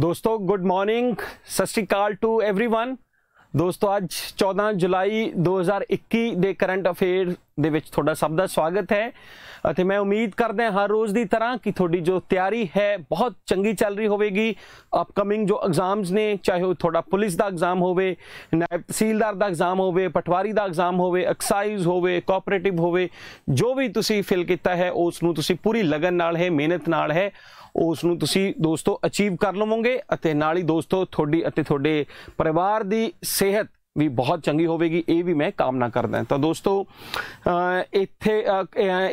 ਦੋਸਤੋ good morning ਸਤਿ ਸ਼੍ਰੀ ਅਕਾਲ ਟੂ एवरीवन ਦੋਸਤੋ ਅੱਜ 14 ਜੁਲਾਈ 2021 ਦੇ ਕਰੰਟ ਅਫੇਅਰ ਦੇ ਵਿੱਚ ਤੁਹਾਡਾ ਸਭ ਦਾ ਸਵਾਗਤ ਹੈ ਅਤੇ ਮੈਂ ਉਮੀਦ ਕਰਦਾ ਹਾਂ ਹਰ ਰੋਜ਼ ਦੀ ਤਰ੍ਹਾਂ ਕਿ ਤੁਹਾਡੀ ਜੋ ਤਿਆਰੀ ਹੈ ਬਹੁਤ ਚੰਗੀ ਚੱਲ ਰਹੀ ਹੋਵੇਗੀ ਅਪਕਮਿੰਗ ਜੋ ਐਗਜ਼ਾਮਸ ਨੇ ਚਾਹੇ ਉਹ ਤੁਹਾਡਾ ਪੁਲਿਸ ਦਾ ਐਗਜ਼ਾਮ ਹੋਵੇ ਨਾਇਬ ਤਹਿਸੀਲਦਾਰ ਦਾ ਐਗਜ਼ਾਮ ਹੋਵੇ ਪਟਵਾਰੀ ਦਾ ਐਗਜ਼ਾਮ ਹੋਵੇ ਐਕਸਾਈਜ਼ ਹੋਵੇ ਕੋਆਪਰੇਟਿਵ ਹੋਵੇ ਜੋ ਵੀ ਤੁਸੀਂ ਫਿਲ ਕੀਤਾ ਹੈ ਉਸ ਨੂੰ ਤੁਸੀਂ ਪੂਰੀ ਲਗਨ ਨਾਲ ਹੈ ਮਿਹਨਤ ਨਾਲ ਹੈ ਉਸ ਨੂੰ ਤੁਸੀਂ ਦੋਸਤੋ ਅਚੀਵ ਕਰ ਲਵੋਗੇ ਅਤੇ ਨਾਲ ਹੀ ਦੋਸਤੋ ਤੁਹਾਡੀ ਅਤੇ ਤੁਹਾਡੇ ਪਰਿਵਾਰ ਦੀ ਸਿਹਤ ਵੀ ਬਹੁਤ ਚੰਗੀ ਹੋਵੇਗੀ ਇਹ ਵੀ ਮੈਂ ਕਾਮਨਾ ਕਰਦਾ ਤਾਂ ਦੋਸਤੋ ਇੱਥੇ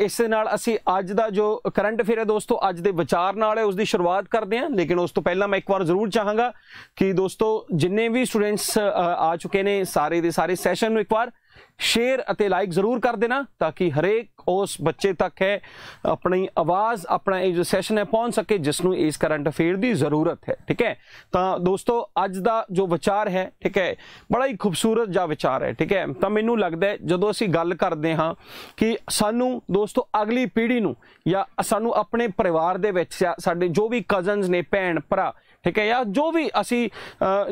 ਇਸ ਨਾਲ ਅਸੀਂ ਅੱਜ ਦਾ ਜੋ ਕਰੰਟ ਅਫੇਅਰ ਹੈ ਦੋਸਤੋ ਅੱਜ ਦੇ ਵਿਚਾਰ ਨਾਲ ਹੈ ਉਸ ਦੀ ਸ਼ੁਰੂਆਤ ਕਰਦੇ ਹਾਂ ਲੇਕਿਨ ਉਸ ਤੋਂ ਪਹਿਲਾਂ ਮੈਂ ਇੱਕ ਵਾਰ ਜ਼ਰੂਰ ਚਾਹਾਂਗਾ ਕਿ ਦੋਸਤੋ ਜਿੰਨੇ ਵੀ ਸਟੂਡੈਂਟਸ ਆ ਚੁੱਕੇ ਨੇ ਸਾਰੇ ਦੇ ਸਾਰੇ ਸੈਸ਼ਨ ਨੂੰ ਇੱਕ ਵਾਰ ਸ਼ੇਅਰ ਅਤੇ ਲਾਈਕ ਜ਼ਰੂਰ ਕਰ ਦੇਣਾ ਤਾਂ ਕਿ ਹਰੇਕ ਉਸ ਬੱਚੇ ਤੱਕ ਹੈ ਆਪਣੀ ਆਵਾਜ਼ ਆਪਣਾ ਇਹ ਜੋ ਸੈਸ਼ਨ ਹੈ ਪਹੁੰਚ ਸਕੇ ਜਿਸ ਨੂੰ ਇਸ ਕਰੰਟ ਅਫੇਅਰ ਦੀ ਜ਼ਰੂਰਤ ਹੈ ਠੀਕ ਹੈ ਤਾਂ ਦੋਸਤੋ ਅੱਜ ਦਾ ਜੋ ਵਿਚਾਰ ਹੈ ਠੀਕ ਹੈ ਬੜਾ ਹੀ ਖੂਬਸੂਰਤ ਜਿਹਾ ਵਿਚਾਰ ਹੈ ਠੀਕ ਹੈ ਤਾਂ ਮੈਨੂੰ ਲੱਗਦਾ ਹੈ ਜਦੋਂ ਅਸੀਂ ਗੱਲ ਕਰਦੇ ਹਾਂ ਕਿ ਸਾਨੂੰ ਦੋਸਤੋ ਅਗਲੀ ਪੀੜ੍ਹੀ ਨੂੰ ਜਾਂ ਸਾਨੂੰ ਆਪਣੇ ਪਰਿਵਾਰ ਦੇ ਵਿੱਚ ਸਾਡੇ ਜੋ ਵੀ ਕਜ਼ਨਸ ਨੇ ਭੈਣ ਭਰਾ ਠੀਕ ਹੈ ਜਾਂ ਜੋ ਵੀ ਅਸੀਂ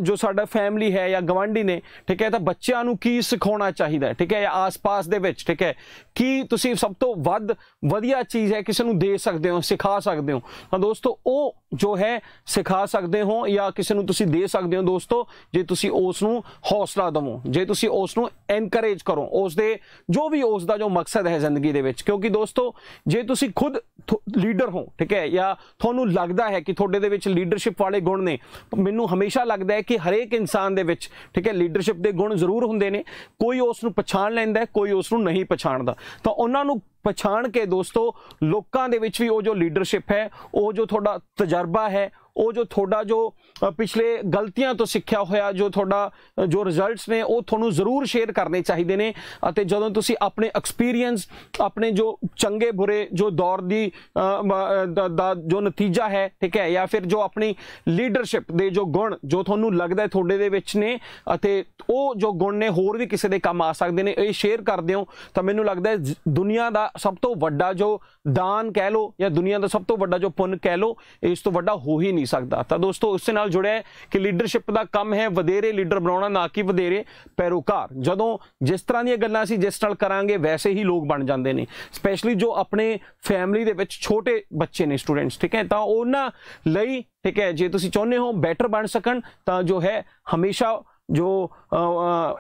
ਜੋ ਸਾਡਾ ਫੈਮਿਲੀ ਹੈ ਜਾਂ ਗਵਾਂਢੀ ਨੇ ਠੀਕ ਹੈ ਤਾਂ ਬੱਚਿਆਂ ਨੂੰ ਕੀ ਸਿਖਾਉਣਾ ਚਾਹੀਦਾ ਹੈ ਠੀਕ ਹੈ ਜਾਂ ਆਸ-ਪਾਸ ਦੇ ਵਿੱਚ ਠੀਕ ਹੈ ਕੀ ਤੁਸੀਂ ਸਭ ਤੋਂ ਵੱਧ ਵਧੀਆ ਚੀਜ਼ ਹੈ ਕਿਸੇ ਨੂੰ ਦੇ ਸਕਦੇ ਹੋ ਸਿਖਾ ਸਕਦੇ ਹੋ ਤਾਂ ਦੋਸਤੋ ਉਹ ਜੋ ਹੈ ਸਿਖਾ ਸਕਦੇ ਹੋ ਜਾਂ ਕਿਸੇ ਨੂੰ ਤੁਸੀਂ ਦੇ ਸਕਦੇ ਹੋ ਦੋਸਤੋ ਜੇ ਤੁਸੀਂ ਉਸ ਨੂੰ ਹੌਸਲਾ ਦਵੋ ਜੇ ਤੁਸੀਂ ਉਸ ਨੂੰ ਐਨਕਰੇਜ ਕਰੋ ਉਸ ਦੇ ਜੋ ਵੀ ਉਸ ਦਾ ਜੋ ਮਕਸਦ ਹੈ ਜ਼ਿੰਦਗੀ ਦੇ ਵਿੱਚ ਕਿਉਂਕਿ ਦੋਸਤੋ ਜੇ ਤੁਸੀਂ ਖੁਦ ਲੀਡਰ ਹੋ ਠੀਕ ਹੈ ਜਾਂ ਤੁਹਾਨੂੰ ਲੱਗਦਾ ਹੈ ਕਿ ਤੁਹਾਡੇ ਦੇ ਵਿੱਚ ਲੀਡਰਸ਼ਿਪ ਵਾਲੇ ਗੁਣ ਨੇ ਮੈਨੂੰ ਹਮੇਸ਼ਾ ਲੱਗਦਾ ਹੈ ਕਿ ਹਰੇਕ ਇਨਸਾਨ ਦੇ ਵਿੱਚ ਠੀਕ ਹੈ ਲੀਡਰਸ਼ਿਪ ਦੇ ਗੁਣ ਜ਼ਰੂਰ ਹੁੰਦੇ ਨੇ ਕੋਈ ਉਸ ਨੂੰ ਪਛਾਣ ਲੈਂਦਾ ਕੋਈ ਉਸ ਨੂੰ ਨਹੀਂ ਪਛਾਣਦਾ ਤਾਂ ਉਹਨਾਂ ਨੂੰ ਪਛਾਣ ਕੇ ਦੋਸਤੋ ਲੋਕਾਂ ਦੇ ਵਿੱਚ ਵੀ ਉਹ ਜੋ ਲੀਡਰਸ਼ਿਪ ਹੈ ਉਹ ਜੋ ਤੁਹਾਡਾ ਤਜਰਬਾ ਹੈ ਉਹ ਜੋ ਤੁਹਾਡਾ ਜੋ ਪਿਛਲੇ ਗਲਤੀਆਂ ਤੋਂ ਸਿੱਖਿਆ ਹੋਇਆ ਜੋ ਤੁਹਾਡਾ ਜੋ ਰਿਜ਼ਲਟਸ ਨੇ ਉਹ ਤੁਹਾਨੂੰ ਜ਼ਰੂਰ ਸ਼ੇਅਰ ਕਰਨੇ ਚਾਹੀਦੇ ਨੇ ਅਤੇ ਜਦੋਂ ਤੁਸੀਂ ਆਪਣੇ ਐਕਸਪੀਰੀਅੰਸ ਆਪਣੇ ਜੋ ਚੰਗੇ ਬੁਰੇ ਜੋ ਦੌਰ ਦੀ ਦਾ ਜੋ ਨਤੀਜਾ ਹੈ ਠੀਕ ਹੈ ਜਾਂ ਫਿਰ ਜੋ ਆਪਣੀ ਲੀਡਰਸ਼ਿਪ ਦੇ ਜੋ ਗੁਣ ਜੋ ਤੁਹਾਨੂੰ ਲੱਗਦਾ ਤੁਹਾਡੇ ਦੇ ਵਿੱਚ ਨੇ ਅਤੇ ਉਹ ਜੋ ਗੁਣ ਨੇ ਹੋਰ ਵੀ ਕਿਸੇ ਦੇ ਕੰਮ ਆ ਸਕਦੇ ਨੇ ਇਹ ਸ਼ੇਅਰ ਕਰਦੇ ਹੋ ਤਾਂ ਮੈਨੂੰ ਲੱਗਦਾ ਦੁਨੀਆ ਦਾ ਸਭ ਤੋਂ ਵੱਡਾ ਜੋ ਦਾਨ ਕਹਿ ਲੋ ਜਾਂ ਦੁਨੀਆ ਦਾ ਸਭ ਤੋਂ ਵੱਡਾ ਜੋ ਪੁੰਨ ਕਹਿ ਲੋ ਇਸ ਤੋਂ ਵੱਡਾ ਹੋ ਹੀ ਨਹੀਂ ਨਹੀਂ ਸਕਦਾ ਤਾਂ ਦੋਸਤੋ ਉਸ ਨਾਲ ਜੁੜਿਆ ਕਿ ਲੀਡਰਸ਼ਿਪ ਦਾ ਕੰਮ ਹੈ ਵਧੇਰੇ ਲੀਡਰ ਬਣਾਉਣਾ ਨਾ ਕਿ ਵਧੇਰੇ ਪੈਰੋਕਾਰ ਜਦੋਂ ਜਿਸ ਤਰ੍ਹਾਂ ਦੀਆਂ ਗੱਲਾਂ ਅਸੀਂ ਜਿਸ ਨਾਲ ਕਰਾਂਗੇ ਵੈਸੇ ਹੀ ਲੋਕ ਬਣ ਜਾਂਦੇ ਨੇ ਸਪੈਸ਼ਲੀ ਜੋ ਆਪਣੇ ਫੈਮਿਲੀ ਦੇ ਵਿੱਚ ਛੋਟੇ ਬੱਚੇ ਨੇ ਸਟੂਡੈਂਟਸ ਠੀਕ ਹੈ ਤਾਂ ਉਹਨਾਂ ਲਈ ਠੀਕ ਹੈ ਜੇ ਤੁਸੀਂ ਚਾਹੁੰਦੇ ਹੋ ਬੈਟਰ ਬਣ ਸਕਣ ਤਾਂ ਜੋ ਹੈ ਹਮੇਸ਼ਾ ਜੋ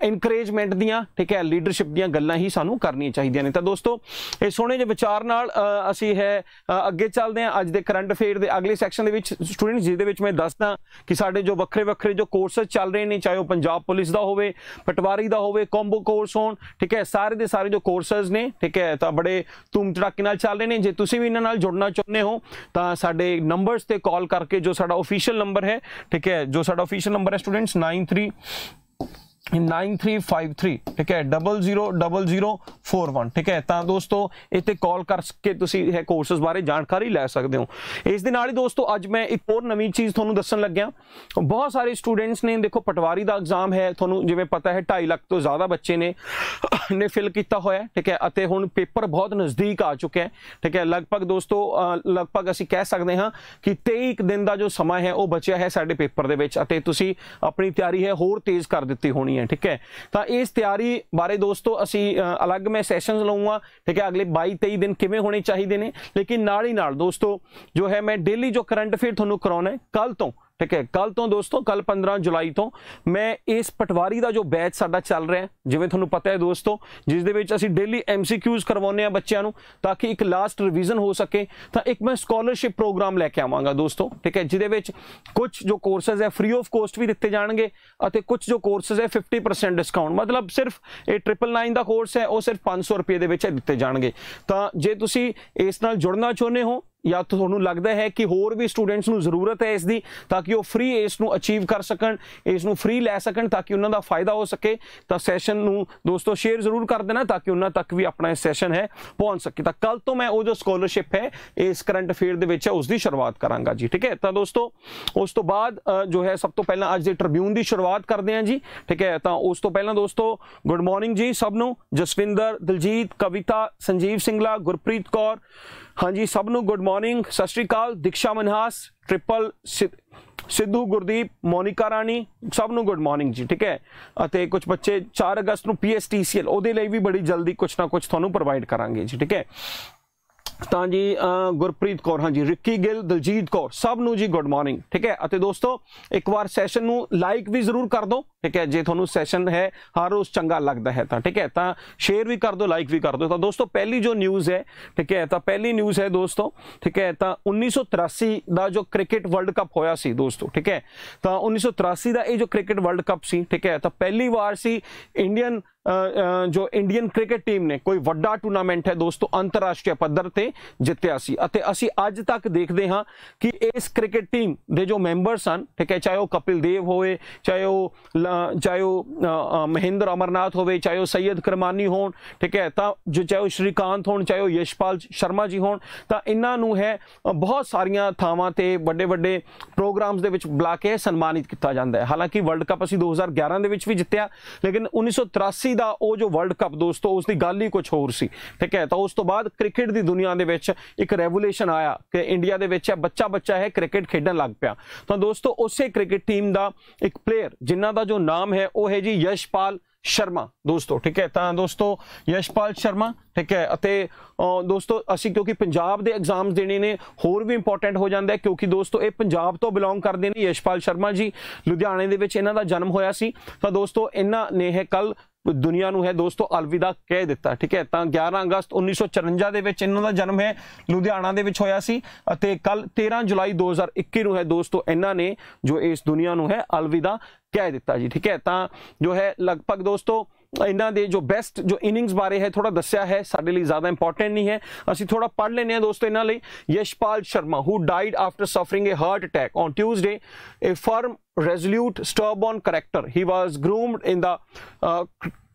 ਇਨਕਰੇਜਮੈਂਟ ਦੀਆਂ ਠੀਕ ਹੈ ਲੀਡਰਸ਼ਿਪ ਦੀਆਂ ਗੱਲਾਂ ਹੀ ਸਾਨੂੰ ਕਰਨੀਆਂ ਚਾਹੀਦੀਆਂ ਨੇ ਤਾਂ ਦੋਸਤੋ ਇਹ ਸੋਹਣੇ ਜਿਹੇ ਵਿਚਾਰ ਨਾਲ ਅਸੀਂ ਹੈ ਅੱਗੇ ਚੱਲਦੇ ਹਾਂ ਅੱਜ ਦੇ ਕਰੰਟ ਅਫੇਅਰ ਦੇ ਅਗਲੇ ਸੈਕਸ਼ਨ ਦੇ ਵਿੱਚ ਸਟੂਡੈਂਟ ਜਿਹਦੇ ਵਿੱਚ ਮੈਂ ਦੱਸਦਾ ਕਿ ਸਾਡੇ ਜੋ ਵੱਖਰੇ ਵੱਖਰੇ ਜੋ ਕੋਰਸਸ ਚੱਲ ਰਹੇ ਨੇ ਚਾਹੇ ਉਹ ਪੰਜਾਬ ਪੁਲਿਸ ਦਾ ਹੋਵੇ ਪਟਵਾਰੀ ਦਾ ਹੋਵੇ ਕੰਬੋ ਕੋਰਸ ਹੋਣ ਠੀਕ ਹੈ ਸਾਰੇ ਦੇ ਸਾਰੇ ਜੋ ਕੋਰਸਸ ਨੇ ਠੀਕ ਹੈ ਤਾਂ ਬੜੇ ਧੂਮ ਧੜਾਕੇ ਨਾਲ ਚੱਲ ਰਹੇ ਨੇ ਜੇ ਤੁਸੀਂ ਵੀ ਇਹਨਾਂ ਨਾਲ ਜੁੜਨਾ ਚਾਹੁੰਦੇ ਹੋ ਤਾਂ ਸਾਡੇ ਨੰਬਰਸ ਤੇ ਕਾਲ ਕਰਕੇ ਜੋ ਸਾਡਾ ਅਫੀਸ਼ੀਅਲ ਨੰਬਰ ਹੈ ਠੀਕ ਹੈ ਜੋ ਸਾਡਾ ਅਫੀਸ਼ੀਅਲ ਨੰਬਰ ਹੈ ਸਟੂਡੈਂਟਸ 93 Thank you. 9353 ਠੀਕ ਹੈ 000041 ਠੀਕ ਹੈ ਤਾਂ ਦੋਸਤੋ ਇੱਥੇ ਕਾਲ ਕਰਕੇ ਤੁਸੀਂ ਇਹ ਕੋਰਸਸ ਬਾਰੇ ਜਾਣਕਾਰੀ ਲੈ ਸਕਦੇ ਹੋ ਇਸ ਦੇ ਨਾਲ ਹੀ ਦੋਸਤੋ ਅੱਜ ਮੈਂ ਇੱਕ ਹੋਰ ਨਵੀਂ ਚੀਜ਼ ਤੁਹਾਨੂੰ ਦੱਸਣ ਲੱਗਿਆ ਬਹੁਤ ਸਾਰੇ ਸਟੂਡੈਂਟਸ ਨੇ ਦੇਖੋ ਪਟਵਾਰੀ ਦਾ ਐਗਜ਼ਾਮ ਹੈ ਤੁਹਾਨੂੰ ਜਿਵੇਂ ਪਤਾ ਹੈ 2.5 ਲੱਖ ਤੋਂ ਜ਼ਿਆਦਾ ਬੱਚੇ ਨੇ ਨੇ ਫਿਲ ਕੀਤਾ ਹੋਇਆ ਠੀਕ ਹੈ ਅਤੇ ਹੁਣ ਪੇਪਰ ਬਹੁਤ ਨਜ਼ਦੀਕ ਆ ਚੁੱਕਿਆ ਹੈ ਠੀਕ ਹੈ ਲਗਭਗ ਦੋਸਤੋ ਲਗਭਗ ਅਸੀਂ ਕਹਿ ਸਕਦੇ ਹਾਂ ਕਿ 23 ਦਿਨ ਦਾ ਜੋ ਸਮਾਂ ਹੈ ਉਹ ਬਚਿਆ ਹੈ ਸਾਡੇ ਪੇਪਰ ਦੇ ਵਿੱਚ ਅਤੇ ਤੁਸੀਂ ਆਪਣੀ ਤਿਆਰੀ ਹੈ ਹੋਰ ਤੇਜ਼ ਕਰ ਦਿੱਤੀ ਹੋਣੀ ਕਰਨੀ ਹੈ ਠੀਕ ਹੈ ਤਾਂ ਇਸ ਤਿਆਰੀ ਬਾਰੇ ਦੋਸਤੋ ਅਸੀਂ ਅਲੱਗ ਮੈਂ ਸੈਸ਼ਨਸ ਲਵਾਂਗਾ ਠੀਕ ਹੈ ਅਗਲੇ 22 23 ਦਿਨ ਕਿਵੇਂ ਹੋਣੇ ਚਾਹੀਦੇ ਨੇ ਲੇਕਿਨ ਨਾਲ ਹੀ ਨਾਲ ਦੋਸਤੋ ਜੋ ਹੈ ਮੈਂ ਡੇਲੀ ਜੋ ਕਰੰਟ ਅਫੇਅਰ ਤੁਹਾਨੂੰ ਕਰਾਉਣਾ ਹੈ ਕੱਲ ਤੋਂ ਠੀਕ ਹੈ ਕੱਲ ਤੋਂ ਦੋਸਤੋ ਕੱਲ 15 ਜੁਲਾਈ ਤੋਂ ਮੈਂ ਇਸ ਪਟਵਾਰੀ ਦਾ ਜੋ ਬੈਚ ਸਾਡਾ ਚੱਲ ਰਿਹਾ ਜਿਵੇਂ ਤੁਹਾਨੂੰ ਪਤਾ ਹੈ ਦੋਸਤੋ ਜਿਸ ਦੇ ਵਿੱਚ ਅਸੀਂ ਡੇਲੀ ਐਮਸੀਕਿਊਜ਼ ਕਰਵਾਉਂਦੇ ਆ ਬੱਚਿਆਂ ਨੂੰ ਤਾਂ ਕਿ ਇੱਕ ਲਾਸਟ ਰਿਵੀਜ਼ਨ ਹੋ ਸਕੇ ਤਾਂ ਇੱਕ ਮੈਂ ਸਕਾਲਰਸ਼ਿਪ ਪ੍ਰੋਗਰਾਮ ਲੈ ਕੇ ਆਵਾਂਗਾ ਦੋਸਤੋ ਠੀਕ ਹੈ ਜਿਹਦੇ ਵਿੱਚ ਕੁਝ ਜੋ ਕੋਰਸਸ ਹੈ ਫ੍ਰੀ ਆਫ ਕੋਸਟ ਵੀ ਦਿੱਤੇ ਜਾਣਗੇ ਅਤੇ ਕੁਝ ਜੋ ਕੋਰਸਸ ਹੈ 50% ਡਿਸਕਾਊਂਟ ਮਤਲਬ ਸਿਰਫ ਇਹ 999 ਦਾ ਕੋਰਸ ਹੈ ਉਹ ਸਿਰਫ 500 ਰੁਪਏ ਦੇ ਵਿੱਚ ਦਿੱਤੇ ਜਾਣਗੇ ਤਾਂ ਜੇ ਤੁਸੀਂ ਇਸ ਨਾਲ ਜੁੜਨਾ ਚਾਹੁੰਦੇ ਹੋ ਜਾਂ ਤੁਹਾਨੂੰ ਲੱਗਦਾ ਹੈ ਕਿ ਹੋਰ ਵੀ ਸਟੂਡੈਂਟਸ ਨੂੰ ਜ਼ਰੂਰਤ ਹੈ ਇਸ ਦੀ ਤਾਂ ਕਿ ਉਹ ਫ੍ਰੀ ਇਸ ਨੂੰ ਅਚੀਵ ਕਰ ਸਕਣ ਇਸ ਨੂੰ ਫ੍ਰੀ ਲੈ ਸਕਣ ਤਾਂ ਕਿ ਉਹਨਾਂ ਦਾ ਫਾਇਦਾ ਹੋ ਸਕੇ ਤਾਂ ਸੈਸ਼ਨ ਨੂੰ ਦੋਸਤੋ ਸ਼ੇਅਰ ਜ਼ਰੂਰ ਕਰ ਦੇਣਾ ਤਾਂ ਕਿ ਉਹਨਾਂ ਤੱਕ ਵੀ ਆਪਣਾ ਇਹ ਸੈਸ਼ਨ ਹੈ ਪਹੁੰਚ ਸਕੇ ਤਾਂ ਕੱਲ ਤੋਂ ਮੈਂ ਉਹ ਜੋ ਸਕਾਲਰਸ਼ਿਪ ਹੈ ਇਸ ਕਰੰਟ ਅਫੇਅਰ ਦੇ ਵਿੱਚ ਹੈ ਉਸ ਦੀ ਸ਼ੁਰੂਆਤ ਕਰਾਂਗਾ ਜੀ ਠੀਕ ਹੈ ਤਾਂ ਦੋਸਤੋ ਉਸ ਤੋਂ ਬਾਅਦ ਜੋ ਹੈ ਸਭ ਤੋਂ ਪਹਿਲਾਂ ਅੱਜ ਦੇ ਟ੍ਰਿਬਿਊਨ ਦੀ ਸ਼ੁਰੂਆਤ ਕਰਦੇ ਹਾਂ ਜੀ ਠੀਕ ਹੈ ਤਾਂ ਉਸ ਤੋਂ ਪਹਿਲਾਂ ਦੋਸਤੋ ਗੁੱਡ ਮਾਰਨਿੰਗ ਜੀ ਸਭ ਨੂੰ ਜਸਵਿੰਦਰ ਦਿਲਜੀਤ ਕਵਿਤਾ ਸੰਜੀਵ ਸਿੰਘਲਾ ਗੁਰਪ੍ਰੀਤ ਕੌਰ ਹਾਂਜੀ ਸਭ ਨੂੰ ਗੁੱਡ ਮਾਰਨਿੰਗ ਸਤਿ ਸ਼੍ਰੀ ਅਕਾਲ ਦਿਕਸ਼ਾ ਮਨਹਾਸ ਟ੍ਰਿਪਲ ਸਿੱਧੂ ਗੁਰਦੀਪ ਮੋਨਿਕਾ ਰਾਣੀ ਸਭ ਨੂੰ ਗੁੱਡ ਮਾਰਨਿੰਗ ਜੀ ਠੀਕ ਹੈ ਅਤੇ ਕੁਝ ਬੱਚੇ 4 ਅਗਸਤ ਨੂੰ ਪੀਐਸਟੀਸੀਐਲ ਉਹਦੇ ਲਈ ਵੀ ਬੜੀ ਜਲਦੀ ਕੁਝ ਨਾ ਕੁਝ ਤੁਹਾਨੂੰ ਪ੍ਰੋਵਾਈਡ ਕਰਾਂਗੇ ਜੀ ਠੀਕ ਹੈ ਤਾਂ ਜੀ ਗੁਰਪ੍ਰੀਤ ਕੌਰ ਹਾਂਜੀ ਰਿੱਕੀ ਗਿੱਲ ਦਲਜੀਤ ਕੌਰ ਸਭ ਨੂੰ ਜੀ ਗੁੱਡ ਮਾਰਨਿੰਗ ਠੀਕ ਹੈ ਅਤੇ ਦੋਸਤੋ ਇੱਕ ਵਾਰ ਸੈਸ਼ਨ ਨੂੰ ਲਾਈਕ ਵੀ ਜ਼ਰੂਰ ਕਰ ਦਿਓ ਠੀਕ ਹੈ ਜੇ ਤੁਹਾਨੂੰ ਸੈਸ਼ਨ ਹੈ ਹਰ ਰੋਜ਼ ਚੰਗਾ ਲੱਗਦਾ ਹੈ ਤਾਂ ਠੀਕ ਹੈ ਤਾਂ ਸ਼ੇਅਰ ਵੀ ਕਰ ਦਿਓ ਲਾਈਕ ਵੀ ਕਰ ਦਿਓ ਤਾਂ ਦੋਸਤੋ ਪਹਿਲੀ ਜੋ ਨਿਊਜ਼ ਹੈ ਠੀਕ ਹੈ ਤਾਂ ਪਹਿਲੀ ਨਿਊਜ਼ ਹੈ ਦੋਸਤੋ ਠੀਕ ਹੈ ਤਾਂ 1983 ਦਾ ਜੋ ਕ੍ਰਿਕਟ ਵਰਲਡ ਕੱਪ ਹੋਇਆ ਸੀ ਦੋਸਤੋ ਠੀਕ ਹੈ ਤਾਂ 1983 ਦਾ ਇਹ ਜੋ ਕ੍ਰਿਕਟ ਵਰਲਡ ਕੱਪ ਸੀ ਠੀਕ ਹੈ ਤਾਂ ਪਹਿਲੀ ਵਾਰ ਸੀ ਇੰਡੀਅਨ ਜੋ ਇੰਡੀਅਨ ਕ੍ਰਿਕਟ ਟੀਮ ਨੇ ਕੋਈ ਵੱਡਾ ਟੂਰਨਾਮੈਂਟ ਹੈ ਦੋਸਤੋ ਅੰਤਰਰਾਸ਼ਟਰੀ ਪੱਧਰ ਤੇ ਜਿੱਤਿਆ ਸੀ ਅਤੇ ਅਸੀਂ ਅੱਜ ਤੱਕ ਦੇਖਦੇ ਹਾਂ ਕਿ ਇਸ ਕ੍ਰਿਕਟ ਟੀਮ ਦੇ ਜੋ ਮੈਂਬਰਸ ਹਨ ਠੀਕ ਹੈ ਚਾਹੇ ਉਹ ਕਪਿਲ ਦੇਵ ਹੋਵੇ ਚਾਹੇ ਉਹ ਚਾਹੇ ਉਹ ਮਹਿੰਦਰ ਅਮਰਨਾਥ ਹੋਵੇ ਚਾਹੇ ਉਹ ਸੈਦ ਕਰਮਾਨੀ ਹੋਣ ਠੀਕ ਹੈ ਤਾਂ ਜੋ ਚਾਹੇ ਉਹ ਸ਼੍ਰੀਕਾਂਤ ਹੋਣ ਚਾਹੇ ਉਹ ਯਸ਼ਪਾਲ ਸ਼ਰਮਾ ਜੀ ਹੋਣ ਤਾਂ ਇਹਨਾਂ ਨੂੰ ਹੈ ਬਹੁਤ ਸਾਰੀਆਂ ਥਾਵਾਂ ਤੇ ਵੱਡੇ ਵੱਡੇ ਪ੍ਰੋਗਰਾਮਸ ਦੇ ਵਿੱਚ ਬੁਲਾ ਕੇ ਸਨਮਾਨਿਤ ਕੀਤਾ ਜਾਂਦਾ ਹੈ ਹਾਲਾਂਕਿ ਵਰਲਡ ਕੱਪ ਅਸੀਂ 2011 ਦੇ ਵਿੱਚ ਵੀ ਜਿੱਤਿਆ ਲੇਕਿਨ 1983 ਦਾ ਉਹ ਜੋ ਵਰਲਡ ਕੱਪ ਦੋਸਤੋ ਉਸ ਦੀ ਗੱਲ ਹੀ ਕੁਝ ਹੋਰ ਸੀ ਠੀਕ ਹੈ ਤਾਂ ਉਸ ਤੋਂ ਬਾਅਦ ਕ੍ਰਿਕਟ ਦੀ ਦੁਨੀਆ ਦੇ ਵਿੱਚ ਇੱਕ ਰੈਵੋਲੂਸ਼ਨ ਆਇਆ ਕਿ ਇੰਡੀਆ ਦੇ ਵਿੱਚ ਬੱਚਾ ਬੱਚਾ ਹੈ ਕ੍ਰਿਕਟ ਖੇਡਣ ਲੱਗ ਪਿਆ ਤਾਂ ਦੋਸਤੋ ਉਸੇ ਕ੍ਰਿਕਟ ਟੀਮ ਦਾ ਇੱਕ ਪਲੇਅਰ ਜਿਨ੍ਹਾਂ ਦਾ ਜੋ ਨਾਮ ਹੈ ਉਹ ਹੈ ਜੀ ਯਸ਼ਪਾਲ ਸ਼ਰਮਾ ਦੋਸਤੋ ਠੀਕ ਹੈ ਤਾਂ ਦੋਸਤੋ ਯਸ਼ਪਾਲ ਸ਼ਰਮਾ ਠੀਕ ਹੈ ਅਤੇ ਦੋਸਤੋ ਅਸੀਂ ਕਿਉਂਕਿ ਪੰਜਾਬ ਦੇ ਐਗਜ਼ਾਮਸ ਦੇਣੇ ਨੇ ਹੋਰ ਵੀ ਇੰਪੋਰਟੈਂਟ ਹੋ ਜਾਂਦਾ ਹੈ ਕਿਉਂਕਿ ਦੋਸਤੋ ਇਹ ਪੰਜਾਬ ਤੋਂ ਬਿਲੋਂਗ ਕਰਦੇ ਨੇ ਯਸ਼ਪਾਲ ਸ਼ਰਮਾ ਜੀ ਲੁਧਿਆਣੇ ਦੇ ਵਿੱਚ ਇਹਨਾਂ ਦਾ ਜਨਮ ਹੋਇਆ ਸੀ ਤਾਂ ਦੋਸਤੋ ਇਹਨਾਂ ਨੇ ਹੈ ਕੱਲ ਦੁਨੀਆ ਨੂੰ ਹੈ ਦੋਸਤੋ ਅਲਵਿਦਾ ਕਹਿ ਦਿੱਤਾ ਠੀਕ ਹੈ ਤਾਂ 11 ਅਗਸਤ 1954 ਦੇ ਵਿੱਚ ਇਹਨਾਂ ਦਾ ਜਨਮ ਹੈ ਲੁਧਿਆਣਾ ਦੇ ਵਿੱਚ ਹੋਇਆ ਸੀ ਅਤੇ ਕੱਲ 13 ਜੁਲਾਈ 2021 ਨੂੰ ਹੈ ਦੋਸਤੋ ਇਹਨਾਂ ਨੇ ਜੋ ਇਸ ਦੁਨੀਆ ਨੂੰ ਹੈ ਅਲਵਿਦਾ ਕਹਿ ਦਿੱਤਾ ਜੀ ਠੀਕ ਹੈ ਤਾਂ ਜੋ ਹੈ ਲਗਭਗ ਦੋਸਤੋ ਇਹਨਾਂ ਦੇ ਜੋ ਬੈਸਟ ਜੋ ਇਨਿੰਗਸ ਬਾਰੇ ਹੈ ਥੋੜਾ ਦੱਸਿਆ ਹੈ ਸਾਡੇ ਲਈ ਜ਼ਿਆਦਾ ਇੰਪੋਰਟੈਂਟ ਨਹੀਂ ਹੈ ਅਸੀਂ ਥੋੜਾ ਪੜ ਲੈਨੇ ਆ ਦੋਸਤੋ ਇਹਨਾਂ ਲਈ Yashpal Sharma who died after suffering a heart attack on Tuesday a firm resolute stubborn character he was groomed in the uh,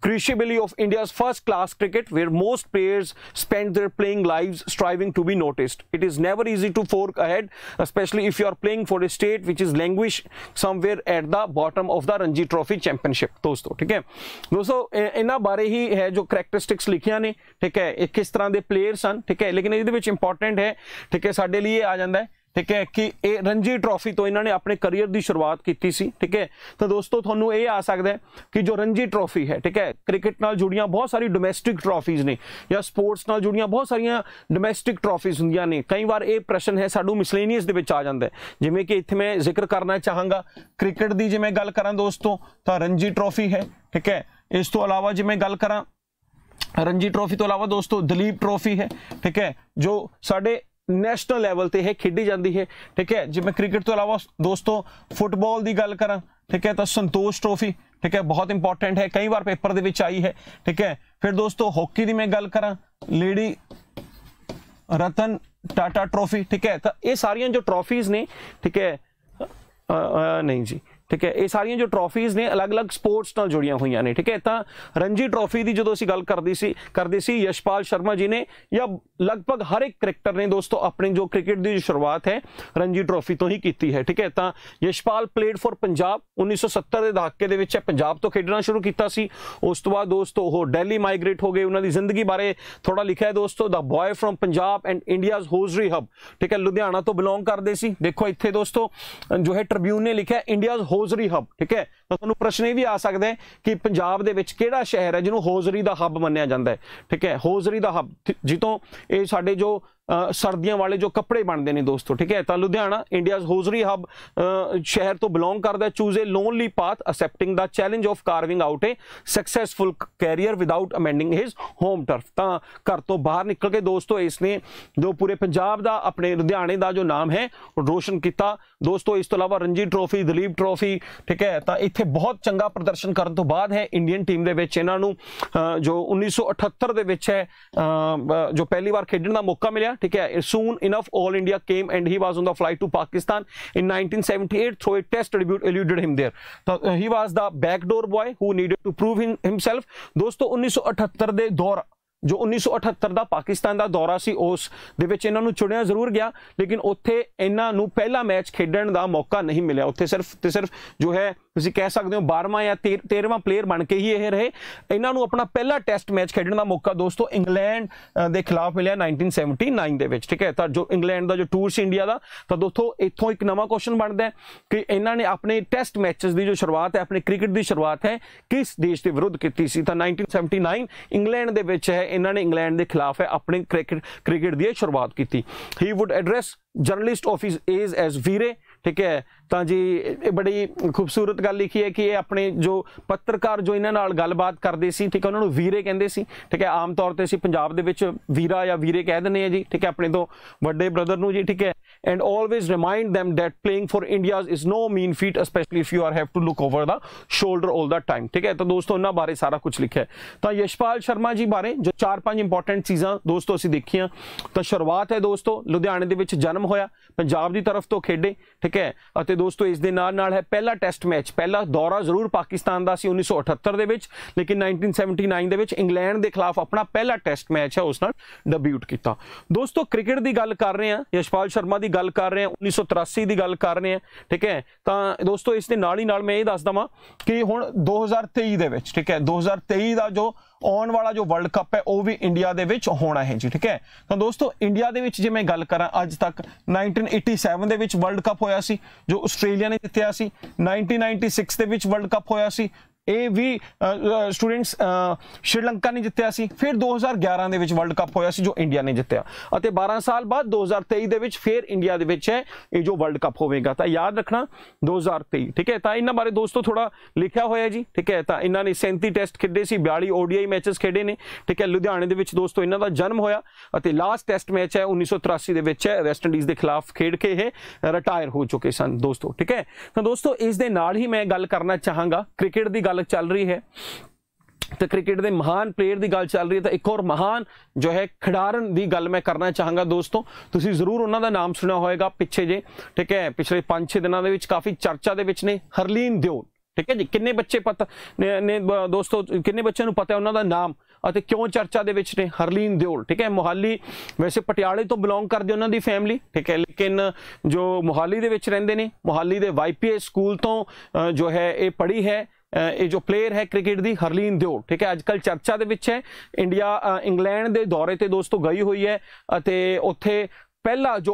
Krishi Billy of India's first class cricket where most players spend their playing lives striving to be noticed. It is never easy to fork ahead especially if you are playing for a state which is languish somewhere at the bottom of the Ranji Trophy Championship दोस्तों ठीक है दोस्तों इन्हों बारे ही है जो characteristics लिखिया ने ठीक है किस तरह के प्लेयर सन ठीक है लेकिन ये इंपॉर्टेंट है ठीक है साढ़े लिए आ जाता है ਠੀਕ ਹੈ ਕਿ ਇਹ ਰਣਜੀ ਟਰੋਫੀ ਤੋਂ ਇਹਨਾਂ ਨੇ ਆਪਣੇ ਕੈਰੀਅਰ ਦੀ ਸ਼ੁਰੂਆਤ ਕੀਤੀ ਸੀ ਠੀਕ ਹੈ ਤਾਂ ਦੋਸਤੋ ਤੁਹਾਨੂੰ ਇਹ ਆ ਸਕਦਾ ਹੈ ਕਿ ਜੋ ਰਣਜੀ ਟਰੋਫੀ ਹੈ ਠੀਕ ਹੈ ਕ੍ਰਿਕਟ ਨਾਲ ਜੁੜੀਆਂ ਬਹੁਤ ਸਾਰੀ ਡੋਮੈਸਟਿਕ ਟਰੋਫੀਜ਼ ਨੇ ਜਾਂ ਸਪੋਰਟਸ ਨਾਲ ਜੁੜੀਆਂ ਬਹੁਤ ਸਾਰੀਆਂ ਡੋਮੈਸਟਿਕ ਟਰੋਫੀਜ਼ ਹੁੰਦੀਆਂ ਨੇ ਕਈ ਵਾਰ ਇਹ ਪ੍ਰਸ਼ਨ ਹੈ ਸਾਡੂ ਮਿਸਲੇਨੀਅਸ ਦੇ ਵਿੱਚ ਆ ਜਾਂਦਾ ਜਿਵੇਂ ਕਿ ਇੱਥੇ ਮੈਂ ਜ਼ਿਕਰ ਕਰਨਾ ਚਾਹਾਂਗਾ ਕ੍ਰਿਕਟ ਦੀ ਜੇ ਮੈਂ ਗੱਲ ਕਰਾਂ ਦੋਸਤੋ ਤਾਂ ਰਣਜੀ ਟਰੋਫੀ ਹੈ ਠੀਕ ਹੈ ਇਸ ਤੋਂ ਇਲਾਵਾ ਜੇ ਮੈਂ ਗੱਲ ਕਰਾਂ ਰਣਜੀ ਟਰੋਫੀ ਤੋਂ ਇਲਾਵਾ ਦੋਸਤੋ ਦਲੀਪ ਟਰੋਫੀ ਹੈ ਠੀਕ ਹੈ ਜੋ ਸਾਡੇ ਨੈਸ਼ਨਲ ਲੈਵਲ ਤੇ ਇਹ ਖੇਡੀ ਜਾਂਦੀ ਹੈ ਠੀਕ ਹੈ ਜਿਵੇਂ ਕ੍ਰਿਕਟ ਤੋਂ ਇਲਾਵਾ ਦੋਸਤੋ ਫੁੱਟਬਾਲ ਦੀ ਗੱਲ ਕਰਾਂ ਠੀਕ ਹੈ ਤਾਂ ਸੰਤੋਸ਼ ਟਰੋਫੀ ਠੀਕ ਹੈ ਬਹੁਤ ਇੰਪੋਰਟੈਂਟ ਹੈ ਕਈ ਵਾਰ ਪੇਪਰ ਦੇ ਵਿੱਚ ਆਈ ਹੈ ਠੀਕ ਹੈ ਫਿਰ ਦੋਸਤੋ ਹਾਕੀ ਦੀ ਮੈਂ ਗੱਲ ਕਰਾਂ ਲੇਡੀ ਰਤਨ ਟਾਟਾ ਟਰੋਫੀ ਠੀਕ ਹੈ ਤਾਂ ਇਹ ਸਾਰੀਆਂ ਜੋ ਟਰੋਫੀਜ਼ ਨੇ ਠੀਕ ਹੈ ਨਹੀਂ ਜੀ ਠੀਕ ਹੈ ਇਹ ਸਾਰੀਆਂ ਜੋ ਟਰੋਫੀਜ਼ ਨੇ ਅਲੱਗ-ਅਲੱਗ ਸਪੋਰਟਸ ਨਾਲ ਜੁੜੀਆਂ ਹੋਈਆਂ ਨੇ ਠੀਕ ਹੈ ਤਾਂ ਰਣਜੀ ਟਰੋਫੀ ਦੀ ਜਦੋਂ ਅਸੀਂ ਗੱਲ ਕਰਦੀ ਸੀ ਕਰਦੇ ਸੀ ਯਸ਼ਪਾਲ ਸ਼ਰਮਾ ਜੀ ਨੇ ਜਾਂ ਲਗਭਗ ਹਰ ਇੱਕ ਕ੍ਰਿਕਟਰ ਨੇ ਦੋਸਤੋ ਆਪਣੀ ਜੋ ਕ੍ਰਿਕਟ ਦੀ ਸ਼ੁਰੂਆਤ ਹੈ ਰਣਜੀ ਟਰੋਫੀ ਤੋਂ ਹੀ ਕੀਤੀ ਹੈ ਠੀਕ ਹੈ ਤਾਂ ਯਸ਼ਪਾਲ ਪਲੇਡ ਫॉर ਪੰਜਾਬ 1970 ਦੇ ਦਹਾਕੇ ਦੇ ਵਿੱਚ ਪੰਜਾਬ ਤੋਂ ਖੇਡਣਾ ਸ਼ੁਰੂ ਕੀਤਾ ਸੀ ਉਸ ਤੋਂ ਬਾਅਦ ਦੋਸਤੋ ਉਹ ਦਿੱਲੀ ਮਾਈਗ੍ਰੇਟ ਹੋ ਗਏ ਉਹਨਾਂ ਦੀ ਜ਼ਿੰਦਗੀ ਬਾਰੇ ਥੋੜਾ ਲਿਖਿਆ ਹੈ ਦੋਸਤੋ the boy from Punjab and India's hosiery hub ਠੀਕ ਹੈ ਲੁਧਿਆਣਾ ਤੋਂ ਬਿਲੋਂਗ ਕਰਦੇ ਸੀ ਦੇਖੋ ਇੱਥੇ ਦੋਸਤੋ ਜੋ ਹੈ ਟ੍ਰਿਬਿਊਨ ਨੇ ਲਿਖਿਆ ਇੰਡੀਆਜ਼ ਹੋਜ਼ਰੀ ਹੱਬ ਠੀਕ ਹੈ ਤਾਂ ਤੁਹਾਨੂੰ ਪ੍ਰਸ਼ਨ ਇਹ ਵੀ ਆ ਸਕਦਾ ਹੈ ਕਿ ਪੰਜਾਬ ਦੇ ਵਿੱਚ ਕਿਹੜਾ ਸ਼ਹਿਰ ਹੈ ਜਿਹਨੂੰ ਹੋਜ਼ਰੀ ਦਾ ਹੱਬ ਮੰਨਿਆ ਜਾਂਦਾ ਹੈ ਠੀਕ ਹੈ ਹੋਜ਼ਰੀ ਦਾ ਹੱਬ ਜਿੱਤੋਂ ਇਹ ਸਾਡੇ ਜੋ ਸਰਦੀਆਂ ਵਾਲੇ ਜੋ ਕੱਪੜੇ ਬਣਦੇ ਨੇ ਦੋਸਤੋ ਠੀਕ ਹੈ ਤਾਂ ਲੁਧਿਆਣਾ ਇੰਡੀਆਜ਼ ਹੋਜ਼ਰੀ ਹਬ ਸ਼ਹਿਰ ਤੋਂ ਬਿਲੋਂਗ ਕਰਦਾ choose a lonely path accepting the challenge of carving out a successful career without amending his home turf ਤਾਂ ਘਰ ਤੋਂ ਬਾਹਰ ਨਿਕਲ ਕੇ ਦੋਸਤੋ ਇਸ ਨੇ ਜੋ ਪੂਰੇ ਪੰਜਾਬ ਦਾ ਆਪਣੇ ਲੁਧਿਆਣੇ ਦਾ ਜੋ ਨਾਮ ਹੈ ਰੋਸ਼ਨ ਕੀਤਾ ਦੋਸਤੋ ਇਸ ਤੋਂ ਇਲਾਵਾ ਰਣਜੀ ਟਰੋਫੀ ਦਲੀਪ ਟਰੋਫੀ ਠੀਕ ਹੈ ਤਾਂ ਇੱਥੇ ਬਹੁਤ ਚੰਗਾ ਪ੍ਰਦਰਸ਼ਨ ਕਰਨ ਤੋਂ ਬਾਅਦ ਹੈ ਇੰਡੀਅਨ ਟੀਮ ਦੇ ਵਿੱਚ ਇਹਨਾਂ ਨੂੰ ਜੋ 1978 ਦੇ ਵਿੱਚ ਹੈ ਜੋ ਪਹਿਲੀ ਵਾਰ ਖੇਡਣ ਦਾ ਮੌਕਾ ਮਿਲਿਆ Uh, ठीक है soon enough all India came and he was on the flight to Pakistan in 1978 through a test debut eluded him there so he was the back door boy who needed to prove himself ਦੋਸਤੋ 1978 ਦੇ ਦੌਰ ਜੋ 1978 ਦਾ ਪਾਕਿਸਤਾਨ ਦਾ ਦੌਰਾ ਸੀ ਉਸ ਦੇ ਵਿੱਚ ਇਹਨਾਂ ਨੂੰ ਚੁਣਿਆ ਜ਼ਰੂਰ ਗਿਆ ਲੇਕਿਨ ਉੱਥੇ ਇਹਨਾਂ ਨੂੰ ਪਹਿਲਾ ਮੈਚ ਖੇਡਣ ਦਾ ਮੌਕਾ ਨਹੀਂ ਮਿਲਿਆ ਉੱਥੇ ਸਿਰਫ ਤੇ ਸਿਰਫ ਜੋ ਹੈ ਤੁਸੀਂ ਕਹਿ ਸਕਦੇ ਹੋ 12ਵਾਂ ਜਾਂ 13ਵਾਂ ਪਲੇਅਰ ਬਣ ਕੇ ਹੀ ਇਹ ਰਹੇ ਇਹਨਾਂ ਨੂੰ ਆਪਣਾ ਪਹਿਲਾ ਟੈਸਟ ਮੈਚ ਖੇਡਣ ਦਾ ਮੌਕਾ ਦੋਸਤੋ ਇੰਗਲੈਂਡ ਦੇ ਖਿਲਾਫ ਮਿਲਿਆ 1979 ਦੇ ਵਿੱਚ ਠੀਕ ਹੈ ਤਾਂ ਜੋ ਇੰਗਲੈਂਡ ਦਾ ਜੋ ਟੂਰ ਸੀ ਇੰਡੀਆ ਦਾ ਤਾਂ ਦੋਸਤੋ ਇੱਥੋਂ ਇੱਕ ਨਵਾਂ ਕੁਐਸਚਨ ਬਣਦਾ ਹੈ ਕਿ ਇਹਨਾਂ ਨੇ ਆਪਣੇ ਟੈਸਟ ਮੈਚਸ ਦੀ ਜੋ ਸ਼ੁਰੂਆਤ ਹੈ ਆਪਣੇ ਕ੍ਰਿਕਟ ਦੀ ਸ਼ੁਰੂਆਤ ਹੈ ਕਿਸ ਦੇਸ਼ ਦੇ ਵਿਰੁੱਧ ਕੀਤੀ ਸੀ ਤਾਂ 1979 ਇੰਗਲੈਂਡ ਦੇ ਵਿੱਚ ਹੈ ਇਹਨਾਂ ਨੇ ਇੰਗਲੈਂਡ ਦੇ ਖਿਲਾਫ ਹੈ ਆਪਣੇ ਕ੍ਰਿਕਟ ਕ੍ਰਿਕਟ ਦੀ ਸ਼ੁਰੂਆਤ ਕੀਤੀ he would address journalist of his age as ਵੀਰੇ ਠੀਕ ਹੈ ਤਾਂ ਜੀ ਇਹ ਬੜੀ ਖੂਬਸੂਰਤ ਗੱਲ ਲਿਖੀ ਹੈ ਕਿ ਇਹ ਆਪਣੇ ਜੋ ਪੱਤਰਕਾਰ ਜੋ ਇਹਨਾਂ ਨਾਲ ਗੱਲਬਾਤ ਕਰਦੇ ਸੀ ਠੀਕ ਹੈ ਉਹਨਾਂ ਨੂੰ ਵੀਰੇ ਕਹਿੰਦੇ ਸੀ ਠੀਕ ਹੈ ਆਮ ਤੌਰ ਤੇ ਅਸੀਂ ਪੰਜਾਬ ਦੇ ਵਿੱਚ ਵੀਰਾ ਜਾਂ ਵੀਰੇ ਕਹਿ ਦਿੰਦੇ ਆ ਜੀ ਠੀਕ ਹੈ ਆਪਣੇ ਤੋਂ ਵੱਡੇ ਬ੍ਰਦਰ ਨੂੰ ਜੀ ਠੀਕ ਹੈ and always remind them that playing for India is no mean feat especially if you are have to look over the shoulder all the time ਠੀਕ ਹੈ ਤਾਂ ਦੋਸਤੋ ਉਹਨਾਂ ਬਾਰੇ ਸਾਰਾ ਕੁਝ ਲਿਖਿਆ ਹੈ ਤਾਂ ਯਸ਼ਪਾਲ ਸ਼ਰਮਾ ਜੀ ਬਾਰੇ ਜੋ ਚਾਰ ਪੰਜ ਇੰਪੋਰਟੈਂਟ ਚੀਜ਼ਾਂ ਦੋਸਤੋ ਅਸੀਂ ਦੇਖੀਆਂ ਤਾਂ ਸ਼ੁਰੂਆਤ ਹੈ ਦੋਸਤੋ ਲੁਧਿਆਣੇ ਦੇ ਵਿੱਚ ਜਨਮ ਹੋਇਆ ਪੰਜਾਬ ਦੀ ਤਰਫ ਤੋਂ ਖੇਡੇ ਠੀਕ ਹੈ ਅਤੇ ਦੋਸਤੋ ਇਸ ਦੇ ਨਾਲ ਨਾਲ ਹੈ ਪਹਿਲਾ ਟੈਸਟ ਮੈਚ ਪਹਿਲਾ ਦੌਰਾ ਜ਼ਰੂਰ ਪਾਕਿਸਤਾਨ ਦਾ ਸੀ 1978 ਦੇ ਵਿੱਚ ਲੇਕਿਨ 1979 ਦੇ ਵਿੱਚ ਇੰਗਲੈਂਡ ਦੇ ਖਿਲਾਫ ਆਪਣਾ ਪਹਿਲਾ ਟੈਸਟ ਮੈਚ ਹੈ ਉਸ ਨਾਲ ਡੈਬਿਊਟ ਕੀਤਾ ਦੋਸਤੋ ਕ੍ਰਿਕਟ ਦੀ ਗੱਲ ਕਰ ਰਹੇ ਹਾਂ ਯਸ਼ਪਾਲ ਸ਼ਰਮਾ ਦੀ ਗੱਲ ਕਰ ਰਹੇ ਹਾਂ 1983 ਦੀ ਗੱਲ ਕਰ ਰਹੇ ਹਾਂ ਠੀਕ ਹੈ ਤਾਂ ਦੋਸਤੋ ਇਸ ਦੇ ਨਾਲ ਹੀ ਨਾਲ ਮੈਂ ਇਹ ਦੱਸ ਦਵਾਂ ਕਿ ਹੁਣ 2023 ਦੇ ਵਿੱਚ ਠੀਕ ਹੈ 2023 ਦਾ ਜੋ ਆਉਣ ਵਾਲਾ ਜੋ ਵਰਲਡ ਕੱਪ ਹੈ ਉਹ ਵੀ ਇੰਡੀਆ ਦੇ ਵਿੱਚ ਹੋਣਾ ਹੈ ਜੀ ਠੀਕ ਹੈ ਤਾਂ ਦੋਸਤੋ ਇੰਡੀਆ ਦੇ ਵਿੱਚ ਜੇ ਮੈਂ ਗੱਲ ਕਰਾਂ ਅੱਜ ਤੱਕ 1987 ਦੇ ਵਿੱਚ ਵਰਲਡ ਕੱਪ ਹੋਇਆ ਸੀ ਜੋ ਆਸਟ੍ਰੇਲੀਆ ਨੇ ਜਿੱਤਿਆ ਸੀ 1996 ਦੇ ਵਿੱਚ ਵਰਲਡ ਕੱਪ ਹੋਇਆ ਸੀ ਇਹ ਵੀ ਸਟੂਡੈਂਟਸ ਸ਼੍ਰੀਲੰਕਾ ਨੇ ਜਿੱਤਿਆ ਸੀ ਫਿਰ 2011 ਦੇ ਵਿੱਚ ਵਰਲਡ ਕੱਪ ਹੋਇਆ ਸੀ ਜੋ ਇੰਡੀਆ ਨੇ ਜਿੱਤਿਆ ਅਤੇ 12 ਸਾਲ ਬਾਅਦ 2023 ਦੇ ਵਿੱਚ ਫਿਰ ਇੰਡੀਆ ਦੇ ਵਿੱਚ ਹੈ ਇਹ ਜੋ ਵਰਲਡ ਕੱਪ ਹੋਵੇਗਾ ਤਾਂ ਯਾਦ ਰੱਖਣਾ 2023 ਠੀਕ ਹੈ ਤਾਂ ਇਹਨਾਂ ਬਾਰੇ ਦੋਸਤੋ ਥੋੜਾ ਲਿਖਿਆ ਹੋਇਆ ਜੀ ਠੀਕ ਹੈ ਤਾਂ ਇਹਨਾਂ ਨੇ 37 ਟੈਸਟ ਖੇਡੇ ਸੀ 42 ਓਡੀਆਈ ਮੈਚਸ ਖੇਡੇ ਨੇ ਠੀਕ ਹੈ ਲੁਧਿਆਣੇ ਦੇ ਵਿੱਚ ਦੋਸਤੋ ਇਹਨਾਂ ਦਾ ਜਨਮ ਹੋਇਆ ਅਤੇ ਲਾਸਟ ਟੈਸਟ ਮੈਚ ਹੈ 1983 ਦੇ ਵਿੱਚ ਹੈ ਵੈਸਟ ਇੰਡੀਜ਼ ਦੇ ਖਿਲਾਫ ਖੇਡ ਕੇ ਇਹ ਰਿਟਾਇਰ ਹੋ ਚੁੱਕੇ ਸਨ ਦੋਸਤੋ ਠੀਕ ਹੈ ਤਾਂ ਦੋਸਤੋ ਇਸ ਦੇ ਨਾਲ ਹੀ ਮੈਂ ਗੱਲ ਕਰਨਾ ਚਾਹਾਂਗਾ ਕ੍ਰਿਕਟ ਦੀ ਗੱਲ ਗੱਲ ਚੱਲ ਰਹੀ ਹੈ ਤੇ ਕ੍ਰਿਕਟ ਦੇ ਮਹਾਨ ਪਲੇਅਰ ਦੀ ਗੱਲ ਚੱਲ ਰਹੀ ਹੈ ਤਾਂ ਇੱਕ ਹੋਰ ਮਹਾਨ ਜੋ ਹੈ ਖਿਡਾਰਨ ਦੀ ਗੱਲ ਮੈਂ ਕਰਨਾ ਚਾਹਾਂਗਾ ਦੋਸਤੋ ਤੁਸੀਂ ਜ਼ਰੂਰ ਉਹਨਾਂ ਦਾ ਨਾਮ ਸੁਣਿਆ ਹੋਵੇਗਾ ਪਿੱਛੇ ਜੇ ਠੀਕ ਹੈ ਪਿਛਲੇ 5-6 ਦਿਨਾਂ ਦੇ ਵਿੱਚ ਕਾਫੀ ਚਰਚਾ ਦੇ ਵਿੱਚ ਨੇ ਹਰਲੀਨ ਦਿਓਲ ਠੀਕ ਹੈ ਜੀ ਕਿੰਨੇ ਬੱਚੇ ਪਤਾ ਨੇ ਦੋਸਤੋ ਕਿੰਨੇ ਬੱਚਿਆਂ ਨੂੰ ਪਤਾ ਹੈ ਉਹਨਾਂ ਦਾ ਨਾਮ ਅਤੇ ਕਿਉਂ ਚਰਚਾ ਦੇ ਵਿੱਚ ਨੇ ਹਰਲੀਨ ਦਿਓਲ ਠੀਕ ਹੈ ਮੁਹਾਲੀ ਵੈਸੇ ਪਟਿਆਲੇ ਤੋਂ ਬਿਲੋਂਗ ਕਰਦੇ ਉਹਨਾਂ ਦੀ ਫੈਮਿਲੀ ਠੀਕ ਹੈ ਲੇਕਿਨ ਜੋ ਮੁਹਾਲੀ ਦੇ ਵਿੱਚ ਰਹਿੰਦੇ ਨੇ ਮੁਹਾਲੀ ਦੇ ਵਾਈਪੀਏ ਸਕੂਲ ਤੋਂ ਜੋ ਹੈ ਇਹ ਪੜ੍ਹੀ ਹੈ ਇਹ ਜੋ ਪਲੇਅਰ ਹੈ ਕ੍ਰਿਕਟ ਦੀ ਹਰਲੀਨ ਦਿਓ ਠੀਕ ਹੈ ਅੱਜ ਕੱਲ ਚਰਚਾ ਦੇ ਵਿੱਚ ਹੈ ਇੰਡੀਆ ਇੰਗਲੈਂਡ ਦੇ ਦੌਰੇ ਤੇ ਦੋਸਤੋ ਗਈ ਹੋਈ ਹੈ ਅਤੇ ਉੱਥੇ ਪਹਿਲਾ ਜੋ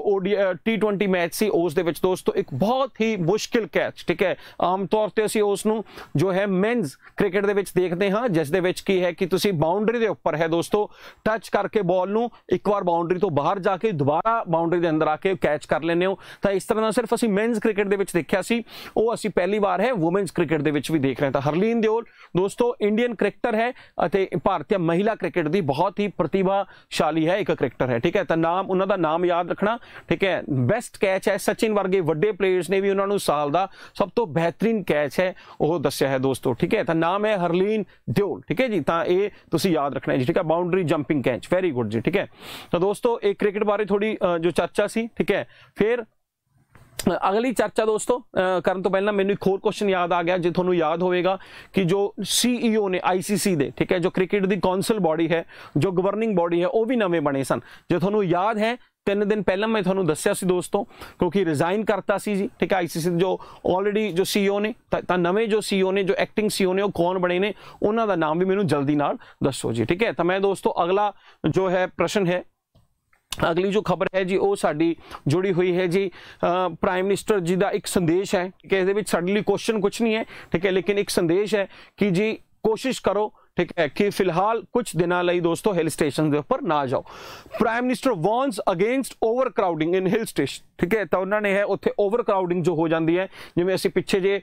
T20 ਮੈਚ ਸੀ ਉਸ ਦੇ ਵਿੱਚ ਦੋਸਤੋ ਇੱਕ ਬਹੁਤ ਹੀ ਮੁਸ਼ਕਿਲ ਕੈਚ ਠੀਕ ਹੈ ਆਮ ਤੌਰ ਤੇ ਅਸੀਂ ਉਸ ਨੂੰ ਜੋ ਹੈ ਮੈਨਸ ਕ੍ਰਿਕਟ ਦੇ ਵਿੱਚ ਦੇਖਦੇ ਹਾਂ ਜਿਸ ਦੇ ਵਿੱਚ ਕੀ ਹੈ ਕਿ ਤੁਸੀਂ ਬਾਉਂਡਰੀ ਦੇ ਉੱਪਰ ਹੈ ਦੋਸਤੋ ਟੱਚ ਕਰਕੇ ਬਾਲ ਨੂੰ ਇੱਕ ਵਾਰ ਬਾਉਂਡਰੀ ਤੋਂ ਬਾਹਰ ਜਾ ਕੇ ਦੁਬਾਰਾ ਬਾਉਂਡਰੀ ਦੇ ਅੰਦਰ ਆ ਕੇ ਕੈਚ ਕਰ ਲੈਂਦੇ ਹੋ ਤਾਂ ਇਸ ਤਰ੍ਹਾਂ ਦਾ ਸਿਰਫ ਅਸੀਂ ਮੈਨਸ ਕ੍ਰਿਕਟ ਦੇ ਵਿੱਚ ਦੇਖਿਆ ਸੀ ਉਹ ਅਸੀਂ ਪਹਿਲੀ ਵਾਰ ਹੈ ਔਮਨਸ ਕ੍ਰਿਕਟ ਦੇ ਵਿੱਚ ਵੀ ਦੇਖ ਰਹੇ ਤਾਂ ਹਰਲੀਨ ਦਿਓਲ ਦੋਸਤੋ ਇੰਡੀਅਨ ਕ੍ਰਿਕਟਰ ਹੈ ਅਤੇ ਭਾਰਤੀ ਮਹਿਲਾ ਕ੍ਰਿਕਟ ਦੀ ਬਹੁਤ ਹੀ ਪ੍ਰਤਿਭਾਸ਼ਾਲੀ ਹੈ ਇੱਕ ਕ੍ਰਿਕਟਰ ਹੈ ਠੀਕ ਹੈ ਤਾਂ ਨਾਮ ਉਹਨਾਂ ਦਾ ਨਾਮ ਯਾਦ ਯਾਦ ਰੱਖਣਾ ਠੀਕ ਹੈ ਬੈਸਟ ਕੈਚ ਹੈ ਸਚਿਨ ਵਰਗੇ ਵੱਡੇ ਪਲੇਅਰਸ ਨੇ ਵੀ ਉਹਨਾਂ ਨੂੰ ਸਾਲ ਦਾ ਸਭ ਤੋਂ ਬਿਹਤਰੀਨ ਕੈਚ ਹੈ ਉਹ ਦੱਸਿਆ ਹੈ ਦੋਸਤੋ ਠੀਕ ਹੈ ਤਾਂ ਨਾਮ ਹੈ ਹਰਲੀਨ ਦਿਓਲ ਠੀਕ ਹੈ ਜੀ ਤਾਂ ਇਹ ਤੁਸੀਂ ਯਾਦ ਰੱਖਣਾ ਜੀ ਠੀਕ ਹੈ boundary jumping catch very good ਜੀ ਠੀਕ ਹੈ ਤਾਂ ਦੋਸਤੋ ਇਹ ਕ੍ਰਿਕਟ ਬਾਰੇ ਥੋੜੀ ਜੋ ਚਰਚਾ ਸੀ ਠੀਕ ਹੈ ਫਿਰ ਅਗਲੀ ਚਰਚਾ ਦੋਸਤੋ ਕਰਨ ਤੋਂ ਪਹਿਲਾਂ ਮੈਨੂੰ ਇੱਕ ਹੋਰ ਕੁਐਸਚਨ ਯਾਦ ਆ ਗਿਆ ਜੇ ਤੁਹਾਨੂੰ ਯਾਦ ਹੋਵੇਗਾ ਕਿ ਜੋ ਸੀਈਓ e ਨੇ ਆਈਸੀਸੀ ਦੇ ਠੀਕ ਹੈ ਜੋ ਕ੍ਰਿਕਟ ਦੀ ਕਾਉਂਸਲ ਬਾਡੀ ਹੈ ਜੋ ਗਵਰਨਿੰਗ ਬਾਡੀ ਹੈ ਉਹ ਵੀ ਨਵੇਂ ਬਣੇ ਸਨ ਜੇ ਤੁਹਾਨੂੰ ਯਾਦ ਹੈ ਤਿੰਨ ਦਿਨ ਪਹਿਲਾਂ ਮੈਂ ਤੁਹਾਨੂੰ ਦੱਸਿਆ ਸੀ ਦੋਸਤੋ ਕਿਉਂਕਿ ਰਿਜ਼ਾਈਨ ਕਰਤਾ ਸੀ ਜੀ ਠੀਕ ਹੈ ਆਈਸੀਸੀ ਜੋ ਆਲਰੇਡੀ ਜੋ ਸੀਓ e ਨੇ ਤਾਂ ਨਵੇਂ ਜੋ ਸੀਓ e ਨੇ ਜੋ ਐਕਟਿੰਗ ਸੀਓ e ਨੇ ਉਹ ਕੌਣ ਬਣੇ ਨੇ ਉਹਨਾਂ ਦਾ ਨਾਮ ਵੀ ਮੈਨੂੰ ਜਲਦੀ ਨਾਲ ਦੱਸੋ ਜੀ ਠੀਕ ਹੈ ਤਾਂ ਮੈਂ ਦੋਸਤੋ ਅਗਲਾ ਜੋ ਹੈ ਪ੍ਰਸ਼ਨ ਹੈ ਅਗਲੀ ਜੋ ਖਬਰ ਹੈ ਜੀ ਉਹ ਸਾਡੀ ਜੁੜੀ ਹੋਈ ਹੈ ਜੀ ਪ੍ਰਾਈਮ ਮਿਨਿਸਟਰ ਜੀ ਦਾ ਇੱਕ ਸੰਦੇਸ਼ ਹੈ ਕਿ ਇਸ ਦੇ ਵਿੱਚ ਸਾਡੇ ਲਈ ਕੁਐਸਚਨ ਕੁਝ ਨਹੀਂ ਹੈ ਠੀਕ ਹੈ ਲੇਕਿਨ ਇੱਕ ਸੰਦੇਸ਼ ਹੈ ਕਿ ਜੀ ਕੋਸ਼ਿਸ਼ ਕਰੋ ਠੀਕ ਹੈ ਕਿ ਫਿਲਹਾਲ ਕੁਝ ਦਿਨਾਂ ਲਈ ਦੋਸਤੋ ਹਿਲ ਸਟੇਸ਼ਨ ਦੇ ਉੱਪਰ ਨਾ ਜਾਓ prime minister warns against over crowding in hill station ਠੀਕ ਹੈ ਤਾਂ ਉਹਨਾਂ ਨੇ ਹੈ ਉੱਥੇ ਓਵਰ ਕਰਾਊਡਿੰਗ ਜੋ ਹੋ ਜਾਂਦੀ ਹੈ ਜਿਵੇਂ ਅਸੀਂ ਪਿੱਛੇ ਜੇ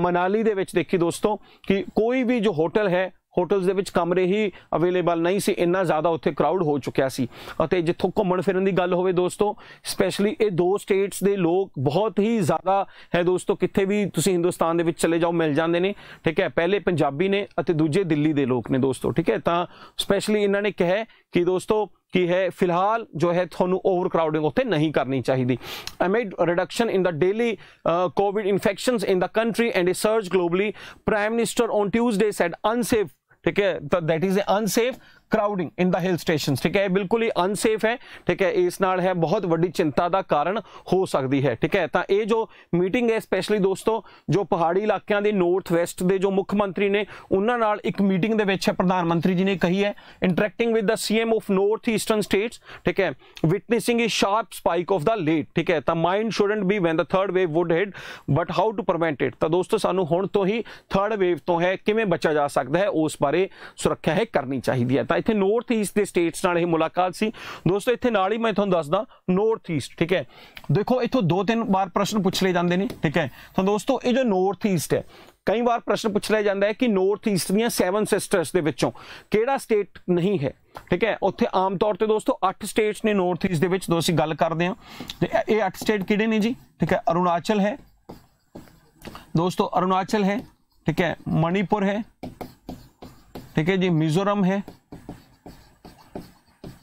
ਮਨਾਲੀ ਦੇ ਵਿੱਚ ਦੇਖੀ ਦੋਸਤੋ ਕਿ ਕੋਈ ਵੀ ਜੋ ਹੋਟਲ ਹੈ ਹੋਟਲਸ ਦੇ ਵਿੱਚ ਕਮਰੇ ਹੀ ਅਵੇਲੇਬਲ ਨਹੀਂ ਸੀ ਇੰਨਾ ਜ਼ਿਆਦਾ ਉੱਥੇ ਕਰਾਊਡ ਹੋ ਚੁੱਕਿਆ ਸੀ ਅਤੇ ਜਿੱਥੋਂ ਘੁੰਮਣ ਫਿਰਨ ਦੀ ਗੱਲ ਹੋਵੇ ਦੋਸਤੋ ਸਪੈਸ਼ਲੀ ਇਹ ਦੋ ਸਟੇਟਸ ਦੇ ਲੋਕ ਬਹੁਤ ਹੀ ਜ਼ਿਆਦਾ ਹੈ ਦੋਸਤੋ ਕਿੱਥੇ ਵੀ ਤੁਸੀਂ ਹਿੰਦੁਸਤਾਨ ਦੇ ਵਿੱਚ ਚਲੇ ਜਾਓ ਮਿਲ ਜਾਂਦੇ ਨੇ ਠੀਕ ਹੈ ਪਹਿਲੇ ਪੰਜਾਬੀ ਨੇ ਅਤੇ ਦੂਜੇ ਦਿੱਲੀ ਦੇ ਲੋਕ ਨੇ ਦੋਸਤੋ ਠੀਕ ਹੈ ਤਾਂ ਸਪੈਸ਼ਲੀ ਇਹਨਾਂ ਨੇ ਕਿਹਾ ਕਿ ਦੋਸਤੋ ਕੀ ਹੈ ਫਿਲਹਾਲ ਜੋ ਹੈ ਤੁਹਾਨੂੰ ਓਵਰ ਕਰਾਊਡਿੰਗ ਉੱਤੇ ਨਹੀਂ ਕਰਨੀ ਚਾਹੀਦੀ amid reduction in the daily Covid infections in the country and a surge globally prime minister on Tuesday said unsafe ਠੀਕ ਹੈ ਤਾਂ that is a crowding in the hill stations ਠੀਕ ਹੈ ਇਹ ਬਿਲਕੁਲ ਹੀ ਅਨਸੇਫ ਹੈ ਠੀਕ ਹੈ ਇਸ ਨਾਲ ਹੈ ਬਹੁਤ ਵੱਡੀ ਚਿੰਤਾ ਦਾ ਕਾਰਨ ਹੋ ਸਕਦੀ ਹੈ ਠੀਕ ਹੈ ਤਾਂ ਇਹ ਜੋ ਮੀਟਿੰਗ ਹੈ ਸਪੈਸ਼ਲੀ ਦੋਸਤੋ ਜੋ ਪਹਾੜੀ ਇਲਾਕਿਆਂ ਦੇ ਨਾਰਥ ਵੈਸਟ ਦੇ ਜੋ ਮੁੱਖ ਮੰਤਰੀ ਨੇ ਉਹਨਾਂ ਨਾਲ ਇੱਕ ਮੀਟਿੰਗ ਦੇ ਵਿੱਚ ਹੈ ਪ੍ਰਧਾਨ ਮੰਤਰੀ ਜੀ ਨੇ ਕਹੀ ਹੈ interacting with the CM of north eastern states ਠੀਕ ਹੈ witnessing a sharp spike of the late ਠੀਕ ਹੈ ਤਾਂ mind shouldn't be when the third wave would hit but how to prevent it ਤਾਂ ਦੋਸਤੋ ਸਾਨੂੰ ਹੁਣ ਤੋਂ ਹੀ ਥਰਡ ਵੇਵ ਤੋਂ ਹੈ ਕਿਵੇਂ ਬਚਿਆ ਜਾ ਸਕਦਾ ਹੈ ਉਸ ਬਾਰੇ ਸੁਰੱਖਿਆ ਹੈ ਕਰਨੀ ਚਾਹੀਦੀ ਹੈ ਆ ਇੱਥੇ ਨਾਰਥ ਈਸਟ ਦੇ ਸਟੇਟਸ ਨਾਲ ਇਹ ਮੁਲਾਕਾਤ ਸੀ ਦੋਸਤੋ ਇੱਥੇ ਨਾਲ ਹੀ ਮੈਂ ਤੁਹਾਨੂੰ ਦੱਸਦਾ ਨਾਰਥ ਈਸਟ ਠੀਕ ਹੈ ਦੇਖੋ ਇੱਥੋਂ ਦੋ ਤਿੰਨ ਵਾਰ ਪ੍ਰਸ਼ਨ ਪੁੱਛ ਲਏ ਜਾਂਦੇ ਨੇ ਠੀਕ ਹੈ ਤਾਂ ਦੋਸਤੋ ਇਹ ਜੋ ਨਾਰਥ ਈਸਟ ਹੈ ਕਈ ਵਾਰ ਪ੍ਰਸ਼ਨ ਪੁੱਛ ਲਿਆ ਜਾਂਦਾ ਹੈ ਕਿ ਨਾਰਥ ਈਸਟ ਦੀਆਂ ਸੈਵਨ ਸਿਸਟਰਸ ਦੇ ਵਿੱਚੋਂ ਕਿਹੜਾ ਸਟੇਟ ਨਹੀਂ ਹੈ ਠੀਕ ਹੈ ਉੱਥੇ ਆਮ ਤੌਰ ਤੇ ਦੋਸਤੋ 8 ਸਟੇਟਸ ਨੇ ਨਾਰਥ ਈਸਟ ਦੇ ਵਿੱਚ ਦੋ ਅਸੀਂ ਗੱਲ ਕਰਦੇ ਹਾਂ ਤੇ ਇਹ 8 ਸਟੇਟ ਕਿਹੜੇ ਨੇ ਜੀ ਠੀਕ ਹੈ ਅਰੁਣਾਚਲ ਹੈ ਦੋਸਤੋ ਅਰੁਣਾਚਲ ਹੈ ਠੀਕ ਹੈ ਮਣੀਪੁਰ ਹੈ ਠੀਕ ਹੈ ਜੀ ਮਿਜ਼ੋਰਮ ਹੈ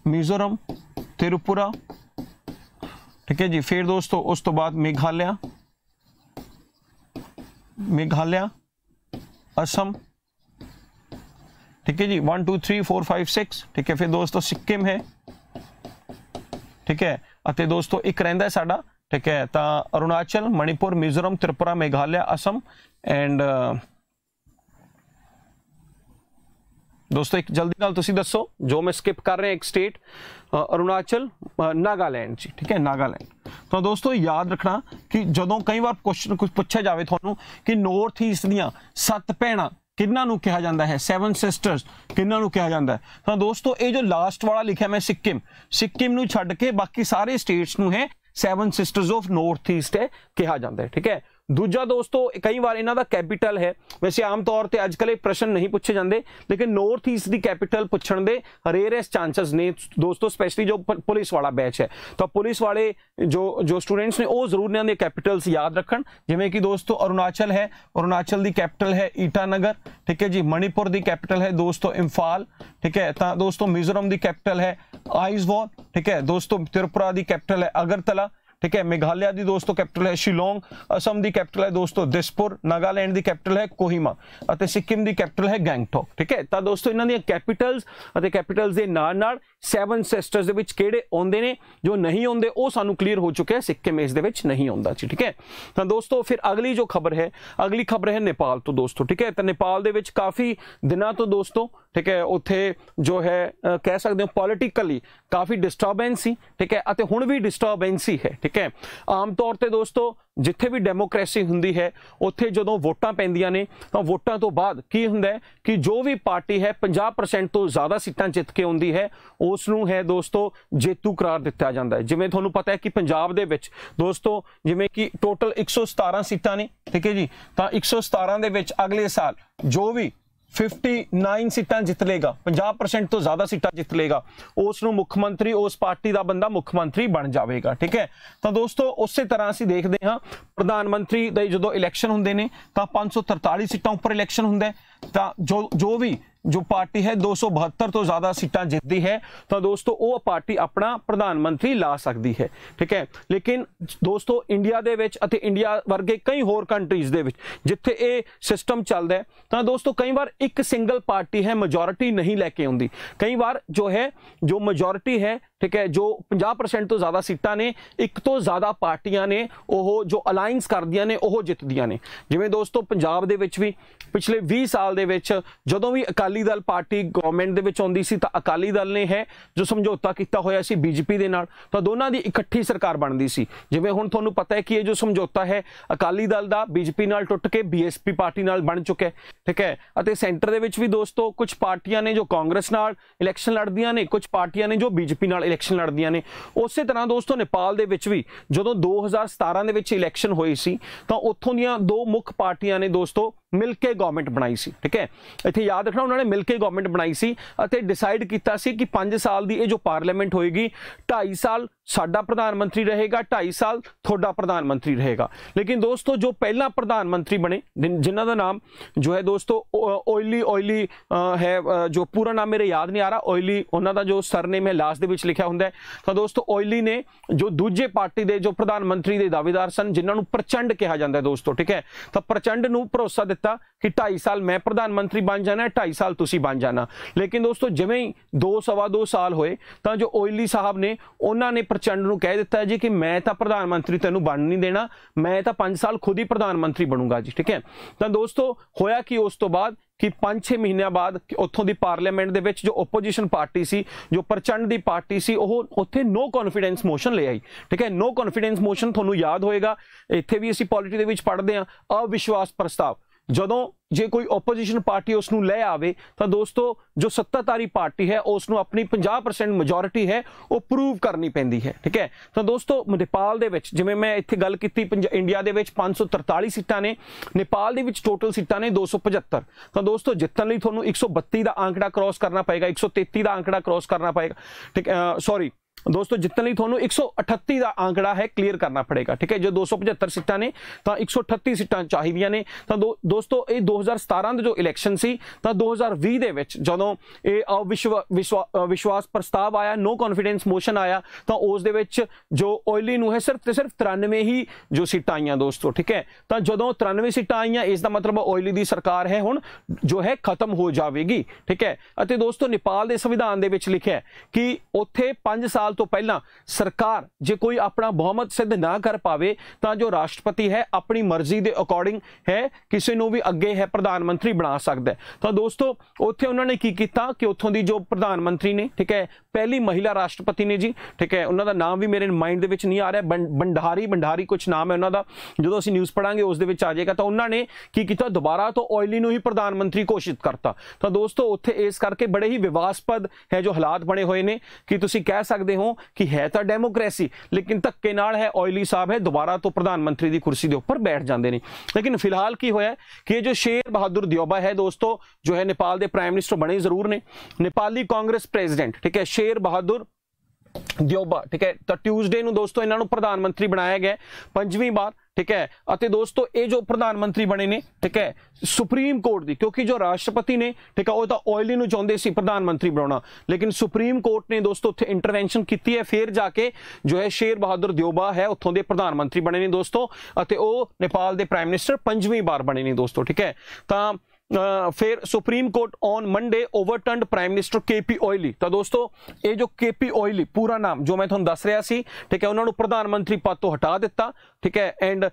ਮਿਜ਼ੋਰਮ ਤ੍ਰਿਪੁਰਾ ਠੀਕ ਹੈ ਜੀ ਫਿਰ ਦੋਸਤੋ ਉਸ ਤੋਂ ਬਾਅਦ ਮੇਘਾਲਿਆ ਮੇਘਾਲਿਆ असम ठीक है जी 1 2 3 4 5 6 ठीक है फिर ਦੋਸਤੋ ਸਿੱਕਮ ਹੈ ਠੀਕ ਹੈ ਅਤੇ ਦੋਸਤੋ ਇੱਕ ਰਹਿੰਦਾ ਸਾਡਾ ਠੀਕ ਹੈ ਤਾਂ ਅਰੁਣਾਚਲ ਮਣੀਪੁਰ ਮਿਜ਼ੋਰਮ ਤ੍ਰਿਪੁਰਾ ਮੇਘਾਲਿਆ ਅਸਮ ਐਂਡ ਦੋਸਤੋ ਇੱਕ ਜਲਦੀ ਨਾਲ ਤੁਸੀਂ ਦੱਸੋ ਜੋ ਮੈਂ ਸਕਿਪ ਕਰ ਰਿਹਾ ਇੱਕ ਸਟੇਟ ਅਰੁਣਾਚਲ ਨਾਗਾਲੈਂਡ ਜੀ ਠੀਕ ਹੈ ਨਾਗਾਲੈਂਡ ਤਾਂ ਦੋਸਤੋ ਯਾਦ ਰੱਖਣਾ ਕਿ ਜਦੋਂ ਕਈ ਵਾਰ ਕੁਐਸਚਨ ਕੁਝ ਪੁੱਛਿਆ ਜਾਵੇ ਤੁਹਾਨੂੰ ਕਿ ਨਾਰਥ ਈਸਟ ਦੀਆਂ ਸੱਤ ਭੈਣਾਂ ਕਿੰਨਾਂ ਨੂੰ ਕਿਹਾ ਜਾਂਦਾ ਹੈ ਸੈਵਨ ਸਿਸਟਰਸ ਕਿੰਨਾਂ ਨੂੰ ਕਿਹਾ ਜਾਂਦਾ ਤਾਂ ਦੋਸਤੋ ਇਹ ਜੋ ਲਾਸਟ ਵਾਲਾ ਲਿਖਿਆ ਮੈਂ ਸਿੱਕਿਮ ਸਿੱਕਿਮ ਨੂੰ ਛੱਡ ਕੇ ਬਾਕੀ ਸਾਰੇ ਸਟੇਟਸ ਨੂੰ ਹੈ seven sisters of north east ਹੈ ਕਿਹਾ ਜਾਂਦਾ ਹੈ ਠੀਕ ਹੈ ਦੂਜਾ ਦੋਸਤੋ ਕਈ ਵਾਰ ਇਹਨਾਂ ਦਾ ਕੈਪੀਟਲ ਹੈ ਵੈਸੇ ਆਮ ਤੌਰ ਤੇ ਅੱਜ ਕੱਲ ਇਹ ਪ੍ਰਸ਼ਨ ਨਹੀਂ ਪੁੱਛੇ ਜਾਂਦੇ ਲੇਕਿਨ ਨਾਰਥ ਈਸਟ ਦੀ ਕੈਪੀਟਲ ਪੁੱਛਣ ਦੇ ਰੇਅਰੈਸ ਚਾਂਸਸ ਨੇ ਦੋਸਤੋ ਸਪੈਸ਼ਲੀ ਜੋ ਪੁਲਿਸ ਵਾਲਾ ਬੈਚ ਹੈ ਤਾਂ ਪੁਲਿਸ ਵਾਲੇ ਜੋ ਜੋ ਸਟੂਡੈਂਟਸ ਨੇ ਉਹ ਜ਼ਰੂਰ ਇਹਨਾਂ ਦੇ ਕੈਪੀਟਲਸ ਯਾਦ ਰੱਖਣ ਜਿਵੇਂ ਕਿ ਦੋਸਤੋ ਅਰੁਣਾਚਲ ਹੈ ਅਰੁਣਾਚਲ ਦੀ ਕੈਪੀਟਲ ਹੈ ਈਟਾਨਗਰ ਠੀਕ ਹੈ ਜੀ ਮਣੀਪੁਰ ਦੀ ਕੈਪੀਟਲ ਹੈ ਦੋਸਤੋ ਇੰਫਾਲ ਠੀਕ ਹੈ ਤਾਂ ਦੋਸਤੋ ਮਿਜ਼ੋਰਮ ਦੀ ਕੈਪੀਟਲ ਹੈ ਆਈਜ਼ਵਾਲ ਠੀਕ ਹੈ ਦੋਸਤੋ ਤ੍ਰਿਪੁਰਾ ਦੀ ਕੈਪੀਟਲ ਹੈ ਅਗਰਤਲਾ ਠੀਕ ਹੈ ਮੇਘਾਲਿਆ ਦੀ ਦੋਸਤੋ ਕੈਪੀਟਲ ਹੈ ਸ਼ਿਲੋਂਗ ਅਸਮ ਦੀ ਕੈਪੀਟਲ ਹੈ ਦੋਸਤੋ ਦਿਸਪੁਰ ਨਾਗਾਲੈਂਡ ਦੀ ਕੈਪੀਟਲ ਹੈ ਕੋਹਿਮਾ ਅਤੇ ਸਿੱਕਿਮ ਦੀ ਕੈਪੀਟਲ ਹੈ ਗੈਂਗਟੋਕ ਠੀਕ ਹੈ ਤਾਂ ਦੋਸਤੋ ਇਹਨਾਂ ਦੀਆਂ ਕੈਪੀਟਲਸ ਅਤੇ ਕੈਪੀਟਲਸ ਦੇ ਨਾਲ ਨਾਲ ਸੈਵਨ ਸਿਸਟਰਸ ਦੇ ਵਿੱਚ ਕਿਹੜੇ ਆਉਂਦੇ ਨੇ ਜੋ ਨਹੀਂ ਆਉਂਦੇ ਉਹ ਸਾਨੂੰ ਕਲੀਅਰ ਹੋ ਚੁੱਕਿਆ ਹੈ ਸਿੱਕਿਮ ਇਸ ਦੇ ਵਿੱਚ ਨਹੀਂ ਆਉਂਦਾ ਜੀ ਠੀਕ ਹੈ ਤਾਂ ਦੋਸਤੋ ਫਿਰ ਅਗਲੀ ਜੋ ਖਬਰ ਹੈ ਅਗਲੀ ਖਬਰ ਹੈ ਨੇਪਾਲ ਤੋਂ ਦੋਸਤੋ ਠੀਕ ਹੈ ਤਾਂ ਨੇਪਾਲ ਦੇ ਵਿੱਚ ਕਾਫੀ ਦਿਨਾਂ ਤੋਂ ਦੋਸਤੋ ਠੀਕ ਹੈ ਉੱਥੇ ਜੋ ਹੈ ਕਹਿ ਸਕਦੇ ਹੋ ਪੋਲਿਟਿਕਲੀ ਕਾਫੀ ਡਿਸਟਰਬੈਂਸ ਸੀ ਠੀਕ ਹੈ ਅਤੇ ਹੁਣ ਵੀ ਡਿਸਟਰਬੈਂਸ ਹੀ ਹੈ ਠੀਕ ਠੀਕ ਹੈ ਆਮ ਤੌਰ ਤੇ ਦੋਸਤੋ ਜਿੱਥੇ ਵੀ ਡੈਮੋਕ੍ਰੇਸੀ ਹੁੰਦੀ ਹੈ ਉੱਥੇ ਜਦੋਂ ਵੋਟਾਂ ਪੈਂਦੀਆਂ ਨੇ ਤਾਂ ਵੋਟਾਂ ਤੋਂ ਬਾਅਦ ਕੀ ਹੁੰਦਾ ਹੈ ਕਿ ਜੋ ਵੀ ਪਾਰਟੀ ਹੈ 50% ਤੋਂ ਜ਼ਿਆਦਾ ਸੀਟਾਂ ਜਿੱਤ ਕੇ ਆਉਂਦੀ ਹੈ ਉਸ ਨੂੰ ਹੈ ਦੋਸਤੋ ਜੇਤੂ ਕਰਾਰ ਦਿੱਤਾ ਜਾਂਦਾ ਹੈ ਜਿਵੇਂ ਤੁਹਾਨੂੰ ਪਤਾ ਹੈ ਕਿ ਪੰਜਾਬ ਦੇ ਵਿੱਚ ਦੋਸਤੋ ਜਿਵੇਂ ਕਿ ਟੋਟਲ 117 ਸੀਟਾਂ ਨੇ ਠੀਕ ਹੈ ਜੀ ਤਾਂ 117 ਦੇ ਵਿੱਚ ਅਗਲੇ ਸਾਲ ਜੋ ਵੀ 59 ਸੀਟਾਂ ਜਿੱਤ ਲੇਗਾ 50% ਤੋਂ ਜ਼ਿਆਦਾ ਸੀਟਾਂ ਜਿੱਤ ਲੇਗਾ ਉਸ ਨੂੰ ਮੁੱਖ ਮੰਤਰੀ ਉਸ ਪਾਰਟੀ ਦਾ ਬੰਦਾ ਮੁੱਖ ਮੰਤਰੀ ਬਣ ਜਾਵੇਗਾ ਠੀਕ ਹੈ ਤਾਂ ਦੋਸਤੋ ਉਸੇ ਤਰ੍ਹਾਂ ਅਸੀਂ ਦੇਖਦੇ ਹਾਂ ਪ੍ਰਧਾਨ ਮੰਤਰੀ ਦੇ ਜਦੋਂ ਇਲੈਕਸ਼ਨ ਹੁੰਦੇ ਨੇ ਤਾਂ 543 ਸੀਟਾਂ ਉੱਪਰ ਇਲੈਕਸ਼ਨ ਹੁੰਦਾ ਤਾਂ ਜੋ ਜੋ ਵੀ ਜੋ ਪਾਰਟੀ ਹੈ 272 ਤੋਂ ਜ਼ਿਆਦਾ ਸੀਟਾਂ ਜਿੱਤਦੀ ਹੈ ਤਾਂ ਦੋਸਤੋ ਉਹ ਪਾਰਟੀ ਆਪਣਾ ਪ੍ਰਧਾਨ ਮੰਤਰੀ ਲਾ ਸਕਦੀ ਹੈ ਠੀਕ ਹੈ ਲੇਕਿਨ ਦੋਸਤੋ ਇੰਡੀਆ ਦੇ ਵਿੱਚ ਅਤੇ ਇੰਡੀਆ ਵਰਗੇ ਕਈ ਹੋਰ ਕੰਟਰੀਜ਼ ਦੇ ਵਿੱਚ ਜਿੱਥੇ ਇਹ ਸਿਸਟਮ ਚੱਲਦਾ ਹੈ ਤਾਂ ਦੋਸਤੋ ਕਈ ਵਾਰ ਇੱਕ ਸਿੰਗਲ ਪਾਰਟੀ ਹੈ ਮੈਜੋਰਿਟੀ ਨਹੀਂ ਲੈ ਕੇ ਆਉਂਦੀ ਕਈ ਵਾਰ ਜੋ ਹੈ ਜੋ ਮੈਜੋਰਿਟੀ ਹੈ ਠੀਕ ਹੈ ਜੋ 50% ਤੋਂ ਜ਼ਿਆਦਾ ਸੀਟਾਂ ਨੇ ਇੱਕ ਤੋਂ ਜ਼ਿਆਦਾ ਪਾਰਟੀਆਂ ਨੇ ਉਹ ਜੋ ਅਲਾਈਅੰਸ ਕਰਦੀਆਂ ਨੇ ਉਹ ਜਿੱਤਦੀਆਂ ਨੇ ਜਿਵੇਂ ਦੋਸਤੋ ਪੰਜਾਬ ਦੇ ਵਿੱਚ ਵੀ ਪਿਛਲੇ 20 ਸਾਲ ਦੇ ਵਿੱਚ ਜਦੋਂ ਵੀ ਅਕਾਲੀ ਦਲ ਪਾਰਟੀ ਗਵਰਨਮੈਂਟ ਦੇ ਵਿੱਚ ਆਉਂਦੀ ਸੀ ਤਾਂ ਅਕਾਲੀ ਦਲ ਨੇ ਹੈ ਜੋ ਸਮਝੌਤਾ ਕੀਤਾ ਹੋਇਆ ਸੀ ਬੀਜਪੀ ਦੇ ਨਾਲ ਤਾਂ ਦੋਨਾਂ ਦੀ ਇਕੱਠੀ ਸਰਕਾਰ ਬਣਦੀ ਸੀ ਜਿਵੇਂ ਹੁਣ ਤੁਹਾਨੂੰ ਪਤਾ ਹੈ ਕਿ ਇਹ ਜੋ ਸਮਝੌਤਾ ਹੈ ਅਕਾਲੀ ਦਲ ਦਾ ਬੀਜਪੀ ਨਾਲ ਟੁੱਟ ਕੇ ਬੀਐਸਪੀ ਪਾਰਟੀ ਨਾਲ ਬਣ ਚੁੱਕਾ ਹੈ ਠੀਕ ਹੈ ਅਤੇ ਸੈਂਟਰ ਦੇ ਵਿੱਚ ਵੀ ਦੋਸਤੋ ਕੁਝ ਪਾਰਟੀਆਂ ਨੇ ਜੋ ਕਾਂਗਰਸ ਨਾਲ ਇਲੈਕਸ਼ਨ ਲੜਦੀਆਂ ਨੇ ਕੁਝ ਪਾਰਟੀਆਂ ਨੇ ਜੋ ਬੀਜਪੀ ਨਾਲ ਇਲੈਕਸ਼ਨ ਲੜਦੀਆਂ ਨੇ ਉਸੇ ਤਰ੍ਹਾਂ ਦੋਸਤੋ ਨੇਪਾਲ ਦੇ ਵਿੱਚ ਵੀ ਜਦੋਂ 2017 ਦੇ ਵਿੱਚ ਇਲੈਕਸ਼ਨ ਹੋਈ ਸੀ ਤਾਂ ਉੱਥੋਂ ਦੀਆਂ ਦੋ ਮੁੱਖ ਪਾਰਟੀਆਂ ਨੇ ਦੋਸਤੋ ਮਿਲ ਕੇ ਗਵਰਨਮੈਂਟ ਬਣਾਈ ਸੀ ਠੀਕ ਹੈ ਇੱਥੇ ਯਾਦ ਰੱਖਣਾ ਉਹਨਾਂ ਨੇ ਮਿਲ ਕੇ ਗਵਰਨਮੈਂਟ ਬਣਾਈ ਸੀ ਅਤੇ ਡਿਸਾਈਡ ਕੀਤਾ ਸੀ ਕਿ 5 ਸਾਲ ਦੀ ਇਹ ਜੋ ਪਾਰਲੀਮੈਂਟ ਹੋਏਗੀ 2.5 ਸਾਲ ਸਾਡਾ ਪ੍ਰਧਾਨ ਮੰਤਰੀ ਰਹੇਗਾ 2.5 ਸਾਲ ਤੁਹਾਡਾ ਪ੍ਰਧਾਨ ਮੰਤਰੀ ਰਹੇਗਾ ਲੇਕਿਨ ਦੋਸਤੋ ਜੋ ਪਹਿਲਾ ਪ੍ਰਧਾਨ ਮੰਤਰੀ ਬਣੇ ਜਿਨ੍ਹਾਂ ਦਾ ਨਾਮ ਜੋ ਹੈ ਦੋਸਤੋ ਓਇਲੀ ਓਇਲੀ ਹੈ ਜੋ ਪੂਰਾ ਨਾਮ ਮੇਰੇ ਯਾਦ ਨਹੀਂ ਆ ਰਿਹਾ ਓਇਲੀ ਉਹਨਾਂ ਦਾ ਜੋ ਸਰਨੇਮ ਹੈ ਲਾਸਟ ਦੇ ਵਿੱਚ ਲਿਖਿਆ ਹੁੰਦਾ ਹੈ ਤਾਂ ਦੋਸਤੋ ਓਇਲੀ ਨੇ ਜੋ ਦੂਜੇ ਪਾਰਟੀ ਦੇ ਜੋ ਪ੍ਰਧਾਨ ਮੰਤਰੀ ਦੇ ਦਾਅਵੇਦਾਰ ਸਨ ਜਿਨ੍ਹਾਂ ਨੂੰ ਪ੍ਰਚੰਡ ਕਿਹਾ ਜਾਂਦਾ ਹੈ ਦੋਸਤੋ ਠੀਕ ਹੈ ਤਾਂ ਪ੍ਰਚੰਡ ਨੂੰ ਭਰੋਸਾ ਦਿੱਤਾ ਦਿੱਤਾ ਕਿ 2.5 ਸਾਲ ਮੈਂ ਪ੍ਰਧਾਨ ਮੰਤਰੀ ਬਣ ਜਾਣਾ 2.5 ਸਾਲ ਤੁਸੀਂ ਬਣ ਜਾਣਾ ਲੇਕਿਨ ਦੋਸਤੋ ਜਿਵੇਂ ਹੀ 2 ਸਵਾ 2 ਸਾਲ ਹੋਏ ਤਾਂ ਜੋ ਓਇਲੀ ਸਾਹਿਬ ਨੇ ਉਹਨਾਂ ਨੇ ਪ੍ਰਚੰਡ ਨੂੰ ਕਹਿ ਦਿੱਤਾ ਜੀ ਕਿ ਮੈਂ ਤਾਂ ਪ੍ਰਧਾਨ ਮੰਤਰੀ ਤੈਨੂੰ ਬਣ ਨਹੀਂ ਦੇਣਾ ਮੈਂ ਤਾਂ 5 ਸਾਲ ਖੁਦ ਹੀ ਪ੍ਰਧਾਨ ਮੰਤਰੀ ਬਣੂੰਗਾ ਜੀ ਠੀਕ ਹੈ ਤਾਂ ਦੋਸਤੋ ਹੋਇਆ ਕਿ ਉਸ ਤੋਂ ਬਾਅਦ ਕਿ 5-6 ਮਹੀਨਿਆਂ ਬਾਅਦ ਕਿ ਉੱਥੋਂ ਦੀ ਪਾਰਲੀਮੈਂਟ ਦੇ ਵਿੱਚ ਜੋ ਆਪੋਜੀਸ਼ਨ ਪਾਰਟੀ ਸੀ ਜੋ ਪ੍ਰਚੰਡ ਦੀ ਪਾਰਟੀ ਸੀ ਉਹ ਉੱਥੇ ਨੋ ਕੌਨਫੀਡੈਂਸ ਮੋਸ਼ਨ ਲੈ ਆਈ ਠੀਕ ਹੈ ਨੋ ਕੌਨਫੀਡੈਂਸ ਮੋਸ਼ਨ ਤੁਹਾਨੂੰ ਯਾਦ ਹੋਏਗਾ ਇੱਥੇ ਵੀ ਅਸੀਂ ਪੋਲਿਟੀ ਦੇ ਵਿੱਚ ਪੜ੍ਹਦੇ ਆ ਅਵਿਸ਼ਵਾਸ ਪ੍ਰਸਤਾਵ ਜਦੋਂ ਜੇ ਕੋਈ ਆਪੋਜੀਸ਼ਨ ਪਾਰਟੀ ਉਸ ਨੂੰ ਲੈ ਆਵੇ ਤਾਂ ਦੋਸਤੋ ਜੋ ਸੱਤਾਧਾਰੀ ਪਾਰਟੀ ਹੈ ਉਸ ਨੂੰ ਆਪਣੀ 50% ਮੈਜੋਰਿਟੀ ਹੈ ਉਹ ਪ੍ਰੂਵ ਕਰਨੀ ਪੈਂਦੀ ਹੈ ਠੀਕ ਹੈ ਤਾਂ ਦੋਸਤੋ ਨੇਪਾਲ ਦੇ ਵਿੱਚ ਜਿਵੇਂ ਮੈਂ ਇੱਥੇ ਗੱਲ ਕੀਤੀ ਇੰਡੀਆ ਦੇ ਵਿੱਚ 543 ਸੀਟਾਂ ਨੇ ਨੇਪਾਲ ਦੇ ਵਿੱਚ ਟੋਟਲ ਸੀਟਾਂ ਨੇ 275 ਤਾਂ ਦੋਸਤੋ ਜਿੱਤਣ ਲਈ ਤੁਹਾਨੂੰ 132 ਦਾ ਅੰਕੜਾ ਕ੍ਰਾਸ ਕਰਨਾ ਪਏਗਾ 133 ਦਾ ਅੰਕੜਾ ਕ੍ਰਾਸ ਕਰਨਾ ਪਏਗਾ ਠੀਕ ਸੌਰੀ ਦੋਸਤੋ ਜਿੱਤਣ ਲਈ ਤੁਹਾਨੂੰ 138 ਦਾ ਆંકੜਾ ਹੈ ਕਲੀਅਰ ਕਰਨਾ ਪੜੇਗਾ ਠੀਕ ਹੈ ਜੇ 275 ਸੀਟਾਂ ਨੇ ਤਾਂ 138 ਸੀਟਾਂ ਚਾਹੀਦੀਆਂ ਨੇ ਤਾਂ ਦੋਸਤੋ ਇਹ 2017 ਦੇ ਜੋ ਇਲੈਕਸ਼ਨ ਸੀ ਤਾਂ 2020 ਦੇ ਵਿੱਚ ਜਦੋਂ ਇਹ ਵਿਸ਼ਵਾਸ ਪ੍ਰਸਤਾਵ ਆਇਆ ਨੋ ਕੌਨਫੀਡੈਂਸ ਮੋਸ਼ਨ ਆਇਆ ਤਾਂ ਉਸ ਦੇ ਵਿੱਚ ਜੋ ਓਇਲੀ ਨੂੰ ਹੈ ਸਿਰਫ ਤੇ ਸਿਰਫ 93 ਹੀ ਜੋ ਸੀਟਾਂ ਆਈਆਂ ਦੋਸਤੋ ਠੀਕ ਹੈ ਤਾਂ ਜਦੋਂ 93 ਸੀਟਾਂ ਆਈਆਂ ਇਸ ਦਾ ਮਤਲਬ ਓਇਲੀ ਦੀ ਸਰਕਾਰ ਹੈ ਹੁਣ ਜੋ ਹੈ ਖਤਮ ਹੋ ਜਾਵੇਗੀ ਠੀਕ ਹੈ ਅਤੇ ਦੋਸਤੋ ਨੇਪਾਲ ਦੇ ਸੰਵਿਧਾਨ ਦੇ ਵਿੱਚ ਲਿਖਿਆ ਕਿ ਉੱਥੇ 5 ਸਾਲ ਸਾਲ ਤੋਂ ਪਹਿਲਾਂ ਸਰਕਾਰ ਜੇ ਕੋਈ ਆਪਣਾ ਬਹੁਮਤ ਸਿੱਧ ਨਾ ਕਰ ਪਾਵੇ ਤਾਂ ਜੋ ਰਾਸ਼ਟਰਪਤੀ ਹੈ ਆਪਣੀ ਮਰਜ਼ੀ ਦੇ ਅਕੋਰਡਿੰਗ ਹੈ ਕਿਸੇ ਨੂੰ ਵੀ ਅੱਗੇ ਹੈ ਪ੍ਰਧਾਨ ਮੰਤਰੀ ਬਣਾ ਸਕਦਾ ਤਾਂ ਦੋਸਤੋ ਉੱਥੇ ਉਹਨਾਂ ਨੇ ਕੀ ਕੀਤਾ ਕਿ ਉੱਥੋਂ ਦੀ ਜੋ ਪ੍ਰਧਾਨ ਮੰਤਰੀ ਨੇ ਠੀਕ ਹੈ ਪਹਿਲੀ ਮਹਿਲਾ ਰਾਸ਼ਟਰਪਤੀ ਨੇ ਜੀ ਠੀਕ ਹੈ ਉਹਨਾਂ ਦਾ ਨਾਮ ਵੀ ਮੇਰੇ ਮਾਈਂਡ ਦੇ ਵਿੱਚ ਨਹੀਂ ਆ ਰਿਹਾ ਬੰਡਾਰੀ ਬੰਡਾਰੀ ਕੁਝ ਨਾਮ ਹੈ ਉਹਨਾਂ ਦਾ ਜਦੋਂ ਅਸੀਂ ਨਿਊਜ਼ ਪੜਾਂਗੇ ਉਸ ਦੇ ਵਿੱਚ ਆ ਜਾਏਗਾ ਤਾਂ ਉਹਨਾਂ ਨੇ ਕੀ ਕੀਤਾ ਦੁਬਾਰਾ ਤੋਂ ਆਇਲੀ ਨੂੰ ਹੀ ਪ੍ਰਧਾਨ ਮੰਤਰੀ ਘੋਸ਼ਿਤ ਕਰਤਾ ਤਾਂ ਦੋਸਤੋ ਉੱਥੇ ਇਸ ਕਰਕੇ ਬੜੇ ਹੀ ਵਿਵਾਸਪਦ ਹੈ ਜੋ ਹਾਲਾਤ ਬਣੇ ਹੋਏ ਨੇ ਕਿ ਤੁਸੀਂ ਕਹਿ ਸਕਦੇ ਹੋ ਹੋ ਕਿ ਹੈ ਤਾਂ ਡੈਮੋਕ੍ਰੇਸੀ ਲੇਕਿਨ ਧੱਕੇ ਨਾਲ ਹੈ ਆਇਲੀ ਸਾਹਿਬ ਹੈ ਦੁਬਾਰਾ ਤੋਂ ਪ੍ਰਧਾਨ ਮੰਤਰੀ ਦੀ ਕੁਰਸੀ ਦੇ ਉੱਪਰ ਬੈਠ ਜਾਂਦੇ ਨੇ ਲੇਕਿਨ ਫਿਲਹਾਲ ਕੀ ਹੋਇਆ ਕਿ ਜੋ ਸ਼ੇਰ ਬਹਾਦਰ ਦਿਓਬਾ ਹੈ ਦੋਸਤੋ ਜੋ ਹੈ ਨੇਪਾਲ ਦੇ ਪ੍ਰਾਈਮ ਮਿਨਿਸਟਰ ਬਣੇ ਜ਼ਰੂਰ ਨੇ ਨੇਪਾਲੀ ਕਾਂਗਰਸ ਪ੍ਰੈਜ਼ੀਡੈਂਟ ਠੀਕ ਹੈ ਸ਼ੇਰ ਬਹਾਦਰ ਦਿਓਬਾ ਠੀਕ ਹੈ ਤਾਂ ਟਿਊਜ਼ਡੇ ਨੂੰ ਦੋਸਤੋ ਇਹਨਾਂ ਨੂੰ ਪ੍ਰਧਾਨ ਮੰਤਰੀ ਬਣਾਇਆ ਗਿਆ ਪੰਜਵੀਂ ਵਾਰ ਠੀਕ ਹੈ ਅਤੇ ਦੋਸਤੋ ਇਹ ਜੋ ਪ੍ਰਧਾਨ ਮੰਤਰੀ ਬਣੇ ਨੇ ਠੀਕ ਹੈ ਸੁਪਰੀਮ ਕੋਰਟ ਦੀ ਕਿਉਂਕਿ ਜੋ ਰਾਸ਼ਟਰਪਤੀ ਨੇ ਠੀਕ ਹੈ ਉਹ ਤਾਂ ਆਇਲੀ ਨੂੰ ਚਾਹੁੰਦੇ ਸੀ ਪ੍ਰਧਾਨ ਮੰਤਰੀ ਬਣਾਉਣਾ ਲੇਕਿਨ ਸੁਪਰੀਮ ਕੋਰਟ ਨੇ ਦੋਸਤੋ ਉੱਥੇ ਇੰਟਰਵੈਂਸ਼ਨ ਕੀਤੀ ਹੈ ਫਿਰ ਜਾ ਕੇ ਜੋ ਹੈ ਸ਼ੇਰ ਬਹਾਦਰ ਦਿਓਬਾ ਹੈ ਉੱਥੋਂ ਦੇ ਪ੍ਰਧਾਨ ਮੰਤਰੀ ਬਣੇ ਨੇ ਦੋਸਤੋ ਅਤੇ ਉਹ ਨੇਪਾਲ ਦੇ ਪ੍ਰਾਈਮ ਮਿਨਿਸਟਰ ਪੰਜਵੀਂ ਵਾਰ ਬਣੇ ਨੇ ਦੋਸਤੋ ਠੀਕ ਹੈ ਤਾਂ ਫਿਰ supreme court on Monday overturned prime minister KP Oli ਤਾਂ ਦੋਸਤੋ ਇਹ ਜੋ ਕੇਪੀ ਓਇਲੀ ਪੂਰਾ ਨਾਮ ਜੋ ਮੈਂ ਤੁਹਾਨੂੰ ਦੱਸ ਰਿਹਾ ਸੀ ਠੀਕ ਹੈ ਉਹਨਾਂ ਨੂੰ ਪ੍ਰਧਾਨ ਮੰਤਰੀ ਪਦ ਤੋਂ ਹਟਾ ਦਿੱਤਾ ਠੀਕ ਹੈ and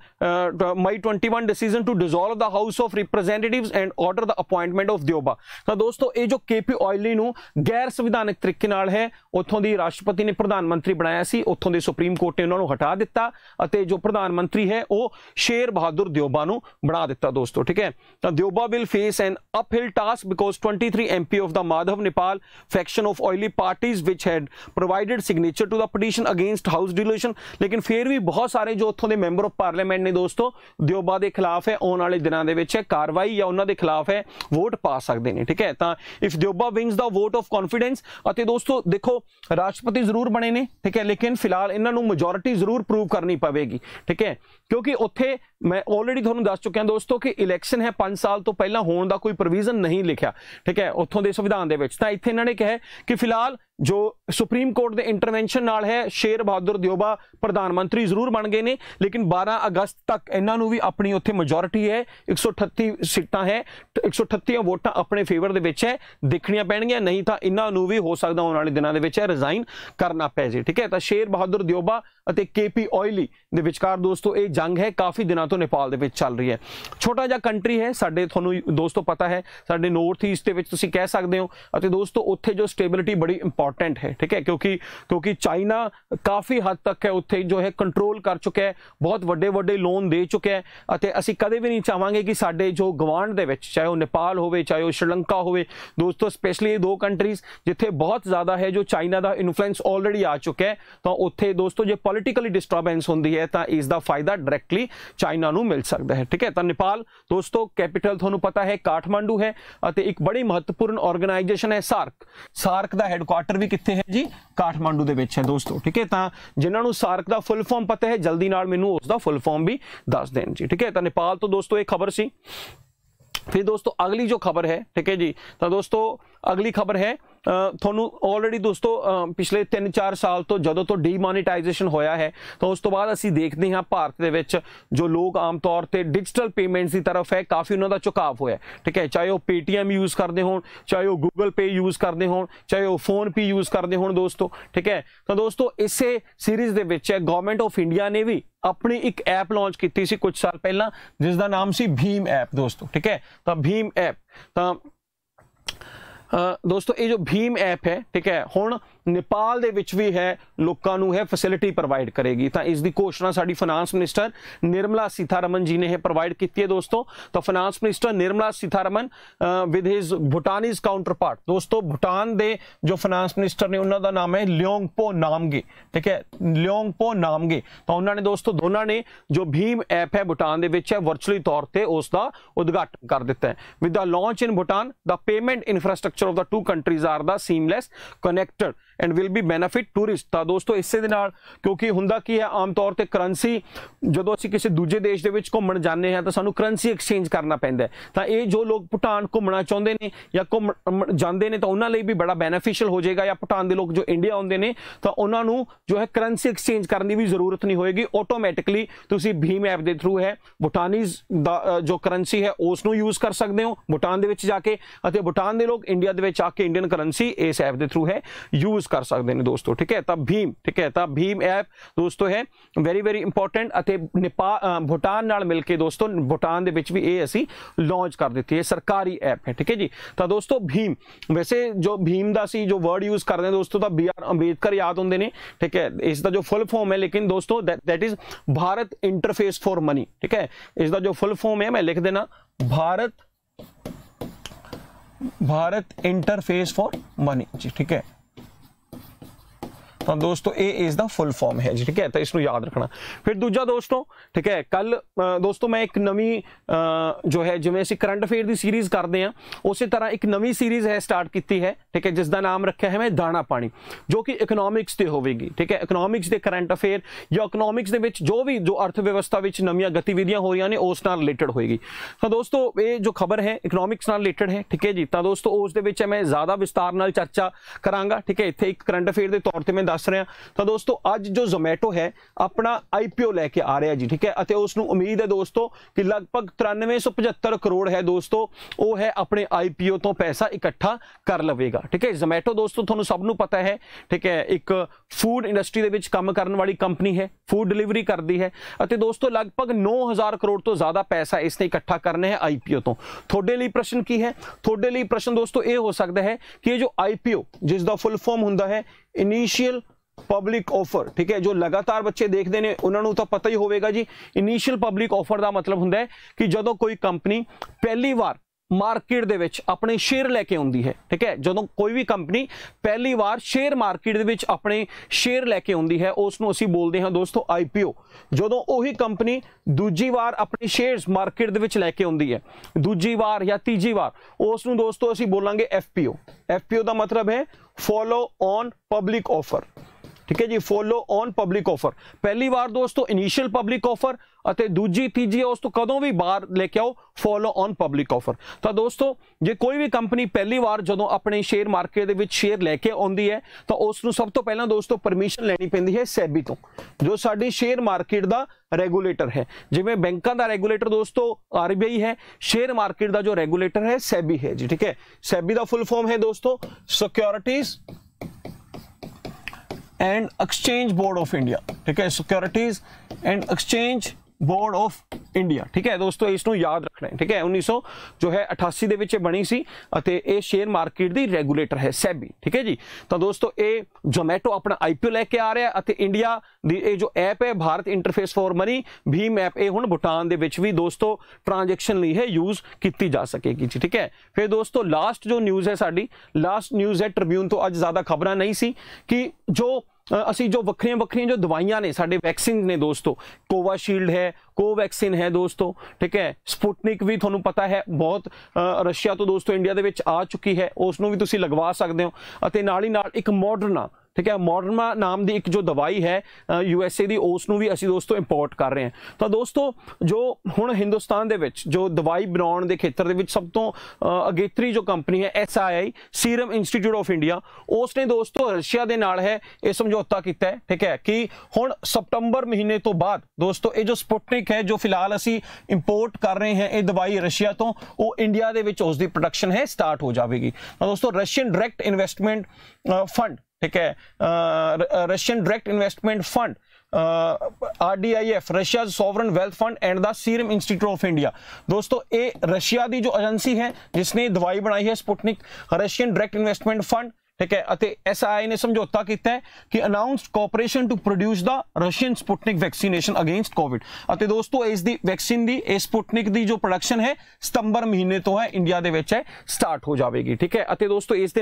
May 21 decision to dissolve the house of representatives and order the appointment of Deuba ਤਾਂ ਦੋਸਤੋ ਇਹ ਜੋ ਕੇਪੀ ਓਇਲੀ ਨੂੰ ਗੈਰ ਸੰਵਿਧਾਨਕ ਤਰੀਕੇ ਨਾਲ ਹੈ ਉੱਥੋਂ ਦੀ ਰਾਸ਼ਟਰਪਤੀ ਨੇ ਪ੍ਰਧਾਨ ਮੰਤਰੀ ਬਣਾਇਆ ਸੀ ਉੱਥੋਂ ਦੇ ਸੁਪਰੀਮ ਕੋਰਟ ਨੇ ਉਹਨਾਂ ਨੂੰ ਹਟਾ ਦਿੱਤਾ ਅਤੇ ਜੋ ਪ੍ਰਧਾਨ ਮੰਤਰੀ ਹੈ ਉਹ ਸ਼ੇਰ ਬਹਾਦਰ ਦਿਓਬਾ ਨੂੰ ਬਣਾ ਦਿੱਤਾ ਦੋਸਤੋ ਠੀਕ ਹੈ ਤਾਂ Deuba will face is an uphill task because 23 MP of the Madhav Nepal faction of oily parties which had provided signature to the petition against house deletion ਲੇਕਿਨ ਫਿਰ ਵੀ ਬਹੁਤ ਸਾਰੇ ਜੋ ਉੱਥੋਂ ਦੇ ਮੈਂਬਰ ਆਫ ਪਾਰਲੀਮੈਂਟ ਨੇ ਦੋਸਤੋ ਦਿਓਬਾ ਦੇ ਖਿਲਾਫ ਹੈ ਆਉਣ ਵਾਲੇ ਦਿਨਾਂ ਦੇ ਵਿੱਚ ਕਾਰਵਾਈ ਜਾਂ ਉਹਨਾਂ ਦੇ ਖਿਲਾਫ ਹੈ ਵੋਟ ਪਾ ਸਕਦੇ ਨੇ ਠੀਕ ਹੈ ਤਾਂ if Deuba wins the vote of confidence ਅਤੇ ਦੋਸਤੋ ਦੇਖੋ ਰਾਸ਼ਟਰਪਤੀ ਜ਼ਰੂਰ ਬਣੇ ਨੇ ਠੀਕ ਹੈ ਲੇਕਿਨ ਫਿਲਹਾਲ ਇਹਨਾਂ ਨੂੰ ਮੈਜੋਰਿਟੀ ਜ਼ਰੂਰ ਪ੍ਰੂਵ ਕਰਨੀ ਪਵੇਗੀ ਠੀਕ ਹੈ ਕਿਉਂਕਿ ਉੱਥੇ ਮੈਂ ਆਲਰੇਡੀ ਤੁਹਾਨੂੰ ਦੱਸ ਚੁੱਕਿਆ ਦੋਸਤੋ ਕਿ ਇਲੈਕਸ਼ਨ ਹੈ 5 ਸਾਲ ਤੋਂ ਪਹਿਲਾਂ ਹੋਣ ਦਾ ਕੋਈ ਪ੍ਰੋਵੀਜ਼ਨ ਨਹੀਂ ਲਿਖਿਆ ਠੀਕ ਹੈ ਉੱਥੋਂ ਦੇ ਸੰਵਿਧਾਨ ਦੇ ਵਿੱਚ ਤਾਂ ਇੱਥੇ ਇਹਨਾਂ ਨੇ ਕਿਹਾ ਕਿ ਫਿਲਹਾਲ ਜੋ ਸੁਪਰੀਮ ਕੋਰਟ ਦੇ ਇੰਟਰਵੈਂਸ਼ਨ ਨਾਲ ਹੈ ਸ਼ੇਰ ਬਹਾਦਰ ਦਿਓਬਾ ਪ੍ਰਧਾਨ ਮੰਤਰੀ ਜ਼ਰੂਰ ਬਣ ਗਏ ਨੇ ਲੇਕਿਨ 12 ਅਗਸਤ ਤੱਕ ਇਹਨਾਂ ਨੂੰ ਵੀ ਆਪਣੀ ਉੱਥੇ ਮੈਜੋਰਿਟੀ ਹੈ 138 ਸੀਟਾਂ ਹੈ 138 ਵੋਟਾਂ ਆਪਣੇ ਫੇਵਰ ਦੇ ਵਿੱਚ ਹੈ ਦੇਖਣੀਆਂ ਪੈਣਗੀਆਂ ਨਹੀਂ ਤਾਂ ਇਹਨਾਂ ਨੂੰ ਵੀ ਹੋ ਸਕਦਾ ਆਉਣ ਵਾਲੇ ਦਿਨਾਂ ਦੇ ਵਿੱਚ ਰਿਜ਼ਾਈਨ ਕਰਨਾ ਪੈ ਜੇ ਠੀਕ ਹੈ ਤਾਂ ਸ਼ੇਰ ਬਹਾਦਰ ਦਿਓਬਾ ਅਤੇ ਕੇਪੀ ਆਇਲੀ ਦੇ ਵਿਚਕਾਰ ਦੋਸਤੋ ਇਹ ਜੰਗ ਹੈ ਕਾਫੀ ਦਿਨਾਂ ਤੋਂ ਨੇਪਾਲ ਦੇ ਵਿੱਚ ਚੱਲ ਰਹੀ ਹੈ ਛੋਟਾ ਜਿਹਾ ਕੰਟਰੀ ਹੈ ਸਾਡੇ ਤੁਹਾਨੂੰ ਦੋਸਤੋ ਪਤਾ ਹੈ ਸਾਡੇ ਨਾਰਥ ਈਸਟ ਦੇ ਵਿੱਚ ਤੁਸੀਂ ਕਹਿ ਸਕਦੇ ਹੋ ਅਤੇ ਦੋਸਤੋ ਉੱਥੇ ਜੋ ਸਟੇਬਿਲਿਟੀ ਬੜੀ ਇੰਪੋਰਟੈਂਟ ਇੰਪੋਰਟੈਂਟ ਹੈ ਠੀਕ ਹੈ ਕਿਉਂਕਿ ਕਿਉਂਕਿ ਚਾਈਨਾ ਕਾਫੀ ਹੱਦ ਤੱਕ ਹੈ ਉੱਥੇ ਜੋ ਹੈ ਕੰਟਰੋਲ ਕਰ ਚੁੱਕਾ ਹੈ ਬਹੁਤ ਵੱਡੇ ਵੱਡੇ ਲੋਨ ਦੇ ਚੁੱਕਾ ਹੈ ਅਤੇ ਅਸੀਂ ਕਦੇ ਵੀ ਨਹੀਂ ਚਾਹਾਂਗੇ ਕਿ ਸਾਡੇ ਜੋ ਗਵਾਂਡ ਦੇ ਵਿੱਚ ਚਾਹੇ ਉਹ ਨੇਪਾਲ ਹੋਵੇ ਚਾਹੇ ਉਹ ਸ਼੍ਰੀਲੰਕਾ ਹੋਵੇ ਦੋਸਤੋ ਸਪੈਸ਼ਲੀ ਇਹ ਦੋ ਕੰਟਰੀਜ਼ ਜਿੱਥੇ ਬਹੁਤ ਜ਼ਿਆਦਾ ਹੈ ਜੋ ਚਾਈਨਾ ਦਾ ਇਨਫਲੂਐਂਸ ਆਲਰੇਡੀ ਆ ਚੁੱਕਾ ਹੈ ਤਾਂ ਉੱਥੇ ਦੋਸਤੋ ਜੇ ਪੋਲਿਟੀਕਲੀ ਡਿਸਟਰਬੈਂਸ ਹੁੰਦੀ ਹੈ ਤਾਂ ਇਸ ਦਾ ਫਾਇਦਾ ਡਾਇਰੈਕਟਲੀ ਚਾਈਨਾ ਨੂੰ ਮਿਲ ਸਕਦਾ ਹੈ ਠੀਕ ਹੈ ਤਾਂ ਨੇਪਾਲ ਦੋਸਤੋ ਕੈਪੀਟਲ ਤੁਹਾਨੂੰ ਪਤਾ ਹੈ ਕਾਠਮਾਂਡੂ ਹੈ ਅਤੇ ਇੱਕ ਬੜੀ ਮਹੱਤਵਪੂਰਨ ਆਰਗੇਨਾਈਜੇਸ਼ਨ ਹੈ ਸਾਰਕ ਸਾਰਕ ਦਾ ਹੈੱਡਕੁਆਰਟਰ ਵੀ ਕਿੱਥੇ ਹੈ ਜੀ ਕਾਠਮਾਂਡੂ ਦੇ ਵਿੱਚ ਹੈ ਦੋਸਤੋ ਠੀਕ ਹੈ ਤਾਂ ਜਿਨ੍ਹਾਂ ਨੂੰ ਸਾਰਕ ਦਾ ਫੁੱਲ ਫਾਰਮ ਪਤਾ ਹੈ ਜਲਦੀ ਨਾਲ ਮੈਨੂੰ ਉਸ ਦਾ ਫੁੱਲ ਫਾਰਮ ਵੀ ਦੱਸ ਦੇਣ ਜੀ ਠੀਕ ਹੈ ਤਾਂ ਨੇਪਾਲ ਤੋਂ ਦੋਸਤੋ ਇਹ ਖਬਰ ਸੀ ਫਿਰ ਦੋਸਤੋ ਅਗਲੀ ਜੋ ਖਬਰ ਹੈ ਠੀਕ ਹੈ ਜੀ ਤਾਂ ਦੋਸਤੋ ਅਗਲੀ ਖਬਰ ਹੈ ਤੁਹਾਨੂੰ ਆਲਰੇਡੀ ਦੋਸਤੋ ਪਿਛਲੇ 3-4 ਸਾਲ ਤੋਂ ਜਦੋਂ ਤੋਂ ਡੀਮੋਨਟਾਈਜੇਸ਼ਨ ਹੋਇਆ ਹੈ ਤਾਂ ਉਸ ਤੋਂ ਬਾਅਦ ਅਸੀਂ ਦੇਖਦੇ ਹਾਂ ਭਾਰਤ ਦੇ ਵਿੱਚ ਜੋ ਲੋਕ ਆਮ ਤੌਰ ਤੇ ਡਿਜੀਟਲ ਪੇਮੈਂਟਸ ਦੀ ਤਰਫ ਹੈ ਕਾਫੀ ਉਹਨਾਂ ਦਾ ਝੁਕਾਅ ਹੋਇਆ ਠੀਕ ਹੈ ਚਾਹੇ ਉਹ Paytm ਯੂਜ਼ ਕਰਦੇ ਹੋਣ ਚਾਹੇ ਉਹ Google Pay ਯੂਜ਼ ਕਰਦੇ ਹੋਣ ਚਾਹੇ ਉਹ ਫੋਨ ਯੂਜ਼ ਕਰਦੇ ਹੋਣ ਦੋਸਤੋ ਠੀਕ ਹੈ ਤਾਂ ਦੋਸਤੋ ਇਸੇ ਸੀਰੀਜ਼ ਦੇ ਵਿੱਚ ਹੈ ਗਵਰਨਮੈਂਟ ਆਫ ਇੰਡੀਆ ਨੇ ਵੀ ਆਪਣੀ ਇੱਕ ਐਪ ਲਾਂਚ ਕੀਤੀ ਸੀ ਕੁਝ ਸਾਲ ਪਹਿਲਾਂ ਜਿਸ ਦਾ ਨਾਮ ਸੀ ਭੀਮ ਐਪ ਦੋਸਤੋ ਠੀਕ ਹੈ ਤਾਂ ਭੀਮ ਐਪ ਤਾਂ ਦੋਸਤੋ ਇਹ ਜੋ ਭੀਮ ਐਪ ਹੈ ਠੀਕ ਹੈ ਹੁਣ ਨੇਪਾਲ ਦੇ ਵਿੱਚ ਵੀ ਹੈ ਲੋਕਾਂ ਨੂੰ ਹੈ ਫੈਸਿਲਿਟੀ ਪ੍ਰੋਵਾਈਡ ਕਰੇਗੀ ਤਾਂ ਇਸ ਦੀ ਘੋਸ਼ਣਾ ਸਾਡੀ ਫਾਈਨਾਂਸ ਮਿਨਿਸਟਰ ਨਿਰਮਲਾ ਸੀਤਾਰਮਨ ਜੀ ਨੇ ਹੈ ਪ੍ਰੋਵਾਈਡ ਕੀਤੀ ਹੈ ਦੋਸਤੋ ਤਾਂ finance minister Nirmala Sitharaman with his Bhutanese counterpart ਦੋਸਤੋ ਭੂਟਾਨ ਦੇ ਜੋ ਫਾਈਨਾਂਸ ਮਿਨਿਸਟਰ ਨੇ ਉਹਨਾਂ ਦਾ ਨਾਮ ਹੈ ਲਿਓਂਗਪੋ ਨਾਮਗੇ ਠੀਕ ਹੈ ਲਿਓਂਗਪੋ ਨਾਮਗੇ ਤਾਂ ਉਹਨਾਂ ਨੇ ਦੋਸਤੋ ਦੋਨਾਂ ਨੇ ਜੋ ਭੀਮ ਐਪ ਹੈ ਭੂਟਾਨ ਦੇ ਵਿੱਚ ਹੈ ਵਰਚੁਅਲੀ ਤੌਰ ਤੇ ਉਸ ਦਾ ਉਦਘਾਟਨ ਕਰ ਦਿੱਤਾ ਹੈ with the launch in Bhutan the payment infrastructure of the two countries are the seamless connected and will be benefit tourist ਤਾਂ ਦੋਸਤੋ ਇਸੇ ਦੇ ਨਾਲ ਕਿਉਂਕਿ ਹੁੰਦਾ ਕੀ ਹੈ ਆਮ ਤੌਰ ਤੇ ਕਰੰਸੀ ਜਦੋਂ ਅਸੀਂ ਕਿਸੇ ਦੂਜੇ ਦੇਸ਼ ਦੇ ਵਿੱਚ ਘੁੰਮਣ ਜਾਂਦੇ ਹਾਂ ਤਾਂ ਸਾਨੂੰ ਕਰੰਸੀ ਐਕਸਚੇਂਜ ਕਰਨਾ ਪੈਂਦਾ ਤਾਂ ਇਹ ਜੋ ਲੋਕ ਭੂਟਾਨ ਘੁੰਮਣਾ ਚਾਹੁੰਦੇ ਨੇ ਜਾਂ ਘੁੰਮ ਜਾਂਦੇ ਨੇ ਤਾਂ ਉਹਨਾਂ ਲਈ ਵੀ ਬੜਾ ਬੈਨੀਫੀਸ਼ੀਅਲ ਹੋ ਜਾਏਗਾ ਜਾਂ ਭੂਟਾਨ ਦੇ ਲੋਕ ਜੋ ਇੰਡੀਆ ਆਉਂਦੇ ਨੇ ਤਾਂ ਉਹਨਾਂ ਨੂੰ ਜੋ ਹੈ ਕਰੰਸੀ ਐਕਸਚੇਂਜ ਕਰਨ ਦੀ ਵੀ ਜ਼ਰੂਰਤ ਨਹੀਂ ਹੋਏਗੀ ਆਟੋਮੈਟਿਕਲੀ ਤੁਸੀਂ ਭੀਮ ਐਪ ਦੇ ਥਰੂ ਹੈ ਭੂਟਾਨੀਜ਼ ਦਾ ਜੋ ਕਰੰਸੀ ਹੈ ਉਸ ਨੂੰ ਯੂਜ਼ ਕਰ ਸਕਦੇ ਹੋ ਭੂਟਾਨ ਦੇ ਵਿੱਚ ਜਾ ਕੇ ਅਤੇ ਭੂਟਾਨ ਦੇ ਲੋਕ ਇੰਡੀਆ ਦੇ ਵਿੱਚ ਆ ਕੇ ਇੰਡੀਅਨ ਕਰੰਸੀ ਇਸ ਐਪ ਦੇ ਥਰੂ ਹੈ ਯੂਜ਼ कर सकते हैं दोस्तों ठीक है तब भीम ठीक है तब भीम ऐप दोस्तों है वेरी वेरी इंपोर्टेंट अ नेपाल भूटान नाल मिलके दोस्तों भूटान के भी ये असी लॉन्च कर दी है सरकारी ऐप है ठीक है जी तो दोस्तों भीम वैसे जो भीम का अभी जो वर्ड यूज करते हैं दोस्तों तो बी आर अंबेदकर याद होंगे ने ठीक है इसका जो फुल फॉर्म है लेकिन दोस्तों that is Bharat interface for money ठीक है इसका जो फुल फॉर्म है मैं लिख देना Bharat Bharat interface for money जी ठीक है ਤਾਂ ਦੋਸਤੋ ਇਹ ਇਸ ਦਾ ਫੁੱਲ ਫਾਰਮ ਹੈ ਜੀ ਠੀਕ ਹੈ ਤਾਂ ਇਸ ਨੂੰ ਯਾਦ ਰੱਖਣਾ ਫਿਰ ਦੂਜਾ ਦੋਸਤੋ ਠੀਕ ਹੈ ਕੱਲ ਦੋਸਤੋ ਮੈਂ ਇੱਕ ਨਵੀਂ ਜੋ ਹੈ ਜਿਵੇਂ ਅਸੀਂ ਕਰੰਟ ਅਫੇਅਰ ਦੀ ਸੀਰੀਜ਼ ਕਰਦੇ ਆ ਉਸੇ ਤਰ੍ਹਾਂ ਇੱਕ ਨਵੀਂ ਸੀਰੀਜ਼ ਹੈ ਸਟਾਰਟ ਕੀਤੀ ਹੈ ਠੀਕ ਹੈ ਜਿਸ ਦਾ ਨਾਮ ਰੱਖਿਆ ਹੈ ਮੈਂ ਦਾਣਾ ਪਾਣੀ ਜੋ ਕਿ ਇਕਨੋਮਿਕਸ ਤੇ ਹੋਵੇਗੀ ਠੀਕ ਹੈ ਇਕਨੋਮਿਕਸ ਦੇ ਕਰੰਟ ਅਫੇਅਰ ਜਾਂ ਇਕਨੋਮਿਕਸ ਦੇ ਵਿੱਚ ਜੋ ਵੀ ਜੋ ਅਰਥ ਵਿਵਸਥਾ ਵਿੱਚ ਨਵੀਆਂ ਗਤੀਵਿਧੀਆਂ ਹੋ ਰਹੀਆਂ ਨੇ ਉਸ ਨਾਲ ਰਿਲੇਟਡ ਹੋਏਗੀ ਤਾਂ ਦੋਸਤੋ ਇਹ ਜੋ ਖਬਰ ਹੈ ਇਕਨੋਮਿਕਸ ਨਾਲ ਰਿਲੇਟਡ ਹੈ ਠੀਕ ਹੈ ਜੀ ਤਾਂ ਦੋਸਤੋ ਉਸ ਦੇ ਵਿੱਚ ਮੈਂ ਜ਼ਿਆਦਾ ਵਿਸਤਾਰ ਨਾਲ ਚਰਚਾ ਕਰਾਂਗਾ ਠੀਕ ਹੈ ਇੱਥੇ ਇੱਕ ਕਰੰਟ ਅਫੇਅਰ ਦੇ ਤੌਰ ਤੇ ਮੈਂ ਦੱਸ ਦੱਸ ਰਿਹਾ ਤਾਂ ਦੋਸਤੋ ਅੱਜ ਜੋ ਜ਼ੋਮੈਟੋ ਹੈ ਆਪਣਾ ਆਈਪੀਓ ਲੈ ਕੇ ਆ ਰਿਹਾ ਜੀ ਠੀਕ ਹੈ ਅਤੇ ਉਸ ਨੂੰ ਉਮੀਦ ਹੈ ਦੋਸਤੋ ਕਿ ਲਗਭਗ 9375 ਕਰੋੜ ਹੈ ਦੋਸਤੋ ਉਹ ਹੈ ਆਪਣੇ ਆਈਪੀਓ ਤੋਂ ਪੈਸਾ ਇਕੱਠਾ ਕਰ ਲਵੇਗਾ ਠੀਕ ਹੈ ਜ਼ੋਮੈਟੋ ਦੋਸਤੋ ਤੁਹਾਨੂੰ ਸਭ ਨੂੰ ਪਤਾ ਹੈ ਠੀਕ ਹੈ ਇੱਕ ਫੂਡ ਇੰਡਸਟਰੀ ਦੇ ਵਿੱਚ ਕੰਮ ਕਰਨ ਵਾਲੀ ਕੰਪਨੀ ਹੈ ਫੂਡ ਡਿਲੀਵਰੀ ਕਰਦੀ ਹੈ ਅਤੇ ਦੋਸਤੋ ਲਗਭਗ 9000 ਕਰੋੜ ਤੋਂ ਜ਼ਿਆਦਾ ਪੈਸਾ ਇਸ ਨੇ ਇਕੱਠਾ ਕਰਨਾ ਹੈ ਆਈਪੀਓ ਤੋਂ ਤੁਹਾਡੇ ਲਈ ਪ੍ਰਸ਼ਨ ਕੀ ਹੈ ਤੁਹਾਡੇ ਲਈ ਪ੍ਰਸ਼ਨ ਦੋਸਤੋ ਇਹ ਹੋ ਸਕਦਾ ਹੈ ਕਿ ਇਹ ਜੋ ਆਈਪੀਓ ਜਿਸ ਦਾ ਫੁੱਲ ਫਾਰਮ ਹੁੰਦਾ ਹੈ ਇਨੀਸ਼ੀਅਲ ਪਬਲਿਕ ਆਫਰ ਠੀਕ ਹੈ ਜੋ ਲਗਾਤਾਰ ਬੱਚੇ ਦੇਖਦੇ ਨੇ ਉਹਨਾਂ ਨੂੰ ਤਾਂ ਪਤਾ ਹੀ ਹੋਵੇਗਾ ਜੀ ਇਨੀਸ਼ੀਅਲ ਪਬਲਿਕ ਆਫਰ ਦਾ ਮਤਲਬ ਹੁੰਦਾ ਹੈ ਕਿ ਜਦੋਂ ਕੋਈ ਕੰਪਨੀ ਪਹਿਲੀ ਵਾਰ ਮਾਰਕੀਟ ਦੇ ਵਿੱਚ ਆਪਣੇ ਸ਼ੇਅਰ ਲੈ ਕੇ ਆਉਂਦੀ ਹੈ ਠੀਕ ਹੈ ਜਦੋਂ ਕੋਈ ਵੀ ਕੰਪਨੀ ਪਹਿਲੀ ਵਾਰ ਸ਼ੇਅਰ ਮਾਰਕੀਟ ਦੇ ਵਿੱਚ ਆਪਣੇ ਸ਼ੇਅਰ ਲੈ ਕੇ ਆਉਂਦੀ ਹੈ ਉਸ ਨੂੰ ਅਸੀਂ ਬੋਲਦੇ ਹਾਂ ਦੋਸਤੋ ਆਈਪੀਓ ਜਦੋਂ ਉਹੀ ਕੰਪਨੀ ਦੂਜੀ ਵਾਰ ਆਪਣੇ ਸ਼ੇਅਰਸ ਮਾਰਕੀਟ ਦੇ ਵਿੱਚ ਲੈ ਕੇ ਆਉਂਦੀ ਹੈ ਦੂਜੀ ਵਾਰ ਜਾਂ ਤੀਜੀ ਵਾਰ ਉਸ ਨੂੰ ਦੋਸਤੋ ਅਸੀਂ ਬੋਲਾਂਗੇ ਐਫਪੀਓ ਐਫਪੀਓ ਦਾ ਮਤਲਬ ਹੈ ਫੋਲੋ ਔਨ ਪਬਲਿਕ ਆਫਰ ਠੀਕ ਹੈ ਜੀ ਫੋਲੋ ਔਨ ਪਬਲਿਕ ਆਫਰ ਪਹਿਲੀ ਵਾਰ ਦੋਸਤੋ ਇਨੀਸ਼ੀਅਲ ਪਬਲਿਕ ਆਫਰ ਅਤੇ ਦੂਜੀ ਤੀਜੀ ਉਸ ਤੋਂ ਕਦੋਂ ਵੀ ਬਾਹਰ ਲੈ ਕੇ ਆਓ ਫੋਲੋ ਔਨ ਪਬਲਿਕ ਆਫਰ ਤਾਂ ਦੋਸਤੋ ਜੇ ਕੋਈ ਵੀ ਕੰਪਨੀ ਪਹਿਲੀ ਵਾਰ ਜਦੋਂ ਆਪਣੇ ਸ਼ੇਅਰ ਮਾਰਕੀਟ ਦੇ ਵਿੱਚ ਸ਼ੇਅਰ ਲੈ ਕੇ ਆਉਂਦੀ ਹੈ ਤਾਂ ਉਸ ਨੂੰ ਸਭ ਤੋਂ ਪਹਿਲਾਂ ਦੋਸਤੋ ਪਰਮਿਸ਼ਨ ਲੈਣੀ ਪੈਂਦੀ ਹੈ ਸੈਬੀ ਤੋਂ ਜੋ ਸਾਡੀ ਸ਼ੇਅਰ ਮਾਰਕੀਟ ਦਾ ਰੈਗੂਲੇਟਰ ਹੈ ਜਿਵੇਂ ਬੈਂਕਾਂ ਦਾ ਰੈਗੂਲੇਟਰ ਦੋਸਤੋ ਆਰਬੀਆਈ ਹੈ ਸ਼ੇਅਰ ਮਾਰਕੀਟ ਦਾ ਜੋ ਰੈਗੂਲੇਟਰ ਹੈ ਸੈਬੀ ਹੈ ਜੀ ਠੀਕ ਹੈ ਸੈਬੀ ਦਾ ਫੁੱਲ ਫਾਰਮ ਹੈ ਦੋਸਤੋ securities and exchange board of India ठीक है securities and exchange board of India ਠੀਕ ਹੈ ਦੋਸਤੋ ਇਸ ਨੂੰ ਯਾਦ ਰੱਖਣਾ ਹੈ ਠੀਕ ਹੈ 1900 ਜੋ ਹੈ 88 ਦੇ ਵਿੱਚ ਬਣੀ ਸੀ ਅਤੇ ਇਹ ਸ਼ੇਅਰ ਮਾਰਕੀਟ ਦੀ ਰੈਗੂਲੇਟਰ ਹੈ ਸੈਬੀ ਠੀਕ ਹੈ ਜੀ ਤਾਂ ਦੋਸਤੋ ਇਹ ਜ਼ੋਮੈਟੋ ਆਪਣਾ ਆਈਪੀਓ ਲੈ ਕੇ ਆ ਰਿਹਾ ਅਤੇ ਇੰਡੀਆ ਦੀ ਇਹ ਜੋ ਐਪ ਹੈ ਭਾਰਤ ਇੰਟਰਫੇਸ ਫॉर ਮਨੀ ਭੀਮ ਐਪ ਇਹ ਹੁਣ ਭੂਟਾਨ ਦੇ ਵਿੱਚ ਵੀ ਦੋਸਤੋ ਟ੍ਰਾਂਜੈਕਸ਼ਨ ਲਈ ਹੈ ਯੂਜ਼ ਕੀਤੀ ਜਾ ਸਕੇਗੀ ਜੀ ਠੀਕ ਹੈ ਫਿਰ ਦੋਸਤੋ ਲਾਸਟ ਜੋ ਨਿਊਜ਼ ਹੈ ਸਾਡੀ ਲਾਸਟ ਨਿਊਜ਼ ਹੈ ਟ੍ਰਿਬਿਊਨ ਤੋਂ ਅੱਜ ਜ਼ਿਆਦਾ ਖਬਰਾਂ ਨਹੀਂ ਸੀ ਕਿ ਜੋ ਅਸੀਂ ਜੋ ਵੱਖਰੀਆਂ ਵੱਖਰੀਆਂ ਜੋ ਦਵਾਈਆਂ ਨੇ ਸਾਡੇ ਵੈਕਸੀਨ ਨੇ ਦੋਸਤੋ ਕੋਵਾ ਸ਼ੀਲਡ ਹੈ ਕੋਵੈਕਸਿਨ ਹੈ ਦੋਸਤੋ ਠੀਕ ਹੈ ਸਪੁਟਨਿਕ ਵੀ ਤੁਹਾਨੂੰ ਪਤਾ ਹੈ ਬਹੁਤ ਰਸ਼ੀਆ ਤੋਂ ਦੋਸਤੋ ਇੰਡੀਆ ਦੇ ਵਿੱਚ ਆ ਚੁੱਕੀ ਹੈ ਉਸ ਨੂੰ ਵੀ ਤੁਸੀਂ ਲਗਵਾ ਸਕਦੇ ਹੋ ਅਤੇ ਨਾਲ ਹੀ ਨਾਲ ਇੱਕ ਮਾਡਰਨਾ ਠੀਕ ਹੈ ਮੋਡਰਨਾ ਨਾਮ ਦੀ ਇੱਕ ਜੋ ਦਵਾਈ ਹੈ ਯੂ ਐਸ ਏ ਦੀ ਉਸ ਨੂੰ ਵੀ ਅਸੀਂ ਦੋਸਤੋ ਇੰਪੋਰਟ ਕਰ ਰਹੇ ਹਾਂ ਤਾਂ ਦੋਸਤੋ ਜੋ ਹੁਣ ਹਿੰਦੁਸਤਾਨ ਦੇ ਵਿੱਚ ਜੋ ਦਵਾਈ ਬਣਾਉਣ ਦੇ ਖੇਤਰ ਦੇ ਵਿੱਚ ਸਭ ਤੋਂ ਅਗੇਤਰੀ ਜੋ ਕੰਪਨੀ ਹੈ S I I serum institute of India ਉਸ ਨੇ ਦੋਸਤੋ ਰਸ਼ੀਆ ਦੇ ਨਾਲ ਹੈ ਇਹ ਸਮਝੌਤਾ ਕੀਤਾ ਹੈ ਠੀਕ ਹੈ ਕਿ ਹੁਣ ਸਪਟੰਬਰ ਮਹੀਨੇ ਤੋਂ ਬਾਅਦ ਦੋਸਤੋ ਇਹ ਜੋ ਸਪੁਟਨਿਕ ਹੈ ਜੋ ਫਿਲਹਾਲ ਅਸੀਂ ਇੰਪੋਰਟ ਕਰ ਰਹੇ ਹਾਂ ਇਹ ਦਵਾਈ ਰਸ਼ੀਆ ਤੋਂ ਉਹ ਇੰਡੀਆ ਦੇ ਵਿੱਚ ਉਸ ਦੀ ਪ੍ਰੋਡਕਸ਼ਨ ਹੈ ਸਟਾਰਟ ਹੋ ਜਾਵੇਗੀ ਤਾਂ ਦੋਸਤੋ ਰਸ਼ੀਅਨ ਡਾਇਰੈਕਟ ਇਨਵੈਸਟਮੈਂਟ ਫੰਡ ठीक है Russian direct investment fund RDIF Russia sovereign wealth fund and the serum institute of India दोस्तों ये रशिया की जो एजेंसी है जिसने दवाई बनाई है Sputnik Russian direct investment fund ठीक है एस आई ने समझौता किया कि announce cooperation to produce the Russian Sputnik vaccination against Covid दोस्तों इस वैक्सीन की ए स्पुटनिक की जो प्रोडक्शन है सितंबर महीने तो है इंडिया के स्टार्ट हो जाएगी ठीक है दोस्तों इस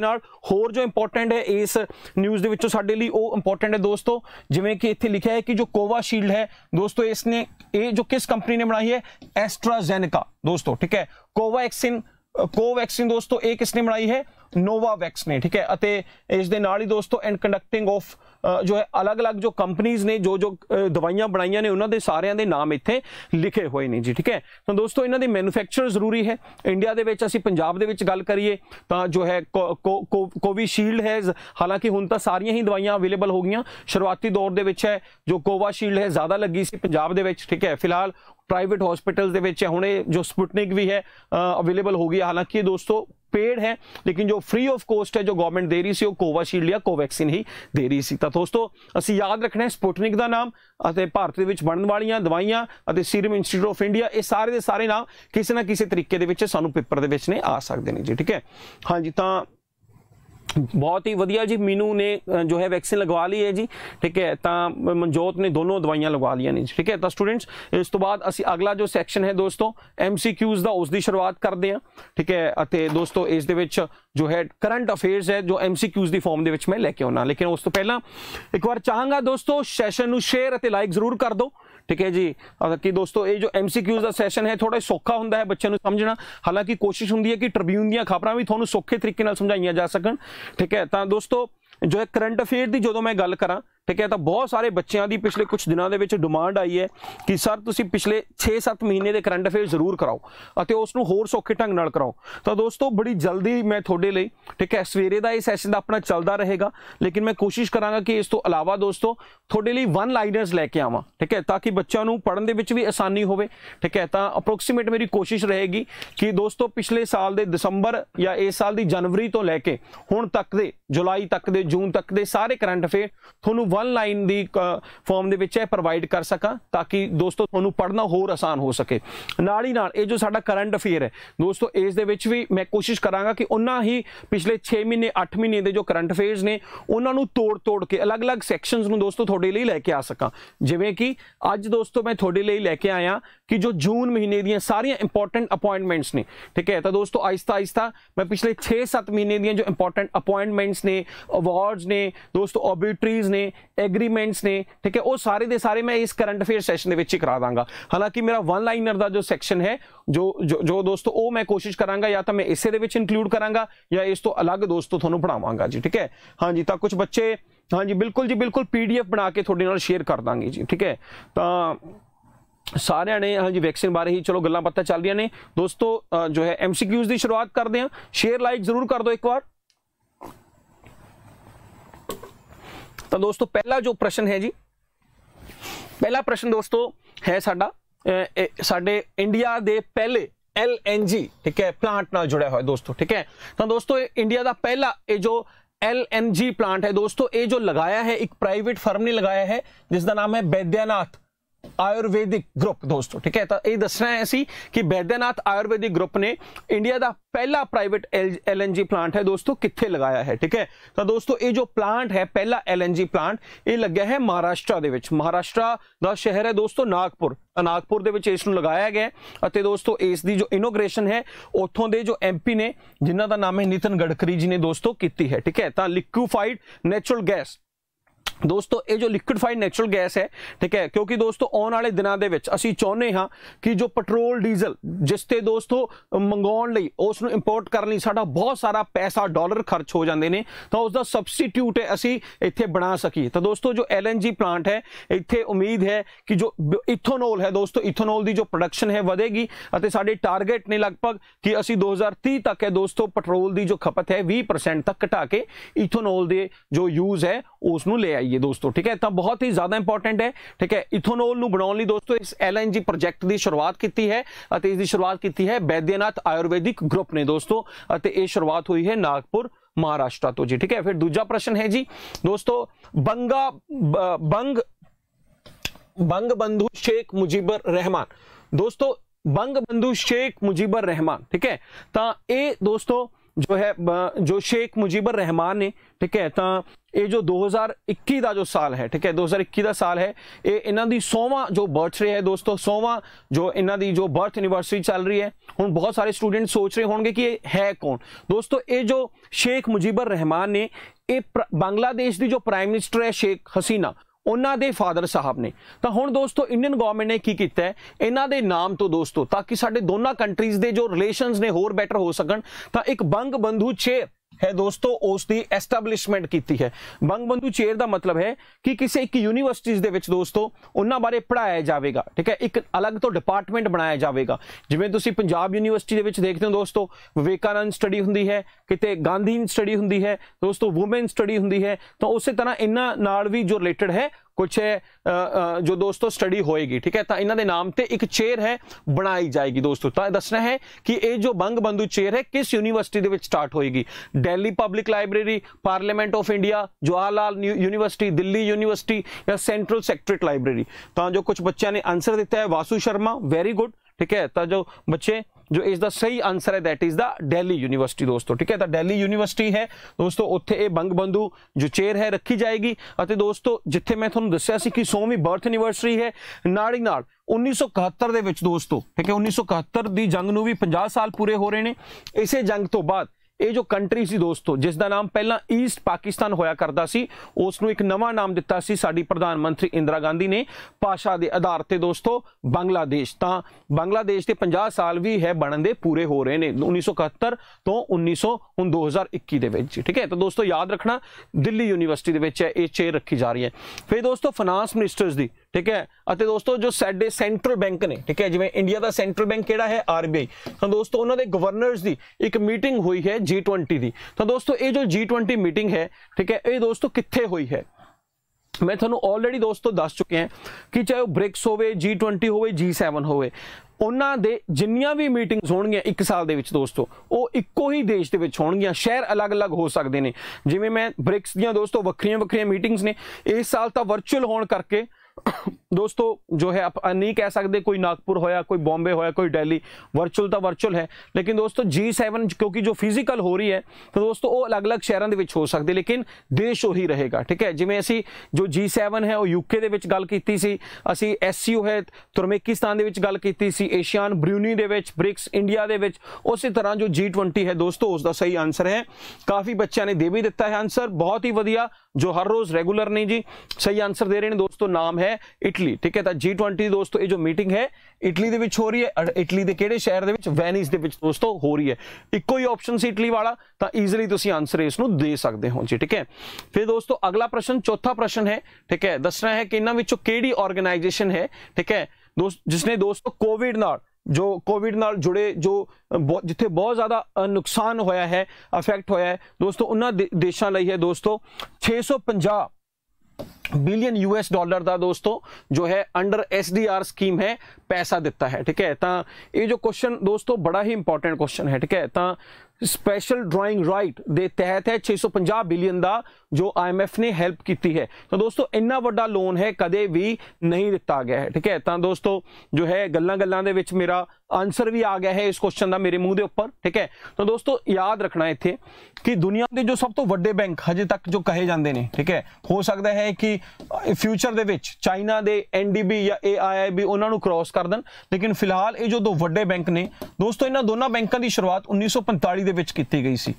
होर जो इंपोर्टेंट है इस न्यूज़ के इंपोर्टेंट है दोस्तों जिमें कि इतने लिखा है कि जो कोवाशील्ड है दोस्तों इसने ये जो किस कंपनी ने बनाई है एस्ट्राजेनिका दोस्तों ठीक है कोवैक्सीन कोवैक्सीन दोस्तों एक किसने बनाई है ਨੋਵਾਵੈਕਸ ਨੇ ਠੀਕ ਹੈ ਅਤੇ ਇਸ ਦੇ ਨਾਲ ਹੀ ਦੋਸਤੋ ਐਂਡ ਕੰਡਕਟਿੰਗ ਆਫ ਜੋ ਹੈ ਅਲੱਗ-ਅਲੱਗ ਜੋ ਕੰਪਨੀਆਂ ਨੇ ਜੋ ਜੋ ਦਵਾਈਆਂ ਬਣਾਈਆਂ ਨੇ ਉਹਨਾਂ ਦੇ ਸਾਰਿਆਂ ਦੇ ਨਾਮ ਇੱਥੇ ਲਿਖੇ ਹੋਏ ਨੇ ਜੀ ਠੀਕ ਹੈ ਤਾਂ ਦੋਸਤੋ ਇਹਨਾਂ ਦੀ ਮੈਨੂਫੈਕਚਰ ਜ਼ਰੂਰੀ ਹੈ ਇੰਡੀਆ ਦੇ ਵਿੱਚ ਅਸੀਂ ਪੰਜਾਬ ਦੇ ਵਿੱਚ ਗੱਲ ਕਰੀਏ ਤਾਂ ਜੋ ਹੈ ਕੋਵੀ ਸ਼ੀਲਡ ਹੈ ਹਾਲਾਂਕਿ ਹੁਣ ਤਾਂ ਸਾਰੀਆਂ ਹੀ ਦਵਾਈਆਂ ਅਵੇਲੇਬਲ ਹੋ ਗਈਆਂ ਸ਼ੁਰੂਆਤੀ ਦੌਰ ਦੇ ਵਿੱਚ ਹੈ ਜੋ ਕੋਵਾ ਸ਼ੀਲਡ ਹੈ ਜ਼ਿਆਦਾ ਲੱਗੀ ਸੀ ਪੰਜਾਬ ਦੇ ਵਿੱਚ ਠੀਕ ਹੈ ਫਿਲਹਾਲ ਪ੍ਰਾਈਵੇਟ ਹਸਪੀਟਲਸ ਦੇ ਵਿੱਚ ਹੁਣੇ ਜੋ ਸਪੁਟਨਿਕ ਵੀ ਹੈ ਅਵੇਲੇਬਲ ਹੋ ਗਈ ਹਾਲਾਂਕਿ ਦੋਸਤੋ पेड है लेकिन जो फ्री ऑफ कोस्ट है जो गवर्नमेंट दे रही ਸੀ ਉਹ ਕੋਵਾਸ਼ੀਲਡ ਜਾਂ ਕੋਵੈਕਸਿਨ ਹੀ ਦੇ ਰਹੀ ਸੀ ਤਾਂ ਦੋਸਤੋ ਅਸੀਂ ਯਾਦ ਰੱਖਣਾ ਹੈ ਸਪੁਟਨਿਕ ਦਾ ਨਾਮ ਅਤੇ ਭਾਰਤ ਦੇ ਵਿੱਚ ਬਣਨ ਵਾਲੀਆਂ ਦਵਾਈਆਂ ਅਤੇ ਸੀਰਮ ਇੰਸਟੀਚਿਊਟ ਆਫ ਇੰਡੀਆ ਇਹ ਸਾਰੇ ਦੇ ਸਾਰੇ ਨਾਮ ਕਿਸੇ ਨਾ ਕਿਸੇ ਤਰੀਕੇ ਦੇ ਵਿੱਚ ਸਾਨੂੰ ਪੇਪਰ ਦੇ ਵਿੱਚ ਨੇ ਆ ਸਕਦੇ ਨੇ ਜੀ ਠੀਕ ਹੈ ਹਾਂਜੀ ਤਾਂ ਬਹੁਤ ਹੀ ਵਧੀਆ ਜੀ ਮੀਨੂ ਨੇ ਜੋ ਹੈ ਵੈਕਸੀਨ ਲਗਵਾ ਲਈ ਹੈ ਜੀ ਠੀਕ ਹੈ ਤਾਂ ਮਨਜੋਤ ਨੇ ਦੋਨੋਂ ਦਵਾਈਆਂ ਲਗਵਾ ਲੀਆਂ ਨੇ ਠੀਕ ਹੈ ਤਾਂ ਸਟੂਡੈਂਟਸ ਇਸ ਤੋਂ ਬਾਅਦ ਅਸੀਂ ਅਗਲਾ ਜੋ ਸੈਕਸ਼ਨ ਹੈ ਦੋਸਤੋ ਐਮਸੀਕਿਊਜ਼ ਦਾ ਉਸ ਦੀ ਸ਼ੁਰੂਆਤ ਕਰਦੇ ਹਾਂ ਠੀਕ ਹੈ ਅਤੇ ਦੋਸਤੋ ਇਸ ਦੇ ਵਿੱਚ ਜੋ ਹੈ ਕਰੰਟ ਅਫੇਅਰਸ ਹੈ ਜੋ ਐਮਸੀਕਿਊਜ਼ ਦੀ ਫਾਰਮ ਦੇ ਵਿੱਚ ਮੈਂ ਲੈ ਕੇ ਆਉਣਾ ਲੇਕਿਨ ਉਸ ਤੋਂ ਪਹਿਲਾਂ ਇੱਕ ਵਾਰ ਚਾਹਾਂਗਾ ਦੋਸਤੋ ਸੈਸ਼ਨ ਨੂੰ ਸ਼ੇਅਰ ਅਤੇ ਲਾਈਕ ਜ਼ਰੂਰ ਕਰ ਦਿਓ ਠੀਕ ਹੈ ਜੀ ਕਿ ਦੋਸਤੋ ਇਹ ਜੋ ਐਮਸੀਕਿਊਜ਼ ਦਾ ਸੈਸ਼ਨ ਹੈ ਥੋੜਾ ਸੌਖਾ ਹੁੰਦਾ ਹੈ ਬੱਚਿਆਂ ਨੂੰ ਸਮਝਣਾ ਹਾਲਾਂਕਿ ਕੋਸ਼ਿਸ਼ ਹੁੰਦੀ ਹੈ ਕਿ ਟ੍ਰਿਬਿਊਨ ਦੀਆਂ ਖਬਰਾਂ ਵੀ ਤੁਹਾਨੂੰ ਸੌਖੇ ਤਰੀਕੇ ਨਾਲ ਸਮਝਾਈਆਂ ਜਾ ਸਕਣ ਠੀਕ ਹੈ ਤਾਂ ਦੋਸਤੋ ਜੋ ਹੈ ਕਰੰਟ ਅਫੇਅਰ ਦੀ ਜਦੋਂ ਮੈਂ ਗੱਲ ਕਰਾਂ ਠੀਕ ਹੈ ਤਾਂ ਬਹੁਤ ਸਾਰੇ ਬੱਚਿਆਂ ਦੀ ਪਿਛਲੇ ਕੁਝ ਦਿਨਾਂ ਦੇ ਵਿੱਚ ਡਿਮਾਂਡ ਆਈ ਹੈ ਕਿ ਸਰ ਤੁਸੀਂ ਪਿਛਲੇ 6-7 ਮਹੀਨੇ ਦੇ ਕਰੰਟ ਅਫੇਅਰ ਜ਼ਰੂਰ ਕਰਾਓ ਅਤੇ ਉਸ ਨੂੰ ਹੋਰ ਸੌਖੇ ਢੰਗ ਨਾਲ ਕਰਾਓ ਤਾਂ ਦੋਸਤੋ ਬੜੀ ਜਲਦੀ ਮੈਂ ਤੁਹਾਡੇ ਲਈ ਠੀਕ ਹੈ ਸਵੇਰੇ ਦਾ ਇਹ ਸੈਸ਼ਨ ਦਾ ਆਪਣਾ ਚੱਲਦਾ ਰਹੇਗਾ ਲੇਕਿਨ ਮੈਂ ਕੋਸ਼ਿਸ਼ ਕਰਾਂਗਾ ਕਿ ਇਸ ਤੋਂ ਇਲਾਵਾ ਦੋਸਤੋ ਤੁਹਾਡੇ ਲਈ ਵਨ ਲਾਈਨਰਸ ਲੈ ਕੇ ਆਵਾਂ ਠੀਕ ਹੈ ਤਾਂ ਕਿ ਬੱਚਿਆਂ ਨੂੰ ਪੜਨ ਦੇ ਵਿੱਚ ਵੀ ਆਸਾਨੀ ਹੋਵੇ ਠੀਕ ਹੈ ਤਾਂ ਅਪਰੋਕਸੀਮੇਟ ਮੇਰੀ ਕੋਸ਼ਿਸ਼ ਰਹੇਗੀ ਕਿ ਦੋਸਤੋ ਪਿਛਲੇ ਸਾਲ ਦੇ ਦਸੰਬਰ ਜਾਂ ਇਸ ਸਾਲ ਦੀ ਜਨਵਰੀ ਤੋਂ ਲੈ ਕੇ ਹੁਣ ਤੱਕ ਦੇ ਜੁਲਾਈ ਤੱਕ ਦੇ ਜੂਨ ਤੱਕ ਦੇ ਸਾਰੇ ਕਰੰਟ ਅਫੇਅਰ ਤੁਹਾਨੂੰ ਵਨ ਲਾਈਨ ਦੀ ਫਾਰਮ ਦੇ ਵਿੱਚ ਇਹ ਪ੍ਰੋਵਾਈਡ ਕਰ ਸਕਾਂ ਤਾਂ ਕਿ ਦੋਸਤੋ ਤੁਹਾਨੂੰ ਪੜ੍ਹਨਾ ਹੋਰ ਆਸਾਨ ਹੋ ਸਕੇ ਨਾਲ ਹੀ ਨਾਲ ਇਹ ਜੋ ਸਾਡਾ ਕਰੰਟ ਅਫੇਅਰ ਹੈ ਦੋਸਤੋ ਇਸ ਦੇ ਵਿੱਚ ਵੀ ਮੈਂ ਕੋਸ਼ਿਸ਼ ਕਰਾਂਗਾ ਕਿ ਉਹਨਾਂ ਹੀ ਪਿਛਲੇ 6 ਮਹੀਨੇ 8 ਮਹੀਨੇ ਦੇ ਜੋ ਕਰੰਟ ਅਫੇਅਰਸ ਨੇ ਉਹਨਾਂ ਨੂੰ ਤੋੜ ਤੋੜ ਕੇ ਅਲੱਗ-ਅਲੱਗ ਸੈਕਸ਼ਨਸ ਨੂੰ ਦੋਸਤੋ ਤੁਹਾਡੇ ਲਈ ਲੈ ਕੇ ਆ ਸਕਾਂ ਜਿਵੇਂ ਕਿ ਅੱਜ ਦੋਸਤੋ ਮੈਂ ਤੁਹਾਡੇ ਲਈ ਲੈ ਕੇ ਆਇਆ ਕਿ ਜੋ ਜੂਨ ਮਹੀਨੇ ਦੀਆਂ ਸਾਰੀਆਂ ਇੰਪੋਰਟੈਂਟ ਅਪਾਇੰਟਮੈਂਟਸ ਨੇ ਠੀਕ ਹੈ ਤਾਂ ਦੋਸਤੋ ਆਇਸਤਾ ਆਇਸਤਾ ਮੈਂ ਪਿਛਲੇ 6-7 ਮਹੀਨੇ ਦੀਆਂ ਜੋ ਇੰਪੋਰਟੈਂਟ ਅਪਾਇੰਟਮੈਂਟਸ ਨੇ ਅਵਾਰਡਸ ਨੇ ਦੋਸਤੋ ਆਬਿਟਰੀਜ਼ ਨੇ ਐਗਰੀਮੈਂਟਸ ਨੇ ਠੀਕ ਹੈ ਉਹ ਸਾਰੇ ਦੇ ਸਾਰੇ ਮੈਂ ਇਸ ਕਰੰਟ ਅਫੇਅਰ ਸੈਸ਼ਨ ਦੇ ਵਿੱਚ ਹੀ ਕਰਾ ਦਾਂਗਾ ਹਾਲਾਂਕਿ ਮੇਰਾ ਵਨ ਲਾਈਨਰ ਦਾ ਜੋ ਸੈਕਸ਼ਨ ਹੈ ਜੋ ਜੋ ਦੋਸਤੋ ਉਹ ਮੈਂ ਕੋਸ਼ਿਸ਼ ਕਰਾਂਗਾ ਜਾਂ ਤਾਂ ਮੈਂ ਇਸੇ ਦੇ ਵਿੱਚ ਇਨਕਲੂਡ ਕਰਾਂਗਾ ਜਾਂ ਇਸ ਤੋਂ ਅਲੱਗ ਦੋਸਤੋ ਤੁਹਾਨੂੰ ਪੜਾਵਾਂਗਾ ਜੀ ਠੀਕ ਹੈ ਹਾਂਜੀ ਤਾਂ ਕੁਝ ਬੱਚੇ ਹਾਂਜੀ ਬਿਲਕੁਲ ਜੀ ਬਿਲਕੁਲ ਪੀਡੀਐਫ ਬਣਾ ਕੇ ਤੁਹਾਡੇ ਨਾਲ ਸ਼ੇਅਰ ਕਰ ਦਾਂਗੇ ਜੀ ਠੀਕ ਹੈ ਤਾਂ ਸਾਰਿਆਂ ਨੇ ਹਾਂਜੀ ਵੈਕਸੀਨ ਬਾਰੇ ਹੀ ਚਲੋ ਗੱਲਾਂ ਬਾਤਾਂ ਚੱਲ ਰਹੀਆਂ ਨੇ ਦੋਸਤੋ ਜੋ ਹੈ ਐਮਸੀਕਿਊਜ਼ ਦੀ ਸ਼ੁਰੂਆਤ ਕਰਦੇ ਹਾਂ ਸ਼ੇਅਰ ਲਾਈਕ ਜ਼ਰੂਰ ਕਰ ਦਿਓ ਇੱਕ ਵਾਰ तो दोस्तों पहला जो प्रश्न है जी पहला प्रश्न दोस्तों है साडा साडे इंडिया दे पहले एल एन जी ठीक है प्लांट ना जुड़ा हुआ है दोस्तों ठीक है तो दोस्तों इंडिया का पहला ये जो एल प्लांट है दोस्तों ये जो लगाया है एक प्राइवेट फर्म ने लगाया है जिसका नाम है बैद्यानाथ ਆਯੁਰਵੈਦਿਕ ਗਰੁੱਪ ਦੋਸਤੋ ਠੀਕ ਹੈ ਤਾਂ ਇਹ ਦੱਸਣਾ ਹੈ ਅਸੀਂ ਕਿ ਬੈਦਿਆਨਾਥ ਆਯੁਰਵੈਦਿਕ ਗਰੁੱਪ ਨੇ ਇੰਡੀਆ ਦਾ ਪਹਿਲਾ ਪ੍ਰਾਈਵੇਟ ਐਲਐਨਜੀ ਪਲਾਂਟ ਹੈ ਦੋਸਤੋ ਕਿੱਥੇ ਲਗਾਇਆ ਹੈ ਠੀਕ ਹੈ ਤਾਂ ਦੋਸਤੋ ਇਹ ਜੋ ਪਲਾਂਟ ਹੈ ਪਹਿਲਾ ਐਲਐਨਜੀ ਪਲਾਂਟ ਇਹ ਲੱਗਿਆ ਹੈ ਮਹਾਰਾਸ਼ਟਰ ਦੇ ਵਿੱਚ ਮਹਾਰਾਸ਼ਟਰ ਦਾ ਸ਼ਹਿਰ ਹੈ ਦੋਸਤੋ ਨਾਗਪੁਰ ਨਾਗਪੁਰ ਦੇ ਵਿੱਚ ਇਸ ਨੂੰ ਲਗਾਇਆ ਗਿਆ ਅਤੇ ਦੋਸਤੋ ਇਸ ਦੀ ਜੋ ਇਨੋਗ੍ਰੇਸ਼ਨ ਹੈ ਉੱਥੋਂ ਦੇ ਜੋ ਐਮਪੀ ਨੇ ਜਿਨ੍ਹਾਂ ਦਾ ਨਾਮ ਹੈ ਨਿਤਨ ਗੜਕਰੀ ਜੀ ਨੇ ਦੋਸਤੋ ਕੀਤੀ ਹੈ ਠੀਕ ਹੈ ਤਾਂ ਲਿਕੁਫਾਈਡ ਨੇਚਰਲ ਗੈਸ ਦੋਸਤੋ ਇਹ ਜੋ ਲਿਕੁਇਡਫਾਈਡ ਨੈਚੁਰਲ ਗੈਸ ਹੈ ਠੀਕ ਹੈ ਕਿਉਂਕਿ ਦੋਸਤੋ ਆਉਣ ਵਾਲੇ ਦਿਨਾਂ ਦੇ ਵਿੱਚ ਅਸੀਂ ਚਾਹੁੰਦੇ ਹਾਂ ਕਿ ਜੋ ਪੈਟਰੋਲ ਡੀਜ਼ਲ ਜਿਸ ਤੇ ਦੋਸਤੋ ਮੰਗਾਉਣ ਲਈ ਉਸ ਨੂੰ ਇੰਪੋਰਟ ਕਰਨ ਲਈ ਸਾਡਾ ਬਹੁਤ ਸਾਰਾ ਪੈਸਾ ਡਾਲਰ ਖਰਚ ਹੋ ਜਾਂਦੇ ਨੇ ਤਾਂ ਉਸ ਦਾ ਸਬਸਟੀਟਿਊਟ ਹੈ ਅਸੀਂ ਇੱਥੇ ਬਣਾ ਸਕੀਏ ਤਾਂ ਦੋਸਤੋ ਜੋ ਐਲਐਨਜੀ ਪਲਾਂਟ ਹੈ ਇੱਥੇ ਉਮੀਦ ਹੈ ਕਿ ਜੋ ਇਥੋਨੋਲ ਹੈ ਦੋਸਤੋ ਇਥੋਨੋਲ ਦੀ ਜੋ ਪ੍ਰੋਡਕਸ਼ਨ ਹੈ ਵਧੇਗੀ ਅਤੇ ਸਾਡੇ ਟਾਰਗੇਟ ਨੇ ਲਗਭਗ ਕਿ ਅਸੀਂ 2030 ਤੱਕ ਹੈ ਦੋਸਤੋ ਪੈਟਰੋਲ ਦੀ ਜੋ ਖਪਤ ਹੈ 20% ਤੱਕ ਘਟਾ ਕੇ ਇਥੋਨੋਲ ਦੇ ਜੋ ਯੂਜ਼ ਹੈ ਉਸ ਨੂੰ ਲੈ ਆਈਏ ਦੋਸਤੋ ਠੀਕ ਹੈ ਤਾਂ ਬਹੁਤ ਹੀ ਜ਼ਿਆਦਾ ਇੰਪੋਰਟੈਂਟ ਹੈ ਠੀਕ ਹੈ ਇਥੋਨੋਲ ਨੂੰ ਬਣਾਉਣ ਲਈ ਦੋਸਤੋ ਇਸ ਐਲਐਨਜੀ ਪ੍ਰੋਜੈਕਟ ਦੀ ਸ਼ੁਰੂਆਤ ਕੀਤੀ ਹੈ ਅਤੇ ਇਸ ਦੀ ਸ਼ੁਰੂਆਤ ਕੀਤੀ ਹੈ ਬੈਦਿਆਨਾਥ ਆਯੁਰਵੈਦਿਕ ਗਰੁੱਪ ਨੇ ਦੋਸਤੋ ਅਤੇ ਇਹ ਸ਼ੁਰੂਆਤ ਹੋਈ ਹੈ ਨਾਗਪੁਰ ਮਹਾਰਾਸ਼ਟਰ ਤੋਂ ਜੀ ਠੀਕ ਹੈ ਫਿਰ ਦੂਜਾ ਪ੍ਰਸ਼ਨ ਹੈ ਜੀ ਦੋਸਤੋ ਬੰਗਾ ਬੰਗ ਬੰਗ ਬੰਧੂ ਸ਼ੇਖ ਮੁਜੀਬਰ ਰਹਿਮਾਨ ਦੋਸਤੋ ਬੰਗ ਬੰਧੂ ਸ਼ੇਖ ਮੁਜੀਬਰ ਰਹਿਮਾਨ ਠੀਕ ਹੈ ਤਾਂ ਇਹ ਦੋਸਤੋ ਜੋ ਹੈ ਜੋ ਸ਼ੇਖ ਮੁਜੀਬਰ ਰਹਿਮਾਨ ਨੇ ਠੀਕ ਹੈ ਤਾਂ ਇਹ ਜੋ 2021 ਦਾ ਜੋ ਸਾਲ ਹੈ ਠੀਕ ਹੈ 2021 ਦਾ ਸਾਲ ਹੈ ਇਹ ਇਹਨਾਂ ਦੀ 100ਵਾਂ ਜੋ ਬਰਥਡੇ ਹੈ ਦੋਸਤੋ 100ਵਾਂ ਜੋ ਇਹਨਾਂ ਦੀ ਜੋ ਬਰਥ ਐਨੀਵਰਸਰੀ ਚੱਲ ਰਹੀ ਹੈ ਹੁਣ ਬਹੁਤ ਸਾਰੇ ਸਟੂਡੈਂਟ ਸੋਚ ਰਹੇ ਹੋਣਗੇ ਕਿ ਇਹ ਹੈ ਕੌਣ ਦੋਸਤੋ ਇਹ ਜੋ ਸ਼ੇਖ ਮੁਜੀਬਰ ਰਹਿਮਾਨ ਨੇ ਇਹ ਬੰਗਲਾਦੇਸ਼ ਦੀ ਜੋ ਪ੍ਰਾਈਮ ਮਿਨਿਸਟਰ ਹੈ ਸ਼ੇਖ ਹਸੀਨਾ ਉਹਨਾਂ ਦੇ ਫਾਦਰ ਸਾਹਿਬ ਨੇ ਤਾਂ ਹੁਣ ਦੋਸਤੋ ਇੰਡੀਅਨ ਗਵਰਨਮੈਂਟ ਨੇ ਕੀ ਕੀਤਾ ਇਹਨਾਂ ਦੇ ਨਾਮ ਤੋਂ ਦੋਸਤੋ ਤਾਂ ਕਿ ਸਾਡੇ ਦੋਨਾਂ ਕੰਟਰੀਜ਼ ਦੇ ਜੋ ਰਿਲੇਸ਼ਨਸ ਨੇ ਹੋਰ ਬੈਟਰ ਹੋ ਸਕਣ ਤਾਂ ਇੱਕ ਬੰਗ ਬੰਧੂ ਛੇ ਹੈ ਦੋਸਤੋ ਉਸ ਦੀ ਐਸਟੈਬਲਿਸ਼ਮੈਂਟ ਕੀਤੀ ਹੈ ਬੰਗ ਬੰਦੂ ਚੇਅਰ ਦਾ ਮਤਲਬ ਹੈ ਕਿ ਕਿਸੇ ਇੱਕ ਯੂਨੀਵਰਸਿਟੀਜ਼ ਦੇ ਵਿੱਚ ਦੋਸਤੋ ਉਹਨਾਂ ਬਾਰੇ ਪੜਾਇਆ ਜਾਵੇਗਾ ਠੀਕ ਹੈ ਇੱਕ ਅਲੱਗ ਤੋਂ ਡਿਪਾਰਟਮੈਂਟ ਬਣਾਇਆ ਜਾਵੇਗਾ ਜਿਵੇਂ ਤੁਸੀਂ ਪੰਜਾਬ ਯੂਨੀਵਰਸਿਟੀ ਦੇ ਵਿੱਚ ਦੇਖਦੇ ਹੋ ਦੋਸਤੋ ਵਿਵੇਕਾਨੰਦ ਸਟੱਡੀ ਹੁੰਦੀ ਹੈ ਕਿਤੇ ਗਾਂਧੀ ਸਟੱਡੀ ਹੁੰਦੀ ਹੈ ਦੋਸਤੋ ਔਮਨ ਸਟੱਡੀ ਹੁੰਦੀ ਹੈ ਤਾਂ ਉਸੇ ਤਰ੍ਹਾਂ ਇਹਨਾਂ ਨਾਲ ਵੀ ਜੋ ਰਿਲੇਟਡ ਹੈ ਕੁਝ ਜੋ ਦੋਸਤੋ ਸਟੱਡੀ ਹੋਏਗੀ ਠੀਕ ਹੈ ਤਾਂ ਇਹਨਾਂ ਦੇ ਨਾਮ ਤੇ ਇੱਕ ਚੇਅਰ ਹੈ ਬਣਾਈ ਜਾਏਗੀ ਦੋਸਤੋ ਤਾਂ ਦੱਸਣਾ ਹੈ ਕਿ ਇਹ ਜੋ ਬੰਗ ਬੰਦੂ ਚੇਅਰ ਹੈ ਕਿਸ ਯੂਨੀਵਰਸਿਟੀ ਦੇ ਵਿੱਚ ਸਟਾਰਟ ਹੋਏਗੀ Delhi public library parliament of India Jawahar Lal university Delhi university ਜਾਂ ਸੈਂਟਰਲ ਸੈਕਟਰੀਟ ਲਾਇਬ੍ਰੇਰੀ ਤਾਂ ਜੋ ਕੁਝ ਬੱਚਿਆਂ ਨੇ ਆਨਸਰ ਦਿੱਤਾ ਹੈ ਵਾਸੂ ਸ਼ਰਮਾ ਵੈਰੀ ਗੁੱਡ ਠੀਕ ਹੈ ਤਾਂ ਜੋ ਬੱਚੇ ਜੋ ਇਸ ਦਾ ਸਹੀ ਆਨਸਰ ਹੈ that is the Delhi university ਦੋਸਤੋ ਠੀਕ ਹੈ ਤਾਂ ਦਿੱਲੀ ਯੂਨੀਵਰਸਿਟੀ ਹੈ ਦੋਸਤੋ ਉੱਥੇ ਇਹ ਬੰਗ ਬੰਦੂ ਜੋ ਚੇਅਰ ਹੈ ਰੱਖੀ ਜਾਏਗੀ ਅਤੇ ਦੋਸਤੋ ਜਿੱਥੇ ਮੈਂ ਤੁਹਾਨੂੰ ਦੱਸਿਆ ਸੀ ਕਿ 100ਵੀਂ ਬਰਥ ਐਨੀਵਰਸਰੀ ਹੈ ਨਾਲ ਹੀ ਨਾਲ 1971 ਦੇ ਵਿੱਚ ਦੋਸਤੋ ਠੀਕ ਹੈ 1971 ਦੀ ਜੰਗ ਨੂੰ ਵੀ 50 ਸਾਲ ਪੂਰੇ ਹੋ ਰਹੇ ਨੇ ਇਸੇ ਜੰਗ ਤੋਂ ਬਾਅਦ ਇਹ ਜੋ ਕੰਟਰੀ ਸੀ ਦੋਸਤੋ ਜਿਸ ਦਾ ਨਾਮ ਪਹਿਲਾਂ ਈਸਟ ਪਾਕਿਸਤਾਨ ਹੋਇਆ ਕਰਦਾ ਸੀ ਉਸ ਨੂੰ ਇੱਕ ਨਵਾਂ ਨਾਮ ਦਿੱਤਾ ਸੀ ਸਾਡੀ ਪ੍ਰਧਾਨ ਮੰਤਰੀ ਇੰਦਰਾ ਗਾਂਧੀ ਨੇ ਪਾਸ਼ਾ ਦੇ ਆਧਾਰ ਤੇ ਦੋਸਤੋ ਬੰਗਲਾਦੇਸ਼ ਤਾਂ ਬੰਗਲਾਦੇਸ਼ ਦੇ 50 ਸਾਲ ਵੀ ਹੈ ਬਣਨ ਦੇ ਪੂਰੇ ਹੋ ਰਹੇ ਨੇ 1971 ਤੋਂ 1900 ਹੁਣ 2021 ਦੇ ਵਿੱਚ ਠੀਕ ਹੈ ਤਾਂ ਦੋਸਤੋ ਯਾਦ ਰੱਖਣਾ ਦਿੱਲੀ ਯੂਨੀਵਰਸਿਟੀ ਦੇ ਵਿੱਚ ਇਹ ਚੇਅਰ ਰੱਖੀ ਜਾ ਰਹੀ ਹੈ ਫਿਰ ਦੋਸਤੋ ਫਾਈਨਾਂਸ ਮਿਨਿਸਟਰਸ ਦੀ ਠੀਕ ਹੈ ਅਤੇ ਦੋਸਤੋ ਜੋ ਸਾਡੇ ਸੈਂਟਰਲ ਬੈਂਕ ਨੇ ਠੀਕ ਹੈ ਜਿਵੇਂ ਇੰਡੀਆ ਦਾ ਸੈਂਟਰਲ ਬੈਂਕ ਕਿਹੜਾ ਹੈ ਆਰਬੀਆਈ ਤਾਂ ਦੋਸਤੋ ਉਹਨਾਂ ਦੇ ਗਵਰਨਰਸ ਦੀ ਇੱਕ ਮੀਟਿੰਗ ਹੋਈ ਹੈ G20 ਦੀ ਤਾਂ ਦੋਸਤੋ ਇਹ ਜੋ G20 ਮੀਟਿੰਗ ਹੈ ਠੀਕ ਹੈ ਇਹ ਦੋਸਤੋ ਕਿੱਥੇ ਹੋਈ ਹੈ ਮੈਂ ਤੁਹਾਨੂੰ ਆਲਰੇਡੀ ਦੋਸਤੋ ਦੱਸ ਚੁੱਕੇ ਹਾਂ ਕਿ ਚਾਹੇ ਉਹ ਬ੍ਰਿਕਸ ਹੋਵੇ G20 ਹੋਵੇ G7 ਹੋਵੇ ਉਹਨਾਂ ਦੇ ਜਿੰਨੀਆਂ ਵੀ ਮੀਟਿੰਗਸ ਹੋਣਗੀਆਂ ਇੱਕ ਸਾਲ ਦੇ ਵਿੱਚ ਦੋਸਤੋ ਉਹ ਇੱਕੋ ਹੀ ਦੇਸ਼ ਦੇ ਵਿੱਚ ਹੋਣਗੀਆਂ ਸ਼ਹਿਰ ਅਲੱਗ-ਅਲੱਗ ਹੋ ਸਕਦੇ ਨੇ ਜਿਵੇਂ ਮੈਂ ਬ੍ਰਿਕਸ ਦੀਆਂ ਦੋਸਤੋ ਵੱਖਰੀਆਂ-ਵੱਖਰੀਆਂ ਮੀਟਿੰਗਸ ਨੇ ਇਸ ਸਾਲ ਤਾਂ ਵਰਚੁਅਲ ਹੋਣ ਕਰਕੇ दोस्तों जो है आप नहीं कह सकते कोई नागपुर होया कोई बॉम्बे होया कोई दिल्ली वर्चुअल तो वर्चुअल है लेकिन दोस्तों जी सैवन क्योंकि जो फिजिकल हो रही है तो दोस्तों वो अलग अलग शहरों के हो सकते लेकिन देश उ रहेगा ठीक है जिमें असी जो जी सैवन है वो यूके गल की असी एस सी यू है तुर्मेकिस्तान गल की एशियान ब्र्यूनी के ब्रिक्स इंडिया के उस तरह जो जी ट्वेंटी है दोस्तों उसका सही आंसर है काफ़ी बच्चों ने दे भी दिता है आंसर बहुत ही वजिया जो हर रोज़ रेगूलर नहीं जी सही आंसर दे रहे हैं दोस्तों नाम है ਹੈ ਇਟਲੀ ਠੀਕ ਹੈ ਤਾਂ G20 ਦੋਸਤੋ ਇਹ ਜੋ ਮੀਟਿੰਗ ਹੈ ਇਟਲੀ ਦੇ ਵਿੱਚ ਹੋ ਰਹੀ ਹੈ ਇਟਲੀ ਦੇ ਕਿਹੜੇ ਸ਼ਹਿਰ ਦੇ ਵਿੱਚ ਵੈਨਿਸ ਦੇ ਵਿੱਚ ਦੋਸਤੋ ਹੋ ਰਹੀ ਹੈ ਇੱਕੋ ਹੀ ਆਪਸ਼ਨ ਸੀ ਇਟਲੀ ਵਾਲਾ ਤਾਂ ਈਜ਼ੀਲੀ ਤੁਸੀਂ ਆਨਸਰ ਇਸ ਨੂੰ ਦੇ ਸਕਦੇ ਹੋ ਜੀ ਠੀਕ ਹੈ ਫਿਰ ਦੋਸਤੋ ਅਗਲਾ ਪ੍ਰਸ਼ਨ ਚੌਥਾ ਪ੍ਰਸ਼ਨ ਹੈ ਠੀਕ ਹੈ ਦੱਸਣਾ ਹੈ ਕਿ ਇਹਨਾਂ ਵਿੱਚੋਂ ਕਿਹੜੀ ਆਰਗੇਨਾਈਜੇਸ਼ਨ ਹੈ ਠੀਕ ਹੈ ਦੋਸਤ ਜਿਸਨੇ ਦੋਸਤੋ ਕੋਵਿਡ ਨਾਲ ਜੋ ਕੋਵਿਡ ਨਾਲ ਜੁੜੇ ਜੋ ਜਿੱਥੇ ਬਹੁਤ ਜ਼ਿਆਦਾ ਨੁਕਸਾਨ ਹੋਇਆ ਹੈ ਅਫੈਕਟ ਹੋਇਆ ਹੈ ਦੋਸਤੋ ਉਹਨਾਂ ਦੇਸ਼ਾਂ ਲਈ ਹੈ ਦੋਸਤੋ 650 ਬਿਲੀਅਨ ਯੂਐਸ ਡਾਲਰ ਦਾ ਦੋਸਤੋ ਜੋ ਹੈ ਅੰਡਰ ਐਸਡੀਆਰ ਸਕੀਮ ਹੈ ਪੈਸਾ ਦਿੱਤਾ ਹੈ ਠੀਕ ਹੈ ਤਾਂ ਇਹ ਜੋ ਕੁਐਸਚਨ ਦੋਸਤੋ ਬੜਾ ਹੀ ਇੰਪੋਰਟੈਂਟ ਕੁਐਸਚਨ ਹੈ ਠੀਕ ਹੈ ਤਾਂ ਸਪੈਸ਼ਲ ਡਰਾਇੰਗ ਰਾਈਟ ਦੇ ਤਹਿਤ ਹੈ 650 ਬਿਲੀਅਨ ਦਾ ਜੋ ਆਈਐਮਐਫ ਨੇ ਹੈਲਪ ਕੀਤੀ ਹੈ ਤਾਂ ਦੋਸਤੋ ਇੰਨਾ ਵੱਡਾ ਲੋਨ ਹੈ ਕਦੇ ਵੀ ਨਹੀਂ ਦਿੱਤਾ ਗਿਆ ਹੈ ਠੀਕ ਹੈ ਤਾਂ ਦੋਸਤੋ ਜੋ ਹੈ ਗੱਲਾਂ ਗੱਲਾਂ ਦੇ ਵਿੱਚ ਮੇਰਾ ਆਨਸਰ ਵੀ ਆ ਗਿਆ ਹੈ ਇਸ ਕੁਐਸਚਨ ਦਾ ਮੇਰੇ ਮੂੰਹ ਦੇ ਉੱਪਰ ਠੀਕ ਹੈ ਤਾਂ ਦੋਸਤੋ ਯਾਦ ਰੱਖਣਾ ਇੱਥੇ ਕਿ ਦੁਨੀਆ ਦੇ ਜੋ ਸਭ ਤੋਂ ਵੱਡੇ ਬੈਂਕ ਹਜੇ ਤੱਕ ਜੋ ਕਹੇ ਜਾਂਦੇ ਨੇ ਠੀਕ ਹੈ ਹੋ ਸਕਦਾ ਹੈ ਕਿ ਫਿਊਚਰ ਦੇ ਵਿੱਚ ਚਾਈਨਾ ਦੇ ਐਨਡੀਬੀ ਜਾਂ ਏਆਈਆਈਬੀ ਉਹਨਾਂ ਨੂੰ ਕ੍ਰਾਸ ਕਰ ਦੇਣ ਲੇਕਿਨ ਫਿਲਹਾਲ ਇਹ ਜੋ ਦੋ ਵੱਡੇ ਬੈਂਕ ਨੇ ਦੋਸਤੋ ਇਹਨਾਂ ਦੋਨਾਂ ਬੈਂਕਾਂ ਦੀ ਸ਼ੁਰੂਆਤ 1945 ਦੇ ਵਿੱਚ ਕੀਤੀ ਗਈ ਸੀ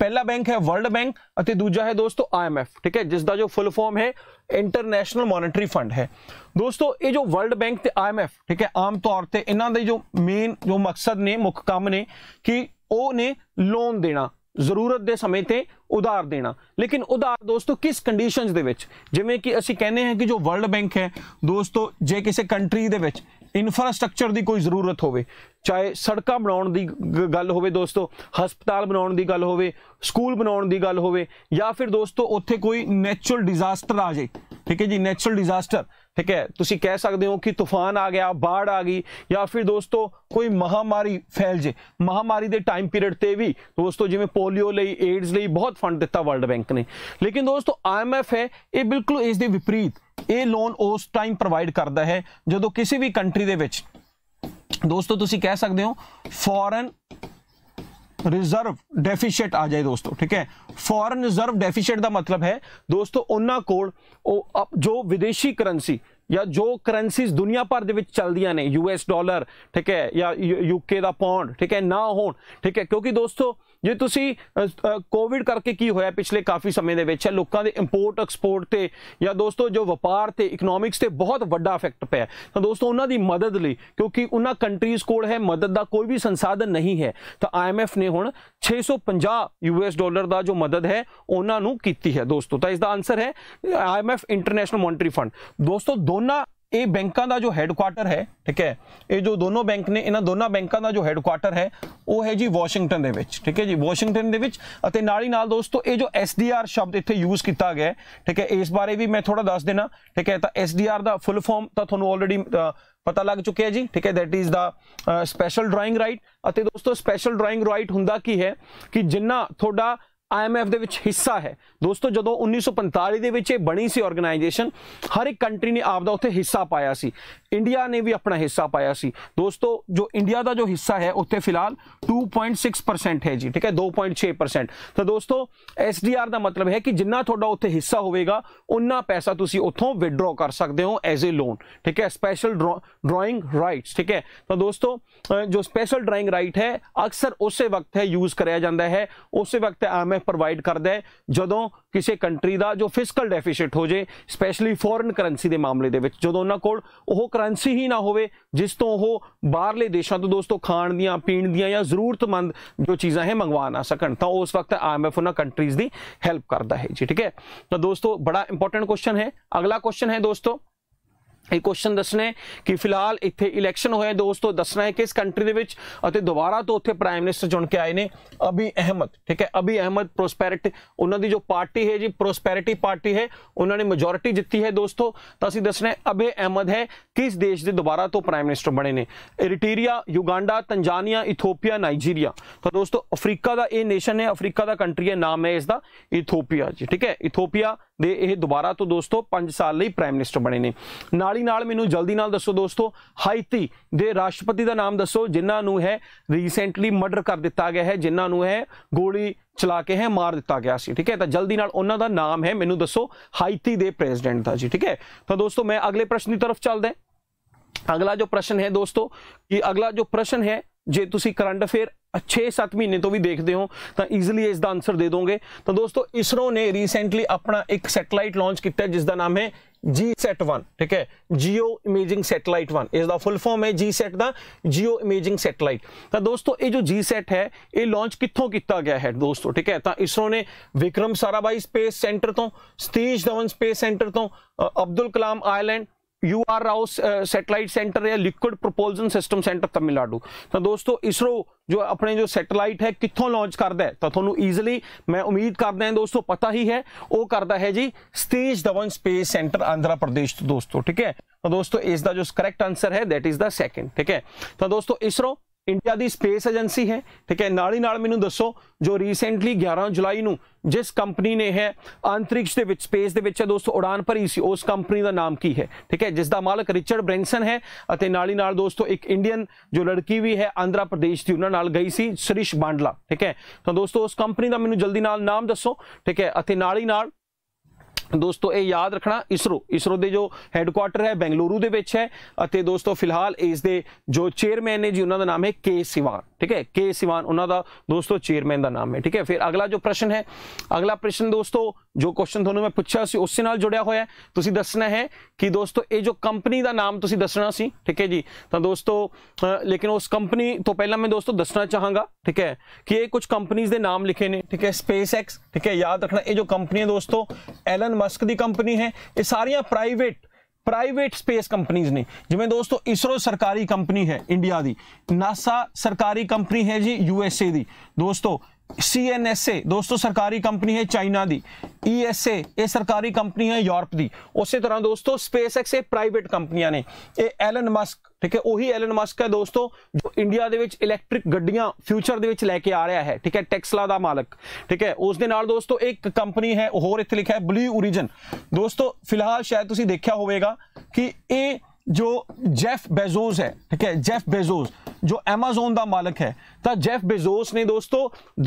ਪਹਿਲਾ ਬੈਂਕ ਹੈ ਵਰਲਡ ਬੈਂਕ ਅਤੇ ਦੂਜਾ ਹੈ ਦੋਸਤੋ ਆਈਐਮਐਫ ਠੀਕ ਹੈ ਜਿਸ ਦਾ ਜੋ ਫੁੱਲ ਫਾਰਮ ਹੈ ਇੰਟਰਨੈਸ਼ਨਲ ਮੋਨਿਟਰੀ ਫੰਡ ਹੈ ਦੋਸਤੋ ਇਹ ਜੋ ਵਰਲਡ ਬੈਂਕ ਤੇ ਆਈਐਮਐਫ ਠੀਕ ਹੈ ਆਮ ਤੌਰ ਤੇ ਇਹਨਾਂ ਦੇ ਜੋ ਮੇਨ ਜੋ ਮਕਸਦ ਨੇ ਮੁੱਖ ਕੰਮ ਨੇ ਕਿ ਉਹ ਨੇ ਲੋਨ ਦੇਣਾ ਜ਼ਰੂਰਤ ਦੇ ਸਮੇਂ ਤੇ ਉਧਾਰ ਦੇਣਾ ਲੇਕਿਨ ਉਧਾਰ ਦੋਸਤੋ ਕਿਸ ਕੰਡੀਸ਼ਨਸ ਦੇ ਵਿੱਚ ਜਿਵੇਂ ਕਿ ਅਸੀਂ ਕਹਿੰਦੇ ਹਾਂ ਕਿ ਜੋ ਵਰਲਡ ਬੈਂਕ ਹੈ ਦੋਸਤੋ ਜੇ ਕਿਸੇ ਕੰਟਰੀ ਦੇ ਵਿੱਚ ਇਨਫਰਾਸਟ੍ਰਕਚਰ ਦੀ ਕੋਈ ਜ਼ਰੂਰਤ ਹੋਵੇ ਚਾਹੇ ਸੜਕਾਂ ਬਣਾਉਣ ਦੀ ਗੱਲ ਹੋਵੇ ਦੋਸਤੋ ਹਸਪਤਾਲ ਬਣਾਉਣ ਦੀ ਗੱਲ ਹੋਵੇ ਸਕੂਲ ਬਣਾਉਣ ਦੀ ਗੱਲ ਹੋਵੇ ਜਾਂ ਫਿਰ ਦੋਸਤੋ ਉੱਥੇ ਕੋਈ ਨੇਚਰਲ ਡਿਜ਼ਾਸਟਰ ਆ ਜਾਏ ਠੀਕ ਹੈ ਜੀ ਨੇਚਰਲ ਡਿਜ਼ਾਸਟਰ ਠੀਕ ਹੈ ਤੁਸੀਂ ਕਹਿ ਸਕਦੇ ਹੋ ਕਿ ਤੂਫਾਨ ਆ ਗਿਆ ਬਾੜ ਆ ਗਈ ਜਾਂ ਫਿਰ ਦੋਸਤੋ ਕੋਈ ਮਹਾਮਾਰੀ ਫੈਲ ਜੇ ਮਹਾਮਾਰੀ ਦੇ ਟਾਈਮ ਪੀਰੀਅਡ ਤੇ ਵੀ ਦੋਸਤੋ ਜਿਵੇਂ ਪੋਲੀਓ ਲਈ ਏਡਸ ਲਈ ਬਹੁਤ ਫੰਡ ਦਿੱਤਾ ਵਰਲਡ ਬੈਂਕ ਨੇ ਲੇਕਿਨ ਦੋਸਤੋ ਆਈਐਮਐਫ ਹੈ ਇਹ ਬਿਲਕੁਲ ਇਸ ਦੇ ਵਿਪਰੀਤ ਇਹ ਲੋਨ ਉਸ ਟਾਈਮ ਪ੍ਰੋਵਾਈਡ ਕਰਦਾ ਹੈ ਜਦੋਂ ਕਿਸੇ ਵੀ ਕੰਟਰੀ ਦੇ ਵਿੱਚ ਦੋਸਤੋ ਤੁਸੀਂ ਕਹਿ ਸਕਦੇ ਹੋ ਫੋਰਨ ਰਿਜ਼ਰਵ ਡੈਫੀਸ਼ੀਟ ਆ ਜਾਏ ਦੋਸਤੋ ਠੀਕ ਹੈ ਫੋਰਨ ਰਿਜ਼ਰਵ ਡੈਫੀਸ਼ੀਟ ਦਾ ਮਤਲਬ ਹੈ ਦੋਸਤੋ ਉਹਨਾਂ ਕੋਲ ਉਹ ਜੋ ਵਿਦੇਸ਼ੀ ਕਰੰਸੀ ਜਾਂ ਜੋ ਕਰੰਸੀਜ਼ ਦੁਨੀਆ ਭਰ ਦੇ ਵਿੱਚ ਚੱਲਦੀਆਂ ਨੇ ਯੂ ਐਸ ਡਾਲਰ ਠੀਕ ਹੈ ਜਾਂ ਯੂਕੇ ਦਾ ਪੌਂਡ ਠੀਕ ਹੈ ਨਾ ਹੋਣ ਠੀਕ ਹੈ ਕਿਉਂਕਿ ਦੋਸਤੋ ਜੇ ਤੁਸੀਂ ਕੋਵਿਡ ਕਰਕੇ ਕੀ ਹੋਇਆ ਪਿਛਲੇ ਕਾਫੀ ਸਮੇਂ ਦੇ ਵਿੱਚ ਹੈ ਲੋਕਾਂ ਦੇ ਇੰਪੋਰਟ ਐਕਸਪੋਰਟ ਤੇ ਜਾਂ ਦੋਸਤੋ ਜੋ ਵਪਾਰ ਤੇ ਇਕਨੋਮਿਕਸ ਤੇ ਬਹੁਤ ਵੱਡਾ ਇਫੈਕਟ ਪਿਆ ਤਾਂ ਦੋਸਤੋ ਉਹਨਾਂ ਦੀ ਮਦਦ ਲਈ ਕਿਉਂਕਿ ਉਹਨਾਂ ਕੰਟਰੀਜ਼ ਕੋਲ ਹੈ ਮਦਦ ਦਾ ਕੋਈ ਵੀ ਸੰਸਾਧਨ ਨਹੀਂ ਹੈ ਤਾਂ ਆਈਐਮਐਫ ਨੇ ਹੁਣ 650 ਯੂਐਸ ਡਾਲਰ ਦਾ ਜੋ ਮਦਦ ਹੈ ਉਹਨਾਂ ਨੂੰ ਕੀਤੀ ਹੈ ਦੋਸਤੋ ਤਾਂ ਇਸ ਦਾ ਆਨਸਰ ਹੈ ਆਈਐਮਐਫ ਇੰਟਰਨੈਸ਼ਨਲ ਮੋਨਟਰੀ ਫੰਡ ਦੋਸਤੋ ਦੋਨਾਂ ਇਹ ਬੈਂਕਾਂ ਦਾ ਜੋ ਹੈੱਡਕੁਆਰਟਰ ਹੈ ਠੀਕ ਹੈ ਇਹ ਜੋ ਦੋਨੋਂ ਬੈਂਕ ਨੇ ਇਹਨਾਂ ਦੋਨਾਂ ਬੈਂਕਾਂ ਦਾ ਜੋ ਹੈੱਡਕੁਆਰਟਰ ਹੈ ਉਹ ਹੈ ਜੀ ਵਾਸ਼ਿੰਗਟਨ ਦੇ ਵਿੱਚ ਠੀਕ ਹੈ ਜੀ ਵਾਸ਼ਿੰਗਟਨ ਦੇ ਵਿੱਚ ਅਤੇ ਨਾਲ ਹੀ ਨਾਲ ਦੋਸਤੋ ਇਹ ਜੋ ਐਸਡੀਆਰ ਸ਼ਬਦ ਇੱਥੇ ਯੂਜ਼ ਕੀਤਾ ਗਿਆ ਠੀਕ ਹੈ ਇਸ ਬਾਰੇ ਵੀ ਮੈਂ ਥੋੜਾ ਦੱਸ ਦੇਣਾ ਠੀਕ ਹੈ ਤਾਂ ਐਸਡੀਆਰ ਦਾ ਫੁੱਲ ਫਾਰਮ ਤਾਂ ਤੁਹਾਨੂੰ ਆਲਰੇਡੀ ਪਤਾ ਲੱਗ ਚੁੱਕਿਆ ਜੀ ਠੀਕ ਹੈ that is the special drawing right ਅਤੇ ਦੋਸਤੋ ਸਪੈਸ਼ਲ ਡਰਾਇੰਗ ਰਾਈਟ ਹੁੰਦਾ ਕੀ ਹੈ ਕਿ ਜਿੰਨਾ ਤੁਹਾਡਾ ਆਈਐਮਐਫ ਦੇ ਵਿੱਚ ਹਿੱਸਾ ਹੈ ਦੋਸਤੋ ਜਦੋਂ 1945 ਦੇ ਵਿੱਚ ਇਹ ਬਣੀ ਸੀ ਆਰਗੇਨਾਈਜੇਸ਼ਨ ਹਰ ਇੱਕ ਕੰਟਰੀ ਨੇ ਆਪ ਦਾ ਉੱਥੇ ਹਿੱਸਾ ਪਾਇਆ ਸੀ ਇੰਡੀਆ ਨੇ ਵੀ ਆਪਣਾ ਹਿੱਸਾ ਪਾਇਆ ਸੀ ਦੋਸਤੋ ਜੋ ਇੰਡੀਆ ਦਾ ਜੋ ਹਿੱਸਾ ਹੈ ਉੱਥੇ ਫਿਲਹਾਲ 2.6% ਹੈ ਜੀ ਠੀਕ ਹੈ 2.6% ਤਾਂ ਦੋਸਤੋ ਐਸਡੀਆਰ ਦਾ ਮਤਲਬ ਹੈ ਕਿ ਜਿੰਨਾ ਤੁਹਾਡਾ ਉੱਥੇ ਹਿੱਸਾ ਹੋਵੇਗਾ ਉਨਾ ਪੈਸਾ ਤੁਸੀਂ ਉੱਥੋਂ ਵਿਡਰਾ ਕਰ ਸਕਦੇ ਹੋ ਐਜ਼ ਅ ਲੋਨ ਠੀਕ ਹੈ ਸਪੈਸ਼ਲ ਡਰਾਇੰਗ ਰਾਈਟਸ ਠੀਕ ਹੈ ਤਾਂ ਦੋਸਤੋ ਜੋ ਸਪੈਸ਼ਲ ਡਰਾਇੰਗ ਰਾਈਟ ਹੈ ਅਕਸਰ ਉਸੇ ਵਕਤ ਹੈ ਯੂਜ਼ ਕਰਿਆ ਜਾਂਦਾ ਹੈ ਉਸੇ ਵਕਤ ਆਮ ਪ੍ਰੋਵਾਈਡ ਕਰਦਾ ਹੈ ਜਦੋਂ ਕਿਸੇ ਕੰਟਰੀ ਦਾ ਜੋ ਫਿਸਕਲ ਡੈਫੀਸਿਟ ਹੋ ਜੇ ਸਪੈਸ਼ਲੀ ਫੋਰਨ ਕਰੰਸੀ ਦੇ ਮਾਮਲੇ ਦੇ ਵਿੱਚ ਜਦੋਂ ਉਹਨਾਂ ਕੋਲ ਉਹ ਕਰੰਸੀ ਹੀ ਨਾ ਹੋਵੇ ਜਿਸ ਤੋਂ ਉਹ ਬਾਹਰਲੇ ਦੇਸ਼ਾਂ ਤੋਂ ਦੋਸਤੋ ਖਾਣ ਦੀਆਂ ਪੀਣ ਦੀਆਂ ਜਾਂ ਜ਼ਰੂਰਤਮੰਦ ਜੋ ਚੀਜ਼ਾਂ ਹੈ ਮੰਗਵਾ ਨਾ ਸਕਣ ਤਾਂ ਉਸ ਵਕਤ ਆਈਐਮਐਫ ਉਹਨਾਂ ਕੰਟਰੀਜ਼ ਦੀ ਹੈਲਪ ਕਰਦਾ ਹੈ ਜੀ ਠੀਕ ਹੈ ਤਾਂ ਦੋਸਤੋ ਬੜਾ ਇੰਪੋਰਟੈਂਟ ਕੁਐਸਚਨ ਹੈ ਅਗਲਾ ਕੁਐਸਚਨ ਹੈ ਦੋਸਤੋ ਇਹ ਕੁਐਸਚਨ ਦੱਸਣੇ ਕਿ ਫਿਲਹਾਲ ਇੱਥੇ ਇਲੈਕਸ਼ਨ ਹੋਇਆ ਦੋਸਤੋ ਦੱਸਣਾ ਹੈ ਕਿਸ ਕੰਟਰੀ ਦੇ ਵਿੱਚ ਅਤੇ ਦੁਬਾਰਾ ਤੋਂ ਉੱਥੇ ਪ੍ਰਾਈਮ ਮਿਨਿਸਟਰ ਚੁਣ ਕੇ ਆਏ ਨੇ ਅਬੀ ਅਹਿਮਦ ਠੀਕ ਹੈ ਅਬੀ ਅਹਿਮਦ ਪ੍ਰੋਸਪੈਰਿਟੀ ਉਹਨਾਂ ਦੀ ਜੋ ਪਾਰਟੀ ਹੈ ਜੀ ਪ੍ਰੋਸਪੈਰਿਟੀ ਪਾਰਟੀ ਹੈ ਉਹਨਾਂ ਨੇ ਮੈਜੋਰਿਟੀ ਜਿੱਤੀ ਹੈ ਦੋਸਤੋ ਤਾਂ ਅਸੀਂ ਦੱਸਣਾ ਹੈ ਅਬੇ ਅਹਿਮਦ ਹੈ ਕਿਸ ਦੇਸ਼ ਦੇ ਦੁਬਾਰਾ ਤੋਂ ਪ੍ਰਾਈਮ ਮਿਨਿਸਟਰ ਬਣੇ ਨੇ ਇਰੀਟਰੀਆ ਯੂਗਾਂਡਾ ਤੰਜ਼ਾਨੀਆ ਇਥੋਪੀਆ ਨਾਈਜੀਰੀਆ ਤਾਂ ਦੋਸਤੋ ਅਫਰੀਕਾ ਦਾ ਇਹ ਨੇਸ਼ਨ ਹੈ ਅਫਰੀਕਾ ਦਾ ਕੰਟਰੀ ਹੈ ਨਾਮ ਹੈ ਇਸ ਦਾ ਇਥੋਪੀਆ ਜੀ ਠੀਕ ਹੈ ਇਥੋਪੀਆ ਦੇ ਇਹ ਦੁਬਾਰਾ ਤੋਂ ਦੋਸਤੋ 5 ਸਾਲ ਲਈ ਪ੍ਰਾਈਮ ਮਿਨਿਸਟਰ ਬਣੇ ਨੇ ਨਾਲ ਹੀ ਨਾਲ ਮੈਨੂੰ ਜਲਦੀ ਨਾਲ ਦੱਸੋ ਦੋਸਤੋ ਹਾਈਤੀ ਦੇ ਰਾਸ਼ਟਰਪਤੀ ਦਾ ਨਾਮ ਦੱਸੋ ਜਿਨ੍ਹਾਂ ਨੂੰ ਹੈ ਰੀਸੈਂਟਲੀ ਮਰਡਰ ਕਰ ਦਿੱਤਾ ਗਿਆ ਹੈ ਜਿਨ੍ਹਾਂ ਨੂੰ ਹੈ ਗੋਲੀ ਚਲਾ ਕੇ ਹੈ ਮਾਰ ਦਿੱਤਾ ਗਿਆ ਸੀ ਠੀਕ ਹੈ ਤਾਂ ਜਲਦੀ ਨਾਲ ਉਹਨਾਂ ਦਾ ਨਾਮ ਹੈ ਮੈਨੂੰ ਦੱਸੋ ਹਾਈਤੀ ਦੇ ਪ੍ਰੈਜ਼ੀਡੈਂਟ ਦਾ ਜੀ ਠੀਕ ਹੈ ਤਾਂ ਦੋਸਤੋ ਮੈਂ ਅਗਲੇ ਪ੍ਰਸ਼ਨ ਦੀ ਤਰਫ ਚੱਲਦਾ ਹਾਂ ਅਗਲਾ ਜੋ ਪ੍ਰਸ਼ਨ ਹੈ ਦੋਸਤੋ ਕਿ ਅਗਲਾ ਜੋ ਪ੍ਰਸ਼ਨ ਹੈ ਜੇ ਤੁਸੀਂ ਕਰੰਟ ਅਫੇਅਰ 6-7 ਮਹੀਨੇ ਤੋਂ ਵੀ ਦੇਖਦੇ ਹੋ ਤਾਂ ਈਜ਼ੀਲੀ ਇਸ ਦਾ ਆਨਸਰ ਦੇ ਦੋਗੇ ਤਾਂ ਦੋਸਤੋ ਇਸਰੋ ਨੇ ਰੀਸੈਂਟਲੀ ਆਪਣਾ ਇੱਕ ਸੈਟੇਲਾਈਟ ਲਾਂਚ ਕੀਤਾ ਜਿਸ ਦਾ ਨਾਮ ਹੈ GSAT-1 ਠੀਕ ਹੈ ਜੀਓ ਇਮੇਜਿੰਗ ਸੈਟੇਲਾਈਟ 1 ਇਸ ਦਾ ਫੁੱਲ ਫਾਰਮ ਹੈ GSAT the geo imaging satellite ਤਾਂ ਦੋਸਤੋ ਇਹ ਜੋ GSAT ਹੈ ਇਹ ਲਾਂਚ ਕਿੱਥੋਂ ਕੀਤਾ ਗਿਆ ਹੈ ਦੋਸਤੋ ਠੀਕ ਹੈ ਤਾਂ ਇਸਰੋ ਨੇ ਵਿਕਰਮ ਸਾਰਾਭਾਈ ਸਪੇਸ ਸੈਂਟਰ ਤੋਂ ਸਤੀਸ਼ ਧਵਨ ਸਪੇਸ ਸੈਂਟਰ ਤੋਂ Abdul Kalam island U R Rao satellite centre या liquid propulsion system centre Tamil Nadu ਤਾਂ ਦੋਸਤੋ ਇਸਰੋ ਜੋ ਆਪਣੇ ਜੋ ਸੈਟੇਲਾਈਟ ਹੈ ਕਿੱਥੋਂ ਲਾਂਚ ਕਰਦਾ ਹੈ ਤਾਂ ਤੁਹਾਨੂੰ ਈਜ਼ੀਲੀ ਮੈਂ ਉਮੀਦ ਕਰਦਾ ਹਾਂ ਦੋਸਤੋ ਪਤਾ ਹੀ ਹੈ ਉਹ ਕਰਦਾ ਹੈ ਜੀ ਸਤੀਸ਼ ਧਵਨ ਸਪੇਸ ਸੈਂਟਰ ਆਂਧਰਾ ਪ੍ਰਦੇਸ਼ ਤੋਂ ਦੋਸਤੋ ਠੀਕ ਹੈ ਤਾਂ ਦੋਸਤੋ ਇਸ ਦਾ ਜੋ ਕਰੈਕਟ ਆਨਸਰ ਹੈ ਥੈਟ ਇਜ਼ ਦਾ ਸੈਕੰਡ ਠੀਕ ਹੈ ਤਾਂ ਦੋਸਤੋ ਇਸਰੋ ਇੰਡੀਆ ਦੀ ਸਪੇਸ ਏਜੰਸੀ ਹੈ ਠੀਕ ਹੈ ਨਾਲ ਹੀ ਨਾਲ ਮੈਨੂੰ ਦੱਸੋ ਜੋ ਰੀਸੈਂਟਲੀ 11 ਜੁਲਾਈ ਨੂੰ ਜਿਸ ਕੰਪਨੀ ਨੇ ਹੈ ਅੰਤਰਿਕਸ਼ ਦੇ ਵਿੱਚ ਸਪੇਸ ਦੇ ਵਿੱਚ ਹੈ ਦੋਸਤੋ ਉਡਾਨ ਭਰੀ ਸੀ ਉਸ ਕੰਪਨੀ ਦਾ ਨਾਮ ਕੀ ਹੈ ਠੀਕ ਹੈ ਜਿਸ ਦਾ ਮਾਲਕ ਰਿਚਰਡ ਬ੍ਰੈਂਸਨ ਹੈ ਅਤੇ ਨਾਲ ਹੀ ਨਾਲ ਦੋਸਤੋ ਇੱਕ ਇੰਡੀਅਨ ਜੋ ਲੜਕੀ ਵੀ ਹੈ ਆਂਧਰਾ ਪ੍ਰਦੇਸ਼ ਦੀ ਉਹਨਾਂ ਨਾਲ ਗਈ ਸੀ ਸ੍ਰਿਸ਼ ਬਾਂਡਲਾ ਠੀਕ ਹੈ ਤਾਂ ਦੋਸਤੋ ਉਸ ਕੰਪਨੀ ਦਾ ਮੈਨੂੰ ਜਲਦੀ ਨਾਲ ਨਾਮ ਦੱਸੋ ਠੀਕ ਹੈ ਅਤੇ ਨਾਲ ਹੀ ਨਾਲ ਦੋਸਤੋ ਇਹ ਯਾਦ ਰੱਖਣਾ ਇਸਰੋ ਇਸਰੋ ਦੇ ਜੋ ਹੈੱਡਕੁਆਰਟਰ ਹੈ ਬੈਂਗਲੁਰੂ ਦੇ ਵਿੱਚ ਹੈ ਅਤੇ ਦੋਸਤੋ ਫਿਲਹਾਲ ਇਸ ਦੇ ਜੋ ਚੇਅਰਮੈਨ ਨੇ ਜੀ ਉਹਨਾਂ ਦਾ ਨਾਮ ਹੈ ਕੇ ਸਿਵਾਨ ਠੀਕ ਹੈ ਕੇ ਸਿਵਾਨ ਉਹਨਾਂ ਦਾ ਦੋਸਤੋ ਚੇਅਰਮੈਨ ਦਾ ਨਾਮ ਹੈ ਠੀਕ ਹੈ ਫਿਰ ਅਗਲਾ ਜੋ ਪ੍ਰਸ਼ਨ ਹੈ ਅਗਲਾ ਪ੍ਰਸ਼ਨ ਦੋਸਤੋ ਜੋ ਕੁਐਸਚਨ ਤੁਹਾਨੂੰ ਮੈਂ ਪੁੱਛਿਆ ਸੀ ਉਸੇ ਨਾਲ ਜੁੜਿਆ ਹੋਇਆ ਤੁਸੀਂ ਦੱਸਣਾ ਹੈ ਕਿ ਦੋਸਤੋ ਇਹ ਜੋ ਕੰਪਨੀ ਦਾ ਨਾਮ ਤੁਸੀਂ ਦੱਸਣਾ ਸੀ ਠੀਕ ਹੈ ਜੀ ਤਾਂ ਦੋਸਤੋ ਲੇਕਿਨ ਉਸ ਕੰਪਨੀ ਤੋਂ ਪਹਿਲਾਂ ਮੈਂ ਦੋਸਤੋ ਦੱਸਣਾ ਚਾਹਾਂਗਾ ਠੀਕ ਹੈ ਕਿ ਇਹ ਕੁਝ ਕੰਪਨੀਆਂ ਦੇ ਨਾਮ ਲਿਖੇ ਨੇ ਠੀਕ ਹੈ ਸਪੇਸ ਐਕਸ ਠੀਕ ਹੈ ਯਾਦ ਰੱਖਣਾ ਇਹ ਜੋ ਕੰਪਨੀ ਹੈ ਦੋਸਤੋ ਐਲਨ ਮਸਕ ਦੀ ਕੰਪਨੀ ਹੈ ਇਹ ਸਾਰੀਆਂ ਪ੍ਰਾਈਵੇਟ ਪ੍ਰਾਈਵੇਟ ਸਪੇਸ ਕੰਪਨੀਆਂ ਨੇ ਜਿਵੇਂ ਦੋਸਤੋ ਇਸਰੋ ਸਰਕਾਰੀ ਕੰਪਨੀ ਹੈ ਇੰਡੀਆ ਦੀ ਨਾਸਾ ਸਰਕਾਰੀ ਕੰਪਨੀ ਹੈ ਜੀ ਯੂ ਐਸ ਏ ਦੀ ਦੋਸਤੋ ਸੀਐਨਐਸਏ ਦੋਸਤੋ ਸਰਕਾਰੀ ਕੰਪਨੀ ਹੈ ਚਾਈਨਾ ਦੀ ਈਐਸਏ ਇਹ ਸਰਕਾਰੀ ਕੰਪਨੀ ਹੈ ਯੂਰਪ ਦੀ ਉਸੇ ਤਰ੍ਹਾਂ ਦੋਸਤੋ ਸਪੇਸਐਕਸ ਇਹ ਪ੍ਰਾਈਵੇਟ ਕੰਪਨੀਆਂ ਨੇ ਇਹ ਐਲਨ ਮਸਕ ਠੀਕ ਹੈ ਉਹੀ ਐਲਨ ਮਸਕ ਹੈ ਦੋਸਤੋ ਜੋ ਇੰਡੀਆ ਦੇ ਵਿੱਚ ਇਲੈਕਟ੍ਰਿਕ ਗੱਡੀਆਂ ਫਿਊਚਰ ਦੇ ਵਿੱਚ ਲੈ ਕੇ ਆ ਰਿਹਾ ਹੈ ਠੀਕ ਹੈ ਟੈਕਸਲਾ ਦਾ ਮਾਲਕ ਠੀਕ ਹੈ ਉਸ ਦੇ ਨਾਲ ਦੋਸਤੋ ਇੱਕ ਕੰਪਨੀ ਹੈ ਹੋਰ ਇੱਥੇ ਲਿਖਿਆ ਹੈ ਬਲੂ origin ਦੋਸਤੋ ਫਿਲਹਾਲ ਸ਼ਾਇਦ ਤੁਸੀਂ ਦੇਖਿਆ ਹੋਵੇਗਾ ਕਿ ਇਹ ਜੋ ਜੈਫ ਬੇਜ਼ੋਸ ਹੈ ਠੀਕ ਹੈ ਜੈਫ ਬੇਜ਼ੋਸ ਜੋ ਐਮਾਜ਼ਨ ਦਾ ਮਾਲਕ ਹੈ ਤਾਂ ਜੈਫ ਬੇਜ਼ੋਸ ਨੇ ਦੋਸਤੋ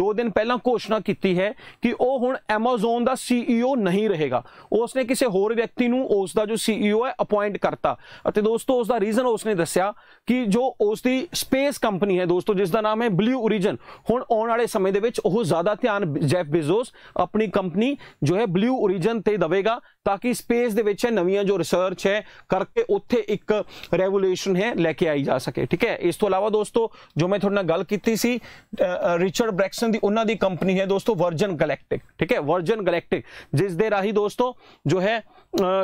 2 ਦਿਨ ਪਹਿਲਾਂ ਘੋਸ਼ਣਾ ਕੀਤੀ ਹੈ ਕਿ ਉਹ ਹੁਣ Amazon ਦਾ ਸੀਈਓ e ਨਹੀਂ ਰਹੇਗਾ ਉਸ ਨੇ ਕਿਸੇ ਹੋਰ ਵਿਅਕਤੀ ਨੂੰ ਉਸ ਦਾ ਜੋ ਸੀਈਓ e ਹੈ ਅਪਾਇੰਟ ਕਰਤਾ ਅਤੇ ਦੋਸਤੋ ਉਸ ਦਾ ਰੀਜ਼ਨ ਉਸ ਨੇ ਦੱਸਿਆ ਕਿ ਜੋ ਉਸ ਦੀ ਸਪੇਸ ਕੰਪਨੀ ਹੈ ਦੋਸਤੋ ਜਿਸ ਦਾ ਨਾਮ ਹੈ ਬਲੂ ਓਰੀਜਨ ਹੁਣ ਆਉਣ ਵਾਲੇ ਸਮੇਂ ਦੇ ਵਿੱਚ ਉਹ ਜ਼ਿਆਦਾ ਧਿਆਨ ਜੈਫ ਬੇਜ਼ੋਸ ਆਪਣੀ ਕੰਪਨੀ ਜੋ ਹੈ ਬਲੂ ਓਰੀਜਨ ਤੇ ਦਵੇਗਾ ਤਾਂ ਕਿ ਸਪੇਸ ਦੇ ਵਿੱਚ ਨਵੀਆਂ ਜੋ ਰਿਸਰਚ ਹੈ ਕਰਕੇ ਉੱਥੇ ਇੱਕ ਰੈਵੋਲੂਸ਼ਨ ਹੈ ਲੈ ਕੇ ਆਈ ਜਾ ਸਕੇ ਠੀਕ ਹੈ ਇਸ ਤੋਂ ਇਲਾਵਾ ਦੋਸਤੋ ਜੋ ਮੈਂ ਤੁਹਾਡੇ ਨਾਲ ਗੱਲ ਕੀਤੀ ਕੀਤੀ ਸੀ ਰਿਚਰਡ ਬ੍ਰੈਕਸਨ ਦੀ ਉਹਨਾਂ ਦੀ ਕੰਪਨੀ ਹੈ ਦੋਸਤੋ ਵਰਜਨ ਗੈਲੈਕਟਿਕ ਠੀਕ ਹੈ ਵਰਜਨ ਗੈਲੈਕਟਿਕ ਜਿਸ ਦੇ ਰਾਹੀਂ ਦੋਸਤੋ ਜੋ ਹੈ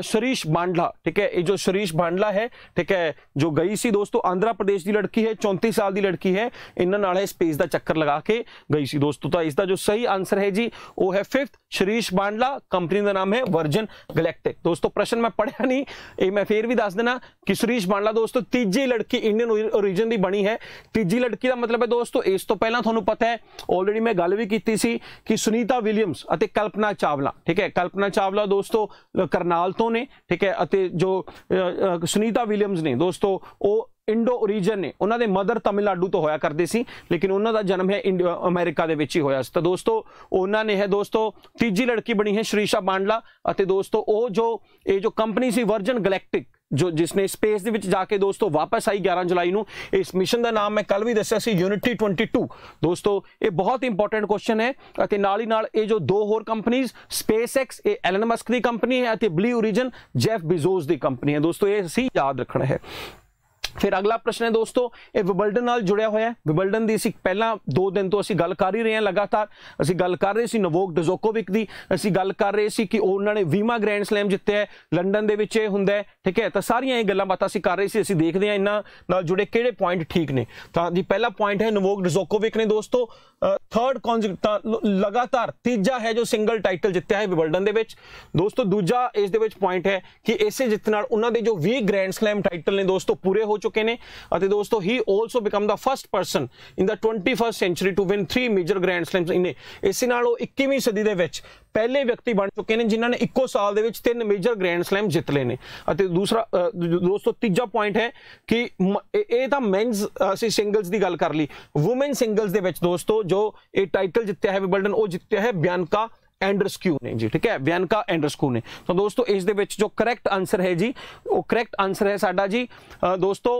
शरीश बांडला ठीक है ये जो शरीश बांडला है ठीक है जो गई सी दोस्तों तो आंध्र प्रदेश की लड़की है चौंतीस साल की लड़की है इन्होंने पेज का चक्कर लगा के गई सी दोस्तों तो इसका जो सही आंसर है जी वो है फिफ्थ शरीश बांडला कंपनी का नाम है वर्जन गलैक्टिक दोस्तों प्रश्न मैं पढ़िया नहीं ये मैं फिर भी दस देना कि शरीश बांडला दोस्तों तीजी लड़की इंडियन ओरिजन की बनी है तीजी लड़की का मतलब है दोस्तों इस तो पहला थोड़ा पता है ऑलरेडी मैं गल भी की सुनीता विलियम्स कल्पना चावला ठीक है कल्पना चावला दोस्तों करना ਕਰਨਾਲ ਤੋਂ ਨੇ ਠੀਕ ਹੈ ਅਤੇ ਜੋ ਸੁਨੀਤਾ ਵਿਲੀਅਮਸ ਨੇ ਦੋਸਤੋ ਉਹ ਇੰਡੋ origin ਨੇ ਉਹਨਾਂ ਦੇ ਮਦਰ ਤਮਿਲਨਾਡੂ ਤੋਂ ਹੋਇਆ ਕਰਦੇ ਸੀ ਲੇਕਿਨ ਉਹਨਾਂ ਦਾ ਜਨਮ ਹੈ ਅਮਰੀਕਾ ਦੇ ਵਿੱਚ ਹੀ ਹੋਇਆ ਸੀ ਤਾਂ ਦੋਸਤੋ ਉਹਨਾਂ ਨੇ ਹੈ ਦੋਸਤੋ ਤੀਜੀ ਲੜਕੀ ਬਣੀ ਹੈ ਸ਼੍ਰੀਸ਼ਾ ਬਾਂਡਲਾ ਅਤੇ ਦੋਸਤੋ ਉਹ ਜੋ ਇਹ ਜੋ ਕੰਪਨੀ ਸੀ ਵਰਜਨ ਗੈਲੈਕਟਿਕ ਜੋ ਜਿਸਨੇ ਸਪੇਸ ਦੇ ਵਿੱਚ ਜਾ ਕੇ ਦੋਸਤੋ ਵਾਪਸ ਆਈ 11 ਜੁਲਾਈ ਨੂੰ ਇਸ ਮਿਸ਼ਨ ਦਾ ਨਾਮ ਮੈਂ ਕੱਲ ਵੀ ਦੱਸਿਆ ਸੀ ਯੂਨਿਟੀ 22 ਦੋਸਤੋ ਇਹ ਬਹੁਤ ਇੰਪੋਰਟੈਂਟ ਕੁਐਸਚਨ ਹੈ ਅਤੇ ਨਾਲ ਹੀ ਨਾਲ ਇਹ ਜੋ ਦੋ ਹੋਰ ਕੰਪਨੀਆਂ ਸਪੇਸਐਕਸ ਇਹ ਐਲਨ ਮਸਕ ਦੀ ਕੰਪਨੀ ਹੈ ਅਤੇ ਬਲੂ ਓਰੀਜਨ ਜੈਫ ਬਿਜ਼ੋਸ ਦੀ ਕੰਪਨੀ ਹੈ ਦੋਸਤੋ ਇਹ ਅਸੀਂ ਯਾਦ ਰੱਖਣਾ ਹੈ ਫਿਰ ਅਗਲਾ ਪ੍ਰਸ਼ਨ ਹੈ ਦੋਸਤੋ ਇਹ ਵਿਬਲਡਨ ਨਾਲ ਜੁੜਿਆ ਹੋਇਆ ਹੈ ਵਿਬਲਡਨ ਦੀ ਅਸੀਂ ਪਹਿਲਾਂ 2 ਦਿਨ ਤੋਂ ਅਸੀਂ ਗੱਲ ਕਰ ਹੀ ਰਹੇ ਹਾਂ ਲਗਾਤਾਰ ਅਸੀਂ ਗੱਲ ਕਰ ਰਹੇ ਸੀ ਨਵੋਕ ਡਜ਼ੋਕੋਵਿਕ ਦੀ ਅਸੀਂ ਗੱਲ ਕਰ ਰਹੇ ਸੀ ਕਿ ਉਹਨਾਂ ਨੇ 20ਵਾਂ ਗ੍ਰੈਂਡ ਸਲੈਮ ਜਿੱਤਿਆ ਹੈ ਲੰਡਨ ਦੇ ਵਿੱਚ ਇਹ ਹੁੰਦਾ ਹੈ ਠੀਕ ਹੈ ਤਾਂ ਸਾਰੀਆਂ ਇਹ ਗੱਲਾਂ ਬਾਤਾਂ ਅਸੀਂ ਕਰ ਰਹੇ ਸੀ ਅਸੀਂ ਦੇਖਦੇ ਹਾਂ ਇਹਨਾਂ ਨਾਲ ਜੁੜੇ ਕਿਹੜੇ ਪੁਆਇੰਟ ਠੀਕ ਨੇ ਤਾਂ ਜੀ ਪਹਿਲਾ ਪੁਆਇੰਟ ਹੈ ਨਵੋਕ ਡਜ਼ੋਕੋਵਿਕ ਨੇ ਦੋਸਤੋ ਥਰਡ ਕੰਜਕਟ ਲਗਾਤਾਰ ਤੀਜਾ ਹੈ ਜੋ ਸਿੰਗਲ ਟਾਈਟਲ ਜਿੱਤਿਆ ਹੈ ਵਿਬਲਡਨ ਦੇ ਵਿੱਚ ਦੋਸਤੋ ਦੂਜਾ ਇਸ ਦੇ ਵਿੱਚ ਪੁਆਇੰਟ ਹੈ ਕਿ ਇਸੇ ਜਿੱਤ ਨਾਲ ਉਹਨਾਂ ਦੇ ਜੋ 20 ਗ੍ਰੈਂਡ ਸਲੈਮ ਟਾਈਟਲ ਨੇ ਦੋਸਤੋ ਪੂਰੇ ਹੋ ਚੁੱਕੇ ਨੇ ਅਤੇ ਦੋਸਤੋ he also become the first person in the 21st century to win 3 major grand slams ਇਨੇ ਇਸੇ ਨਾਲ ਉਹ 21ਵੀਂ ਸਦੀ ਦੇ ਵਿੱਚ ਪਹਿਲੇ ਵਿਅਕਤੀ ਬਣ ਚੁੱਕੇ ਨੇ ਜਿਨ੍ਹਾਂ ਨੇ ਇੱਕੋ ਸਾਲ ਦੇ ਵਿੱਚ ਤਿੰਨ ਮੇਜਰ ਗ੍ਰੈਂਡ ਸਲੈਮ ਜਿੱਤ ਲਏ ਨੇ ਅਤੇ ਦੂਸਰਾ ਦੋਸਤੋ ਤੀਜਾ ਪੁਆਇੰਟ ਹੈ ਕਿ ਇਹ ਤਾਂ ਮੈਨਸ ਅਸੀਂ ਸਿੰਗਲਸ ਦੀ ਗੱਲ ਕਰ ਲਈ ਔਮਨ ਸਿੰਗਲਸ ਦੇ ਵਿੱਚ ਦੋਸਤੋ ਜੋ ਇਹ ਟਾਈਟਲ ਜਿੱਤਿਆ ਹੈ ਵਿਬਲਡਨ ਉਹ ਜਿੱਤਿਆ ਹੈ ਬਿਆਨਕਾ ਐਂਡਰਸਕਿਊ ਨੇ ਜੀ ਠੀਕ ਹੈ ਵਿਆਨਕਾ ਐਂਡਰਸਕਿਊ ਨੇ ਤਾਂ ਦੋਸਤੋ ਇਸ ਦੇ ਵਿੱਚ ਜੋ ਕਰੈਕਟ ਆਨਸਰ ਹੈ ਜੀ ਉਹ ਕਰੈਕਟ ਆਨਸਰ ਹੈ ਸਾਡਾ ਜੀ ਦੋਸਤੋ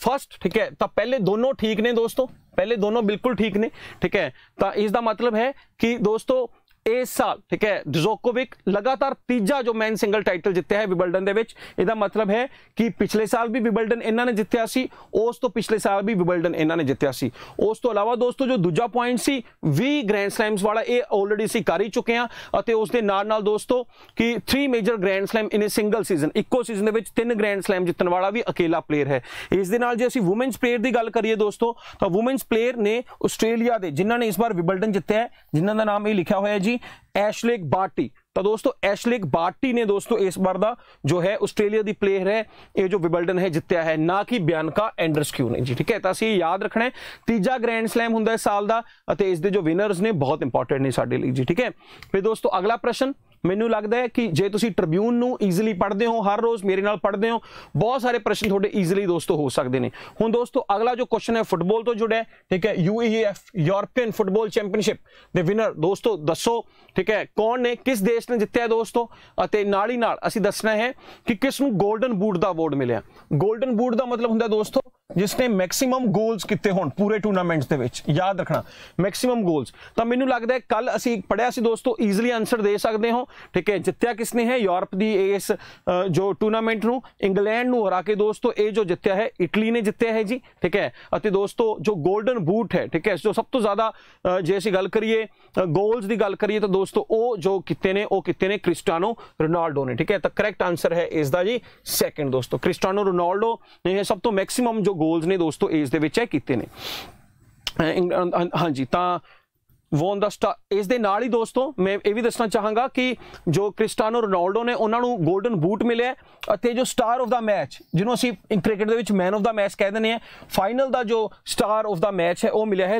ਫਰਸਟ ਠੀਕ ਹੈ ਤਾਂ ਪਹਿਲੇ ਦੋਨੋਂ ਠੀਕ ਨੇ ਦੋਸਤੋ ਪਹਿਲੇ ਦੋਨੋਂ ਬਿਲਕੁਲ ਠੀਕ ਨੇ ਠੀਕ ਹੈ ਤਾਂ ਇਸ ਦਾ ਮਤਲਬ ਹੈ ਕਿ ਦੋਸਤੋ ਇਸ ਸਾਲ ਠੀਕ ਹੈ ਡਜ਼ੋਕੋਵਿਕ ਲਗਾਤਾਰ ਤੀਜਾ ਜੋ ਮੈਨ ਸਿੰਗਲ ਟਾਈਟਲ ਜਿੱਤਿਆ ਹੈ ਵਿਬਲਡਨ ਦੇ ਵਿੱਚ ਇਹਦਾ ਮਤਲਬ ਹੈ ਕਿ ਪਿਛਲੇ ਸਾਲ ਵੀ ਵਿਬਲਡਨ ਇਹਨਾਂ ਨੇ ਜਿੱਤਿਆ ਸੀ ਉਸ ਤੋਂ ਪਿਛਲੇ ਸਾਲ ਵੀ ਵਿਬਲਡਨ ਇਹਨਾਂ ਨੇ ਜਿੱਤਿਆ ਸੀ ਉਸ ਤੋਂ ਇਲਾਵਾ ਦੋਸਤੋ ਜੋ ਦੂਜਾ ਪੁਆਇੰਟ ਸੀ 20 ਗ੍ਰੈਂਡ ਸਲੈਮਸ ਵਾਲਾ ਇਹ ਆਲਰੇਡੀ ਸੀ ਕਰ ਹੀ ਚੁੱਕੇ ਆ ਅਤੇ ਉਸ ਦੇ ਨਾਲ ਨਾਲ ਦੋਸਤੋ ਕਿ 3 major grand slam in a single season ਇੱਕੋ ਸੀਜ਼ਨ ਦੇ ਵਿੱਚ 3 ਗ੍ਰੈਂਡ ਸਲੈਮ ਜਿੱਤਣ ਵਾਲਾ ਵੀ ਅਕੇਲਾ ਪਲੇਅਰ ਹੈ ਇਸ ਦੇ ਨਾਲ ਜੇ ਅਸੀਂ ਔਮਨਸ ਪਲੇਅਰ ਦੀ ਗੱਲ ਕਰੀਏ ਦੋਸਤੋ ਤਾਂ ਔਮਨਸ ਪਲੇਅਰ ਨੇ ਆਸਟ੍ਰੇਲੀਆ ਦੇ ਜਿਨ੍ਹਾਂ ਨੇ ਇਸ ਵਾਰ ਵਿਬਲਡਨ ਜਿੱਤਿਆ ਹੈ ਜਿਨ੍ਹਾਂ ਦਾ ਨਾਮ ਇਹ ਲਿਖਿਆ ਹੋਇਆ ਜੀ ਐਸ਼ਲਿਕ ਬਾਰਟੀ ਤਾਂ ਦੋਸਤੋ ਐਸ਼ਲਿਕ ਬਾਰਟੀ ਨੇ ਦੋਸਤੋ ਇਸ ਵਾਰ ਦਾ ਜੋ ਹੈ ਆਸਟ੍ਰੇਲੀਆ ਦੀ ਪਲੇਅਰ ਹੈ ਇਹ ਜੋ ਵਿਬਲਡਨ ਹੈ ਜਿੱਤਿਆ ਹੈ ਨਾ ਕਿ ਬਿਆਨਕਾ ਐਂਡਰਸਕਿਊ ਨੇ ਜੀ ਠੀਕ ਹੈ ਤਾਂ ਅਸੀਂ ਯਾਦ ਰੱਖਣਾ ਹੈ ਤੀਜਾ ਗ੍ਰੈਂਡ ਸਲੈਮ ਹੁੰਦਾ ਹੈ ਸਾਲ ਦਾ ਅਤੇ ਇਸ ਦੇ ਜੋ ਵਿਨਰਸ ਨੇ ਬਹੁਤ ਇੰਪੋਰਟੈਂਟ ਨੇ ਸਾਡੇ ਲਈ ਜੀ ਠੀਕ ਹੈ ਫਿਰ ਦੋਸਤੋ ਅਗਲਾ ਪ੍ਰਸ਼ਨ ਮੈਨੂੰ ਲੱਗਦਾ ਹੈ ਕਿ ਜੇ ਤੁਸੀਂ ਟ੍ਰਿਬਿਊਨ ਨੂੰ ਈਜ਼ੀਲੀ ਪੜ੍ਹਦੇ ਹੋ ਹਰ ਰੋਜ਼ ਮੇਰੇ ਨਾਲ ਪੜ੍ਹਦੇ ਹੋ ਬਹੁਤ ਸਾਰੇ ਪ੍ਰਸ਼ਨ ਤੁਹਾਡੇ ਈਜ਼ੀਲੀ ਦੋਸਤੋ ਹੋ ਸਕਦੇ ਨੇ ਹੁਣ ਦੋਸਤੋ ਅਗਲਾ ਜੋ ਕੁਐਸਚਨ ਹੈ ਫੁੱਟਬਾਲ ਤੋਂ ਜੁੜਿਆ ਠੀਕ ਹੈ ਯੂਏਐਫ ਯੂਰਪੀਅਨ ਫੁੱਟਬਾਲ ਚੈਂਪੀਅਨਸ਼ਿਪ ਦੇ ਵਿਨਰ ਦੋਸਤੋ ਦੱਸੋ ਠੀਕ ਹੈ ਕੌਣ ਨੇ ਕਿਸ ਦੇਸ਼ ਕਾਂਗਰਸ ਨੇ ਜਿੱਤਿਆ ਦੋਸਤੋ ਅਤੇ ਨਾਲ ਹੀ ਨਾਲ ਅਸੀਂ ਦੱਸਣਾ ਹੈ ਕਿ ਕਿਸ ਨੂੰ 골ਡਨ ਬੂਟ ਦਾ ਅਵਾਰਡ ਮਿਲਿਆ 골ਡਨ ਬੂਟ ਦਾ ਮਤਲਬ ਹੁੰਦਾ ਦੋਸਤੋ ਜਿਸ ਨੇ ਮੈਕਸਿਮਮ ਗੋਲਸ ਕੀਤੇ ਹੋਣ ਪੂਰੇ ਟੂਰਨਾਮੈਂਟਸ ਦੇ ਵਿੱਚ ਯਾਦ ਰੱਖਣਾ ਮੈਕਸਿਮਮ ਗੋਲਸ ਤਾਂ ਮੈਨੂੰ ਲੱਗਦਾ ਹੈ ਕੱਲ ਅਸੀਂ ਪੜਿਆ ਸੀ ਦੋਸਤੋ ਈਜ਼ੀਲੀ ਆਨਸਰ ਦੇ ਸਕਦੇ ਹੋ ਠੀਕ ਹੈ ਜਿੱਤਿਆ ਕਿਸ ਨੇ ਹੈ ਯੂਰਪ ਦੀ ਇਸ ਜੋ ਟੂਰਨਾਮੈਂਟ ਨੂੰ ਇੰਗਲੈਂਡ ਨੂੰ ਹਰਾ ਕੇ ਦੋਸਤੋ ਇਹ ਜੋ ਜਿੱਤਿਆ ਹੈ ਇਟਲੀ ਨੇ ਜਿੱਤਿਆ ਹੈ ਜੀ ਠੀਕ ਹੈ ਅਤੇ ਦੋਸਤੋ ਜੋ 골ਡਨ ਬੂਟ ਹੈ ਠੀਕ ਹੈ ਜੋ ਸਭ ਤੋਂ ਜ਼ਿਆਦਾ ਜੇ ਅਸੀਂ ਗੱਲ ਕਰੀਏ ਗੋਲਸ ਦੀ ਗੱਲ ਕਰੀਏ ਤਾਂ ਦੋਸਤੋ ਉਹ ਜੋ ਕੀਤੇ ਨੇ ਉਹ ਕੀਤੇ ਨੇ ਕ੍ਰਿਸਟਿਆਨੋ ਰੋਨਾਲਡੋ ਨੇ ਠੀਕ ਹੈ ਤਾਂ ਕਰੈਕਟ ਆਨਸਰ ਹੈ ਇਸ ਦਾ ਜੀ ਸੈਕੰਡ ਦੋਸਤੋ ਕ੍ਰਿਸਟੀਆਨੋ ਰੋਨਾਲਡੋ ਨੇ ਸਭ ਤੋਂ ਮੈਕਸਿਮਮ ਜੋ ਗੋਲਸ ਨੇ ਦੋਸਤੋ ਏਜ ਦੇ ਵਿੱਚ ਇਹ ਕੀਤੇ ਨੇ ਹਾਂਜੀ ਤਾਂ ਵੋਨ ਦਾ ਸਟਾ ਇਸ ਦੇ ਨਾਲ ਹੀ ਦੋਸਤੋ ਮੈਂ ਇਹ ਵੀ ਦੱਸਣਾ ਚਾਹਾਂਗਾ ਕਿ ਜੋ ਕ੍ਰਿਸਟੀਆਨੋ ਰੋਨਾਲਡੋ ਨੇ ਉਹਨਾਂ ਨੂੰ ਗੋਲਡਨ ਬੂਟ ਮਿਲਿਆ ਅਤੇ ਜੋ ਸਟਾਰ ਆਫ ਦਾ ਮੈਚ ਜਿਹਨੂੰ ਅਸੀਂ ਕ੍ਰਿਕਟ ਦੇ ਵਿੱਚ ਮੈਨ ਆਫ ਦਾ ਮੈਚ ਕਹਿੰਦੇ ਨੇ ਫਾਈਨਲ ਦਾ ਜੋ ਸਟਾਰ ਆਫ ਦਾ ਮੈਚ ਹੈ ਉਹ ਮਿਲਿਆ ਹੈ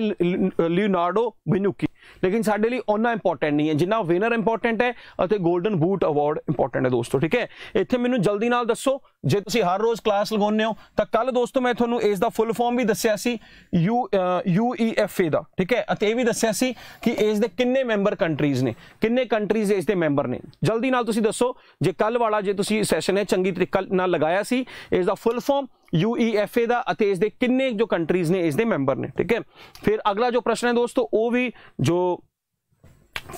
ਲਿਓਨਾਰਡੋ ਬਿਨੂਕੀ ਲੇਕਿਨ ਸਾਡੇ ਲਈ ਉਹਨਾਂ ਇੰਪੋਰਟੈਂਟ ਨਹੀਂ ਹੈ ਜਿੰਨਾ ਵਿਨਰ ਇੰਪੋਰਟੈਂਟ ਹੈ ਅਤੇ 골ਡਨ ਬੂਟ ਅਵਾਰਡ ਇੰਪੋਰਟੈਂਟ ਹੈ ਦੋਸਤੋ ਠੀਕ ਹੈ ਇੱਥੇ ਮੈਨੂੰ ਜਲਦੀ ਨਾਲ ਦੱਸੋ ਜੇ ਤੁਸੀਂ ਹਰ ਰੋਜ਼ ਕਲਾਸ ਲਗਾਉਂਦੇ ਹੋ ਤਾਂ ਕੱਲ ਦੋਸਤੋ ਮੈਂ ਤੁਹਾਨੂੰ ਇਸ ਦਾ ਫੁੱਲ ਫਾਰਮ ਵੀ ਦੱਸਿਆ ਸੀ ਯੂ ਏ ਦਾ ਠੀਕ ਹੈ ਅਤੇ ਇਹ ਵੀ ਦੱਸਿਆ ਸੀ ਕਿ ਇਸ ਦੇ ਕਿੰਨੇ ਮੈਂਬਰ ਕੰਟਰੀਜ਼ ਨੇ ਕਿੰਨੇ ਕੰਟਰੀਜ਼ ਇਸ ਦੇ ਮੈਂਬਰ ਨੇ ਜਲਦੀ ਨਾਲ ਤੁਸੀਂ ਦੱਸੋ ਜੇ ਕੱਲ ਵਾਲਾ ਜੇ ਤੁਸੀਂ ਸੈਸ਼ਨ ਹੈ ਚੰਗੀ ਤਰੀਕੇ ਨਾਲ ਲਗਾਇਆ ਸੀ ਇਸ ਦਾ full form U E F A का किन्ने जो कंट्रीज ने इसके मैंबर ने ठीक है फिर अगला जो प्रश्न है दोस्तों वो भी जो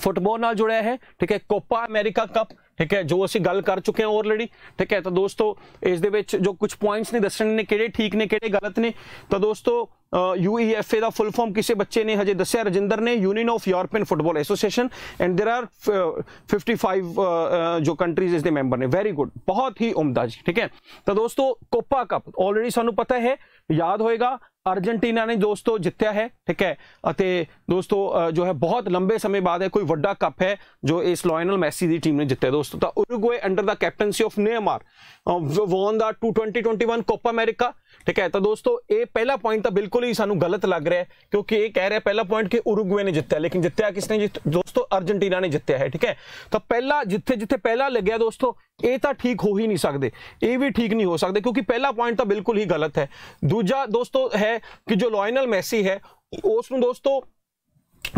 फुटबॉल न जुड़ा है ठीक है कोपा अमेरिका कप ਠੀਕ ਹੈ ਜੋ ਅਸੀਂ ਗੱਲ ਕਰ ਚੁੱਕੇ ਹਾਂ ਆਲਰੇਡੀ ਠੀਕ ਹੈ ਤਾਂ ਦੋਸਤੋ ਇਸ ਦੇ ਵਿੱਚ ਜੋ ਕੁਝ ਪੁਆਇੰਟਸ ਨੇ ਦੱਸਣ ਨੇ ਕਿਹੜੇ ਠੀਕ ਨੇ ਕਿਹੜੇ ਗਲਤ ਨੇ ਤਾਂ ਦੋਸਤੋ ਯੂਈਐਫਏ ਦਾ ਫੁੱਲ ਫਾਰਮ ਕਿਸੇ ਬੱਚੇ ਨੇ ਹਜੇ ਦੱਸਿਆ ਰਜਿੰਦਰ ਨੇ union of European football association and there are 55 ਜੋ ਕੰਟਰੀਜ਼ ਇਸ ਦੇ ਮੈਂਬਰ ਨੇ ਵੈਰੀ ਗੁੱਡ ਬਹੁਤ ਹੀ ਉਮਦਾ ਜੀ ਠੀਕ ਹੈ ਤਾਂ ਦੋਸਤੋ ਕੋਪਾ ਕਪ ਆਲਰੇਡੀ ਸਾਨੂੰ ਪਤਾ ਹੈ ਯਾਦ ਹੋਏਗਾ ਅਰਜنٹੀਨਾ ਨੇ ਦੋਸਤੋ ਜਿੱਤਿਆ ਹੈ ਠੀਕ ਹੈ ਅਤੇ ਦੋਸਤੋ ਜੋ ਹੈ ਬਹੁਤ ਲੰਬੇ ਸਮੇਂ ਬਾਅਦ ਹੈ ਕੋਈ ਵੱਡਾ ਕੱਪ ਹੈ ਜੋ ਇਸ ਲਾਇਨਲ ਮੈਸੀ ਦੀ ਟੀਮ ਨੇ ਜਿੱਤਿਆ ਦੋਸਤੋ ਤਾਂ Uruguay under the captaincy of Neymar won the 2021 Copa America ਠੀਕ ਹੈ ਤਾਂ ਦੋਸਤੋ ਇਹ ਪਹਿਲਾ ਪੁਆਇੰਟ ਤਾਂ ਬਿਲਕੁਲ ਹੀ ਸਾਨੂੰ ਗਲਤ ਲੱਗ ਰਿਹਾ ਕਿਉਂਕਿ ਇਹ ਕਹਿ ਰਿਹਾ ਪਹਿਲਾ ਪੁਆਇੰਟ ਕਿ ਉਰਗਵੇ ਨੇ ਜਿੱਤਿਆ ਲੇਕਿਨ ਜਿੱਤਿਆ ਕਿਸ ਨੇ ਦੋਸਤੋ ਅਰਜنٹੀਨਾ ਨੇ ਜਿੱਤਿਆ ਹੈ ਠੀਕ ਹੈ ਤਾਂ ਪਹਿਲਾ ਜਿੱਥੇ ਜਿੱਥੇ ਪਹਿਲਾ ਲੱਗਿਆ ਦੋਸਤੋ ਇਹ ਤਾਂ ਠੀਕ ਹੋ ਹੀ ਨਹੀਂ ਸਕਦੇ ਇਹ ਵੀ ਠੀਕ ਨਹੀਂ ਹੋ ਸਕਦੇ ਕਿਉਂਕਿ ਪਹਿਲਾ ਪੁਆਇੰਟ ਤਾਂ ਬਿਲਕੁਲ ਹੀ ਗਲਤ ਹੈ ਦੂਜਾ ਦੋਸਤੋ ਹੈ ਹੈ ਕਿ ਜੋ ਲਾਇਨਲ ਮੈਸੀ ਹੈ ਉਸ ਨੂੰ ਦੋਸਤੋ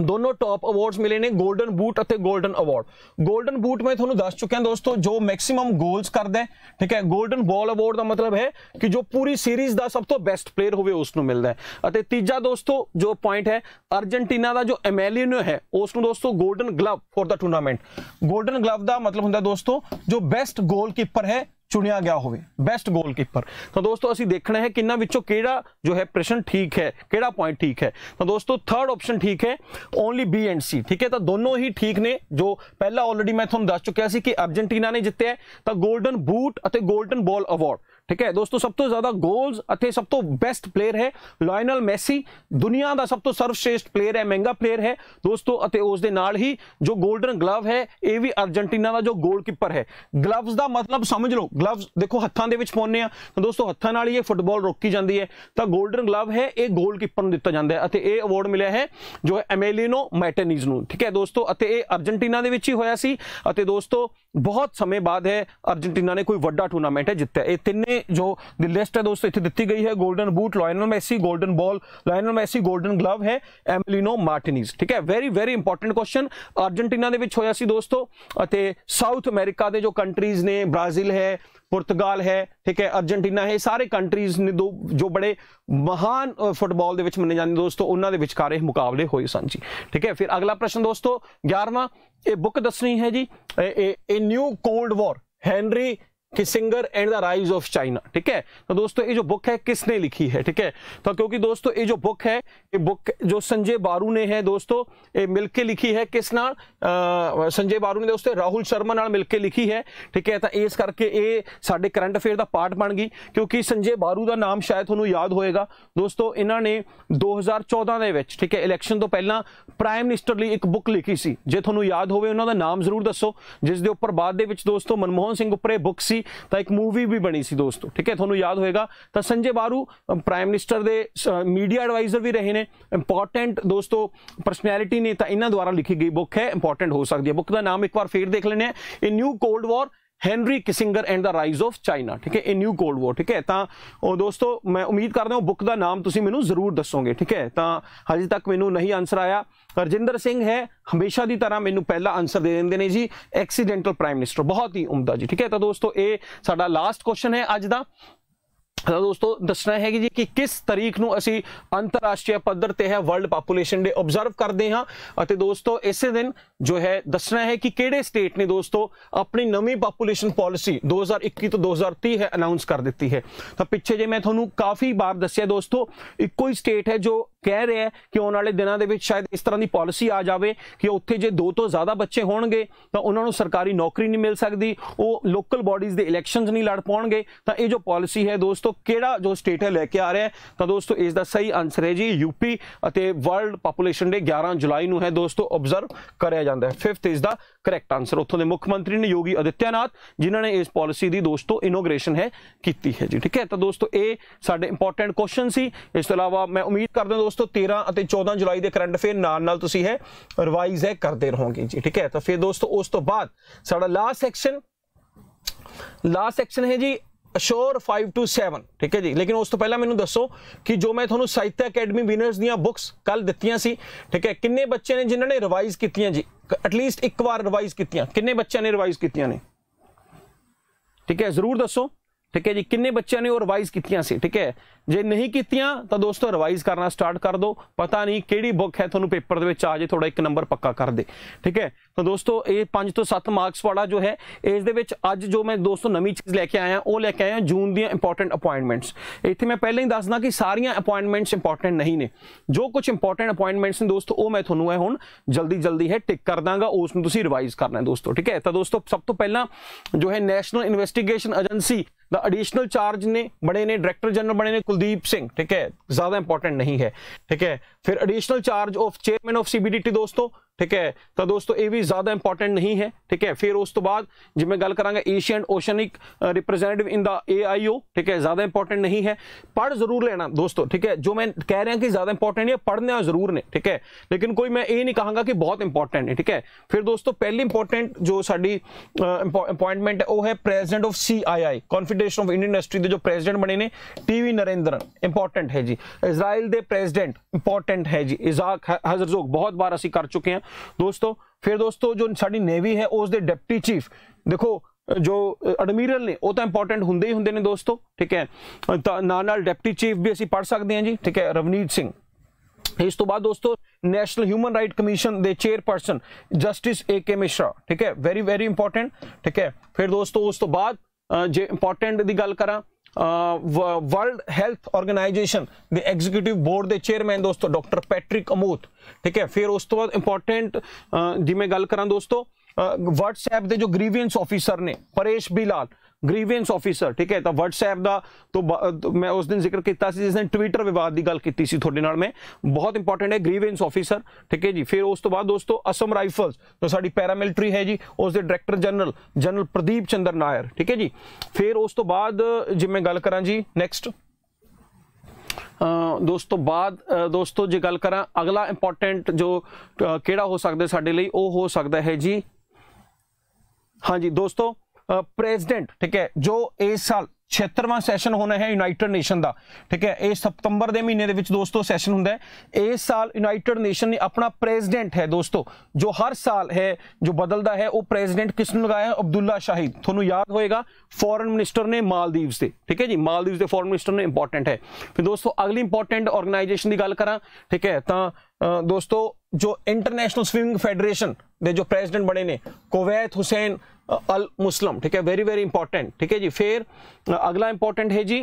ਦੋਨੋਂ ਟੌਪ ਅਵਾਰਡਸ ਮਿਲੇ ਨੇ 골ਡਨ ਬੂਟ ਅਤੇ 골ਡਨ ਅਵਾਰਡ 골ਡਨ ਬੂਟ ਮੈਂ ਤੁਹਾਨੂੰ ਦੱਸ ਚੁੱਕਿਆ ਦੋਸਤੋ ਜੋ ਮੈਕਸਿਮਮ ਗੋਲਸ ਕਰਦਾ ਠੀਕ ਹੈ 골ਡਨ ਬਾਲ ਅਵਾਰਡ ਦਾ ਮਤਲਬ ਹੈ ਕਿ ਜੋ ਪੂਰੀ ਸੀਰੀਜ਼ ਦਾ ਸਭ ਤੋਂ ਬੈਸਟ ਪਲੇਅਰ ਹੋਵੇ ਉਸ ਨੂੰ ਮਿਲਦਾ ਹੈ ਅਤੇ ਤੀਜਾ ਦੋਸਤੋ ਜੋ ਪੁਆਇੰਟ ਹੈ ਅਰਜنٹੀਨਾ ਦਾ ਜੋ ਐਮੈਲੀਨੋ ਹੈ ਉਸ ਨੂੰ ਦੋਸਤੋ golden glove for the tournament golden glove ਦਾ ਮਤਲਬ ਹੁੰਦਾ ਦੋਸਤੋ ਜੋ ਬੈਸਟ ਗੋਲਕੀਪਰ ਹੈ ਚੁਣਿਆ ਗਿਆ ਹੋਵੇ ਬੈਸਟ ਗੋਲਕੀਪਰ ਤਾਂ ਦੋਸਤੋ ਅਸੀਂ ਦੇਖਣਾ ਹੈ ਕਿੰਨਾ ਵਿੱਚੋਂ ਕਿਹੜਾ ਜੋ ਹੈ ਪ੍ਰਸ਼ਨ ਠੀਕ ਹੈ ਕਿਹੜਾ ਪੁਆਇੰਟ ਠੀਕ ਹੈ ਤਾਂ ਦੋਸਤੋ ਥਰਡ ਆਪਸ਼ਨ ਠੀਕ ਹੈ ਓਨਲੀ ਬੀ ਐਂਡ ਸੀ ਠੀਕ ਹੈ ਤਾਂ ਦੋਨੋਂ ਹੀ ਠੀਕ ਨੇ ਜੋ ਪਹਿਲਾ ਆਲਰੇਡੀ ਮੈਂ ਤੁਹਾਨੂੰ ਦੱਸ ਚੁੱਕਿਆ ਸੀ ਕਿ ਅਰਜੈਂਟੀਨਾ ਨੇ ਜਿੱਤਿਆ ਤਾਂ 골ਡਨ ਬੂਟ ਅਤੇ 골ਡਨ ਬਾਲ ਅਵਾਰਡ ਠੀਕ ਹੈ ਦੋਸਤੋ ਸਭ ਤੋਂ ਜ਼ਿਆਦਾ ਗੋਲਸ ਅਤੇ ਸਭ ਤੋਂ ਬੈਸਟ ਪਲੇਅਰ ਹੈ ਲਾਇਨਲ ਮੈਸੀ ਦੁਨੀਆ ਦਾ ਸਭ ਤੋਂ ਸਰਵਸ਼੍ਰੇਸ਼ਟ ਪਲੇਅਰ ਹੈ ਮਹਿੰਗਾ ਪਲੇਅਰ ਹੈ ਦੋਸਤੋ ਅਤੇ ਉਸ ਦੇ ਨਾਲ ਹੀ ਜੋ 골ਡਨ ਗਲਵ ਹੈ ਇਹ ਵੀ ਅਰਜنٹੀਨਾ ਦਾ ਜੋ ਗੋਲਕੀਪਰ ਹੈ ਗਲਵਸ ਦਾ ਮਤਲਬ ਸਮਝ ਲਓ ਗਲਵਸ ਦੇਖੋ ਹੱਥਾਂ ਦੇ ਵਿੱਚ ਪਾਉਂਦੇ ਆ ਤਾਂ ਦੋਸਤੋ ਹੱਥਾਂ ਨਾਲ ਹੀ ਇਹ ਫੁੱਟਬਾਲ ਰੋਕੀ ਜਾਂਦੀ ਹੈ ਤਾਂ 골ਡਨ ਗਲਵ ਹੈ ਇਹ ਗੋਲਕੀਪਰ ਨੂੰ ਦਿੱਤਾ ਜਾਂਦਾ ਹੈ ਅਤੇ ਇਹ ਅਵਾਰਡ ਮਿਲਿਆ ਹੈ ਜੋ ਹੈ ਐਮੇਲੀਨੋ ਮੈਟੇਨੀਜ਼ ਨੂੰ ਠੀਕ ਹੈ ਦੋਸਤੋ ਅਤੇ ਇਹ ਅਰਜنٹੀਨਾ ਦੇ ਵਿੱਚ ਹੀ ਹੋਇਆ ਸੀ ਅਤੇ ਦੋਸਤੋ ਬਹੁਤ ਸਮੇਂ ਬਾਅਦ ਹੈ ਅਰਜنٹੀਨਾ ਨੇ ਕੋਈ ਵੱਡਾ ਟੂਰਨਾਮੈਂਟ ਹੈ ਜਿੱਤਿਆ ਇਹ ਤਿੰਨੇ ਜੋ ਦੀ ਲਿਸਟ ਹੈ ਦੋਸਤੋ ਇੱਥੇ ਦਿੱਤੀ ਗਈ ਹੈ golden boot Lionel Messi golden ball Lionel Messi golden glove ਹੈ ਐਮਲੀਨੋ ਮਾਰਟਿਨੀਜ਼ ਠੀਕ ਹੈ very very important question Argentina ਦੇ ਵਿੱਚ ਹੋਇਆ ਸੀ ਦੋਸਤੋ ਅਤੇ ਸਾਊਥ ਅਮਰੀਕਾ ਦੇ ਜੋ ਕੰਟਰੀਜ਼ ਨੇ ਬ੍ਰਾਜ਼ੀਲ ਹੈ ਪੁਰਤਗਾਲ ਹੈ ਠੀਕ ਹੈ ਅਰਜنٹੀਨਾ ਹੈ ਸਾਰੇ ਕੰਟਰੀਜ਼ ਨੇ ਦੋ ਜੋ ਬੜੇ ਮਹਾਨ ਫੁੱਟਬਾਲ ਦੇ ਵਿੱਚ ਮੰਨੇ ਜਾਂਦੇ ਦੋਸਤੋ ਉਹਨਾਂ ਦੇ ਵਿਚਕਾਰ ਇਹ ਮੁਕਾਬਲੇ ਹੋਏ ਸਨ ਜੀ ਠੀਕ ਹੈ ਫਿਰ ਅਗਲਾ ਪ੍ਰਸ਼ਨ ਦੋਸਤੋ 11ਵਾਂ ਇਹ ਬੁੱਕ ਦੱਸਣੀ ਹੈ ਜੀ ਇਹ ਨਿਊ ਕੋਲਡ ਵਾਰ ਹੈਨਰੀ ਦਾ and the rise of China ठीक है तो दोस्तों ये जो बुक है किसने लिखी है ठीक है तो क्योंकि दोस्तों ये जो बुक है ये बुक जो संजय बारू ने है दोस्तों ये मिलके लिखी है किस ਨਾਲ संजय बारू ਨੇ ਦੋਸਤੋ ਰਾਹੁਲ ਸ਼ਰਮਾ ਨਾਲ ਮਿਲ ਕੇ ਲਿਖੀ ਹੈ ਠੀਕ ਹੈ ਤਾਂ ਇਸ ਕਰਕੇ ਇਹ ਸਾਡੇ ਕਰੰਟ ਅਫੇਅਰ ਦਾ ਪਾਰਟ ਬਣ ਗਈ ਕਿਉਂਕਿ ਸੰਜੇ ਬਾਰੂ ਦਾ ਨਾਮ ਸ਼ਾਇਦ ਤੁਹਾਨੂੰ ਯਾਦ ਹੋਏਗਾ ਦੋਸਤੋ ਇਹਨਾਂ ਨੇ 2014 ਦੇ ਵਿੱਚ ਠੀਕ ਹੈ ਇਲੈਕਸ਼ਨ ਤੋਂ ਪਹਿਲਾਂ ਪ੍ਰਾਈਮ ਮਿਨਿਸਟਰ ਲਈ ਇੱਕ ਬੁੱਕ ਲਿਖੀ ਸੀ ਜੇ ਤੁਹਾਨੂੰ ਯਾਦ ਹੋਵੇ ਉਹਨਾਂ ਦਾ ਨਾਮ ਜ਼ਰੂਰ ਦੱਸੋ ਜਿਸ ਦੇ ਉੱਪਰ ਬਾਅਦ ਦੇ ਵਿੱਚ ਦੋਸਤੋ ਮਨਮੋਹਨ ਸਿੰਘ ਉੱਪਰ ਇਹ ਬੁੱਕ ਸੀ ਸੀ ਤਾਂ ਇੱਕ ਮੂਵੀ ਵੀ ਬਣੀ ਸੀ ਦੋਸਤੋ ਠੀਕ ਹੈ ਤੁਹਾਨੂੰ ਯਾਦ ਹੋਏਗਾ ਤਾਂ ਸੰਜੇ ਬਾਰੂ ਪ੍ਰਾਈਮ ਮਿਨਿਸਟਰ ਦੇ ਮੀਡੀਆ ਐਡਵਾਈਜ਼ਰ ਵੀ ਰਹੇ ਨੇ ਇੰਪੋਰਟੈਂਟ ਦੋਸਤੋ ਪਰਸਨੈਲਿਟੀ ਨੇ ਤਾਂ ਇਹਨਾਂ ਦੁਆਰਾ ਲਿਖੀ ਗਈ ਬੁੱਕ ਹੈ ਇੰਪੋਰਟੈਂਟ ਹੋ ਸਕਦੀ ਹੈ ਬੁੱਕ ਦਾ ਨਾਮ ਇੱਕ ਵਾਰ ਫੇਰ ਦੇਖ ਲੈਣੇ ਆ ਇਹ new cold war Henry Kissinger and the rise of China ਠੀਕ ਹੈ ਇਹ ਨਿਊ ਕੋਲਡ ਵਾਰ ਠੀਕ ਹੈ ਤਾਂ ਉਹ ਦੋਸਤੋ ਮੈਂ ਉਮੀਦ ਕਰਦਾ ਹਾਂ ਬੁੱਕ ਦਾ ਨਾਮ ਤੁਸੀਂ ਮੈਨੂੰ ਜ਼ਰੂਰ ਦੱਸੋਗੇ ਠੀਕ ਹੈ ਤਾਂ ਹਜੇ ਤੱਕ ਮੈਨੂੰ ਨਹੀਂ ਆਨਸਰ ਆਇਆ ਰਜਿੰਦਰ ਸਿੰਘ ਹੈ ਹਮੇਸ਼ਾ ਦੀ ਤਰ੍ਹਾਂ ਮੈਨੂੰ ਪਹਿਲਾ ਆਨਸਰ ਦੇ ਦਿੰਦੇ ਨੇ ਜੀ ਐਕਸੀਡੈਂਟਲ ਪ੍ਰਾਈਮ ਮਿਨਿਸਟਰ ਬਹੁਤ ਹੀ ਉਮਦਾ ਜੀ ਠੀਕ ਹੈ ਤਾਂ ਦੋਸਤੋ ਇਹ ਸਾਡਾ ਲਾਸਟ ਕੁਐਸਚਨ ਹੈ ਅੱਜ ਦਾ ਤਾਂ ਦੋਸਤੋ ਦੱਸਣਾ ਹੈ ਕਿ ਜੀ ਕਿ ਕਿਸ ਤਰੀਕ ਨੂੰ ਅਸੀਂ ਅੰਤਰਰਾਸ਼ਟਰੀ ਪੱਧਰ ਤੇ ਹੈ ਵਰਲਡ ਪੋਪੂਲੇਸ਼ਨ ਡੇ ਆਬਜ਼ਰਵ ਕਰਦੇ ਹਾਂ ਅਤੇ ਦੋਸਤੋ ਇਸੇ ਦਿਨ ਜੋ ਹੈ ਦੱਸਣਾ ਹੈ ਕਿ ਕਿਹੜੇ ਸਟੇਟ ਨੇ ਦੋਸਤੋ ਆਪਣੀ ਨਵੀਂ ਪੋਪੂਲੇਸ਼ਨ ਪਾਲਿਸੀ 2021 ਤੋਂ 2030 ਹੈ ਅਨਾਉਂਸ ਕਰ ਦਿੱਤੀ ਹੈ ਤਾਂ ਪਿੱਛੇ ਜੇ ਮੈਂ ਤੁਹਾਨੂੰ ਕਾਫੀ ਵਾਰ ਦੱਸਿਆ ਦੋਸਤੋ ਇੱਕੋ ਹੀ ਸਟੇਟ ਹੈ ਜੋ ਕਹਿ ਰਿਹਾ ਹੈ ਕਿ ਆਉਣ ਵਾਲੇ ਦਿਨਾਂ ਦੇ ਵਿੱਚ ਸ਼ਾਇਦ ਇਸ ਤਰ੍ਹਾਂ ਦੀ ਪਾਲਿਸੀ ਆ ਜਾਵੇ ਕਿ ਉੱਥੇ ਜੇ ਦੋ ਤੋਂ ਜ਼ਿਆਦਾ ਬੱਚੇ ਹੋਣਗੇ ਤਾਂ ਉਹਨਾਂ ਨੂੰ ਸਰਕਾਰੀ ਨੌਕਰੀ ਨਹੀਂ ਮਿਲ ਸਕਦੀ ਉਹ ਲੋਕਲ ਬਾਡੀਜ਼ ਦੇ ਇਲੈਕਸ਼ਨਸ ਨਹੀਂ ਲੜ ਪਾਉਣਗੇ ਤਾਂ ਇਹ ਜੋ ਪਾਲਿਸੀ ਹੈ ਦੋਸਤੋ ਦੋਸਤੋ ਕਿਹੜਾ ਜੋ ਸਟੇਟ ਹੈ ਲੈ ਕੇ ਆ ਰਿਹਾ ਤਾਂ ਦੋਸਤੋ ਇਸ ਦਾ ਸਹੀ ਆਨਸਰ ਹੈ ਜੀ ਯੂਪੀ ਅਤੇ ਵਰਲਡ ਪੋਪੂਲੇਸ਼ਨ ਡੇ 11 ਜੁਲਾਈ ਨੂੰ ਹੈ ਦੋਸਤੋ ਆਬਜ਼ਰਵ ਕਰਿਆ ਜਾਂਦਾ ਹੈ 5th ਇਸ ਦਾ ਕਰੈਕਟ ਆਨਸਰ ਉੱਥੋਂ ਦੇ ਮੁੱਖ ਮੰਤਰੀ ਨੇ ਯੋਗੀ ਅਦਿੱਤਿਆਨਾਥ ਜਿਨ੍ਹਾਂ ਨੇ ਇਸ ਪਾਲਿਸੀ ਦੀ ਦੋਸਤੋ ਇਨੋਗ੍ਰੇਸ਼ਨ ਹੈ ਕੀਤੀ ਹੈ ਜੀ ਠੀਕ ਹੈ ਤਾਂ ਦੋਸਤੋ ਇਹ ਸਾਡੇ ਇੰਪੋਰਟੈਂਟ ਕੁਐਸਚਨ ਸੀ ਇਸ ਤੋਂ ਇਲਾਵਾ ਮੈਂ ਉਮੀਦ ਕਰਦਾ ਦੋਸਤੋ 13 ਅਤੇ 14 ਜੁਲਾਈ ਦੇ ਕਰੰਟ ਅਫੇਅਰ ਨਾਲ ਨਾਲ ਤੁਸੀਂ ਹੈ ਰਿਵਾਈਜ਼ ਹੈ ਕਰਦੇ ਰਹੋਗੇ ਜੀ ਠੀਕ ਹੈ ਤਾਂ ਫਿਰ ਦੋਸਤੋ ਉਸ ਤੋਂ ਬਾਅਦ ਸਾਡਾ ਲਾਸਟ ਸੈਕਸ਼ਨ ਲਾਸਟ ਸੈਕਸ਼ਨ ਹੈ ਜੀ ਅਸ਼ੋਰ 5 ਟੂ 7 ਠੀਕ ਹੈ ਜੀ ਲੇਕਿਨ ਉਸ ਤੋਂ ਪਹਿਲਾਂ ਮੈਨੂੰ ਦੱਸੋ ਕਿ ਜੋ ਮੈਂ ਤੁਹਾਨੂੰ ਸਾਹਿਤਿਆ ਅਕੈਡਮੀ ਵਿਨਰਸ ਦੀਆਂ ਬੁੱਕਸ ਕੱਲ ਦਿੱਤੀਆਂ ਸੀ ਠੀਕ ਹੈ ਕਿੰਨੇ ਬੱਚੇ ਨੇ ਜਿਨ੍ਹਾਂ ਨੇ ਰਿਵਾਈਜ਼ ਕੀਤੀਆਂ ਜੀ ਐਟਲੀਸਟ ਇੱਕ ਵਾਰ ਰਿਵਾਈਜ਼ ਕੀਤੀਆਂ ਕਿੰਨੇ ਬੱਚਿਆਂ ਨੇ ਰਿਵਾਈਜ਼ ਕੀਤੀਆਂ ਨੇ ਠੀਕ ਹੈ ਜ਼ਰੂਰ ਦੱਸੋ ਠੀਕ ਹੈ ਜੀ ਕਿੰਨੇ ਬੱਚਿਆਂ ਨੇ ਉਹ ਰਿਵਾਈਜ਼ ਕੀਤੀਆਂ ਸੀ ਠੀਕ ਹੈ ਜੇ ਨਹੀਂ ਕੀਤੀਆਂ ਤਾਂ ਦੋਸਤੋ ਰਿਵਾਈਜ਼ ਕਰਨਾ ਸਟਾਰਟ ਕਰ ਦਿਓ ਪਤਾ ਨਹੀਂ ਕਿਹੜੀ ਬੁੱਕ ਹੈ ਤੁਹਾਨੂੰ ਪੇਪਰ ਦੇ ਵਿੱਚ ਆ ਜੇ ਥੋੜਾ ਇੱਕ ਨੰਬਰ ਪੱਕਾ ਕਰ ਦੇ ਠੀਕ ਹੈ ਤਾਂ ਦੋਸਤੋ ਇਹ 5 ਤੋਂ 7 ਮਾਰਕਸ ਵਾਲਾ ਜੋ ਹੈ ਇਸ ਦੇ ਵਿੱਚ ਅੱਜ ਜੋ ਮੈਂ ਦੋਸਤੋ ਨਵੀਂ ਚੀਜ਼ ਲੈ ਕੇ ਆਇਆ ਉਹ ਲੈ ਕੇ ਆਇਆ ਜੂਨ ਦੀਆਂ ਇੰਪੋਰਟੈਂਟ ਅਪਾਇੰਟਮੈਂਟਸ ਇੱਥੇ ਮੈਂ ਪਹਿਲਾਂ ਹੀ ਦੱਸਦਾ ਕਿ ਸਾਰੀਆਂ ਅਪਾਇੰਟਮੈਂਟਸ ਇੰਪੋਰਟੈਂਟ ਨਹੀਂ ਨੇ ਜੋ ਕੁਝ ਇੰਪੋਰਟੈਂਟ ਅਪਾਇੰਟਮੈਂਟਸ ਨੇ ਦੋਸਤੋ ਉਹ ਮੈਂ ਤੁਹਾਨੂੰ ਇਹ ਹੁਣ ਜਲਦੀ ਜਲਦੀ ਹੈ ਟਿਕ ਕਰ ਦਾਂਗਾ ਉਸ ਨੂੰ ਤੁਸੀਂ ਰਿਵਾਈਜ਼ ਕਰਨਾ ਹੈ ਦੋਸਤੋ ਠੀਕ ਹੈ ਤਾਂ ਦੋਸਤੋ ਸਭ ਤੋਂ ਪਹਿਲਾਂ ਜੋ ਹੈ ਨੈਸ਼ਨਲ ਇਨਵੈਸਟੀਗੇਸ਼ਨ ਏਜੰਸੀ ਦਾ ਐਡੀਸ਼ਨਲ ਚਾਰਜ ਨੇ ਬੜੇ ਨੇ ਡਾਇਰੈਕਟਰ ਜਨਰਲ ਬਣੇ ਨੇ ਕੁਲਦੀਪ ਸਿੰਘ ਠੀਕ ਹੈ ਜ਼ਿਆਦਾ ਇੰਪੋਰਟੈਂਟ ਨਹੀਂ ਹੈ ਠੀਕ ਹੈ फिर additional charge of chairman of CBDT दोस्तों ठीक है तो दोस्तों ये भी ज्यादा इंपॉर्टेंट नहीं है ठीक है फिर उस तो बाद जिम्मे गल करा Asian oceanic representative in the AIO ठीक है ज्यादा इंपॉर्टेंट नहीं है पढ़ जरूर लेना दोस्तों ठीक है जो मैं कह रहा हैं कि ज्यादा इंपॉर्टेंट है पढ़ने जरूर ने ठीक है लेकिन कोई मैं ये नहीं कहूँगा कि बहुत इंपॉर्टेंट है ठीक है फिर दोस्तों पहली इंपॉर्टेंट जो साड़ी अपॉइंटमेंट है वो है president of C I I confederation of Indian industry के जो प्रेजिडेंट बने ने टी वी नरेंद्रन इंपॉर्टेंट है जी इसराइल के प्रेजिडेंट इंपॉर्टेंट ਇੰਪੋਰਟੈਂਟ ਹੈ ਜੀ ਇਜ਼ਾਕ ਹਜ਼ਰਜ਼ੋਕ ਬਹੁਤ ਵਾਰ ਅਸੀਂ ਕਰ ਚੁੱਕੇ ਹਾਂ ਦੋਸਤੋ ਫਿਰ ਦੋਸਤੋ ਜੋ ਸਾਡੀ ਨੇਵੀ ਹੈ ਉਸ ਦੇ ਡਿਪਟੀ ਚੀਫ ਦੇਖੋ ਜੋ ਐਡਮਿਰਲ ਨੇ ਉਹ ਤਾਂ ਇੰਪੋਰਟੈਂਟ ਹੁੰਦੇ ਹੀ ਹੁੰਦੇ ਨੇ ਦੋਸਤੋ ਠੀਕ ਹੈ ਨਾਲ ਨਾਲ ਡਿਪਟੀ ਚੀਫ ਵੀ ਅਸੀਂ ਪੜ ਸਕਦੇ ਹਾਂ ਜੀ ਠੀਕ ਹੈ ਰਵਨੀਤ ਸਿੰਘ ਇਸ ਤੋਂ ਬਾਅਦ ਦੋਸਤੋ ਨੈਸ਼ਨਲ ਹਿਊਮਨ ਰਾਈਟ ਕਮਿਸ਼ਨ ਦੇ chairperson justice A K Mishra ਠੀਕ ਹੈ ਵੈਰੀ ਵੈਰੀ ਇੰਪੋਰਟੈਂਟ ਠੀਕ ਹੈ ਫਿਰ ਦੋਸਤੋ ਉਸ ਤੋਂ ਬਾਅਦ ਜੇ ਇੰਪੋਰਟੈਂਟ ਦੀ ਗੱਲ ਕਰਾਂ ਵਰਲਡ ਹੈਲਥ ਆਰਗੇਨਾਈਜੇਸ਼ਨ ਦੇ ਐਗਜ਼ੀਕਿਊਟਿਵ ਬੋਰਡ ਦੇ ਚੇਅਰਮੈਨ ਦੋਸਤੋ ਡਾਕਟਰ ਪੈਟ੍ਰਿਕ ਅਮੋਥ ਠੀਕ ਹੈ ਫਿਰ ਉਸ ਤੋਂ ਬਾਅਦ ਇੰਪੋਰਟੈਂਟ ਜਿਵੇਂ ਗੱਲ ਕਰਾਂ ਦੋਸਤੋ WhatsApp ਦੇ ਜੋ ਗ੍ਰੀਵੈਂਸ ਆਫੀਸਰ ਨੇ ਪਰੇਸ਼ ਬਿਲਾਲ ਗ੍ਰੀਵੈਂਸ ਆਫੀਸਰ ਠੀਕ ਹੈ ਤਾਂ WhatsApp ਦਾ ਤੋਂ ਮੈਂ ਉਸ ਦਿਨ ਜ਼ਿਕਰ ਕੀਤਾ ਸੀ ਜਿਸ ਦਿਨ ਟਵਿੱਟਰ ਵਿਵਾਦ ਦੀ ਗੱਲ ਕੀਤੀ ਸੀ ਤੁਹਾਡੇ ਨਾਲ ਮੈਂ ਬਹੁਤ ਇੰਪੋਰਟੈਂਟ ਹੈ ਗ੍ਰੀਵੈਂਸ ਆਫੀਸਰ ਠੀਕ ਹੈ ਜੀ ਫਿਰ ਉਸ ਤੋਂ ਬਾਅਦ ਦੋਸਤੋ ਅਸਮ ਰਾਈਫਲਸ ਤੋਂ ਸਾਡੀ ਪੈਰਾਮਿਲਟਰੀ ਹੈ ਜੀ ਉਸ ਦੇ director general general Pradeep Chandra Nair ਠੀਕ ਹੈ ਜੀ ਫਿਰ ਉਸ ਤੋਂ ਬਾਅਦ ਜੇ ਮੈਂ ਗੱਲ ਕਰਾਂ ਜੀ ਨੈਕਸਟ ਦੋਸਤੋ ਬਾਅਦ ਦੋਸਤੋ ਜੇ ਗੱਲ ਕਰਾਂ ਅਗਲਾ ਇੰਪੋਰਟੈਂਟ ਜੋ ਕਿਹੜਾ ਹੋ ਸਕਦਾ ਸਾਡੇ ਲਈ ਉਹ ਹੋ ਸਕਦਾ ਹੈ ਜੀ ਹਾਂਜੀ ਦੋਸਤੋ ਪ੍ਰੈਜ਼ੀਡੈਂਟ ਠੀਕ ਹੈ ਜੋ ਇਸ ਸਾਲ 76ਵਾਂ ਸੈਸ਼ਨ ਹੋਣਾ ਹੈ ਯੂਨਾਈਟਿਡ ਨੇਸ਼ਨ ਦਾ ਠੀਕ ਹੈ ਇਹ ਸਤੰਬਰ ਦੇ ਮਹੀਨੇ ਦੇ ਵਿੱਚ ਦੋਸਤੋ ਸੈਸ਼ਨ ਹੁੰਦਾ ਹੈ ਇਸ ਸਾਲ ਯੂਨਾਈਟਿਡ ਨੇਸ਼ਨ ਨੇ ਆਪਣਾ ਪ੍ਰੈਜ਼ੀਡੈਂਟ ਹੈ ਦੋਸਤੋ ਜੋ ਹਰ ਸਾਲ ਹੈ ਜੋ ਬਦਲਦਾ ਹੈ ਉਹ ਪ੍ਰੈਜ਼ੀਡੈਂਟ ਕਿਸ ਨੂੰ ਲਗਾਇਆ ਅਬਦੁੱਲਾ ਸ਼ਾਹਿਦ ਤੁਹਾਨੂੰ ਯਾਦ ਹੋਏਗਾ ਫੋਰਨ ਮਿਨਿਸਟਰ ਨੇ ਮਾਲਦੀਵਸ ਦੇ ਠੀਕ ਹੈ ਜੀ ਮਾਲਦੀਵਸ ਦੇ ਫੋਰਨ ਮਿਨਿਸਟਰ ਨੇ ਇੰਪੋਰਟੈਂਟ ਹੈ ਫਿਰ ਦੋਸਤੋ ਅਗਲੀ ਇੰਪੋਰਟੈਂਟ ਆਰਗੇਨਾਈਜੇਸ਼ਨ ਦੀ ਗੱਲ ਕਰਾਂ ਠੀਕ ਹੈ ਤਾਂ ਦੋਸਤੋ ਜੋ ਇੰਟਰਨੈਸ਼ਨਲ ਸਵਿਮਿੰਗ ਫੈਡਰੇਸ਼ਨ ਦੇ ਜੋ ਪ੍ਰੈਜ਼ੀਡੈਂਟ ਬਣੇ ਨੇ ਕੁਵੈਤ ਹੁਸੈਨ अल मुस्लिम ठीक है वेरी वेरी इंपॉर्टेंट ठीक है जी फिर अगला इंपॉर्टेंट है जी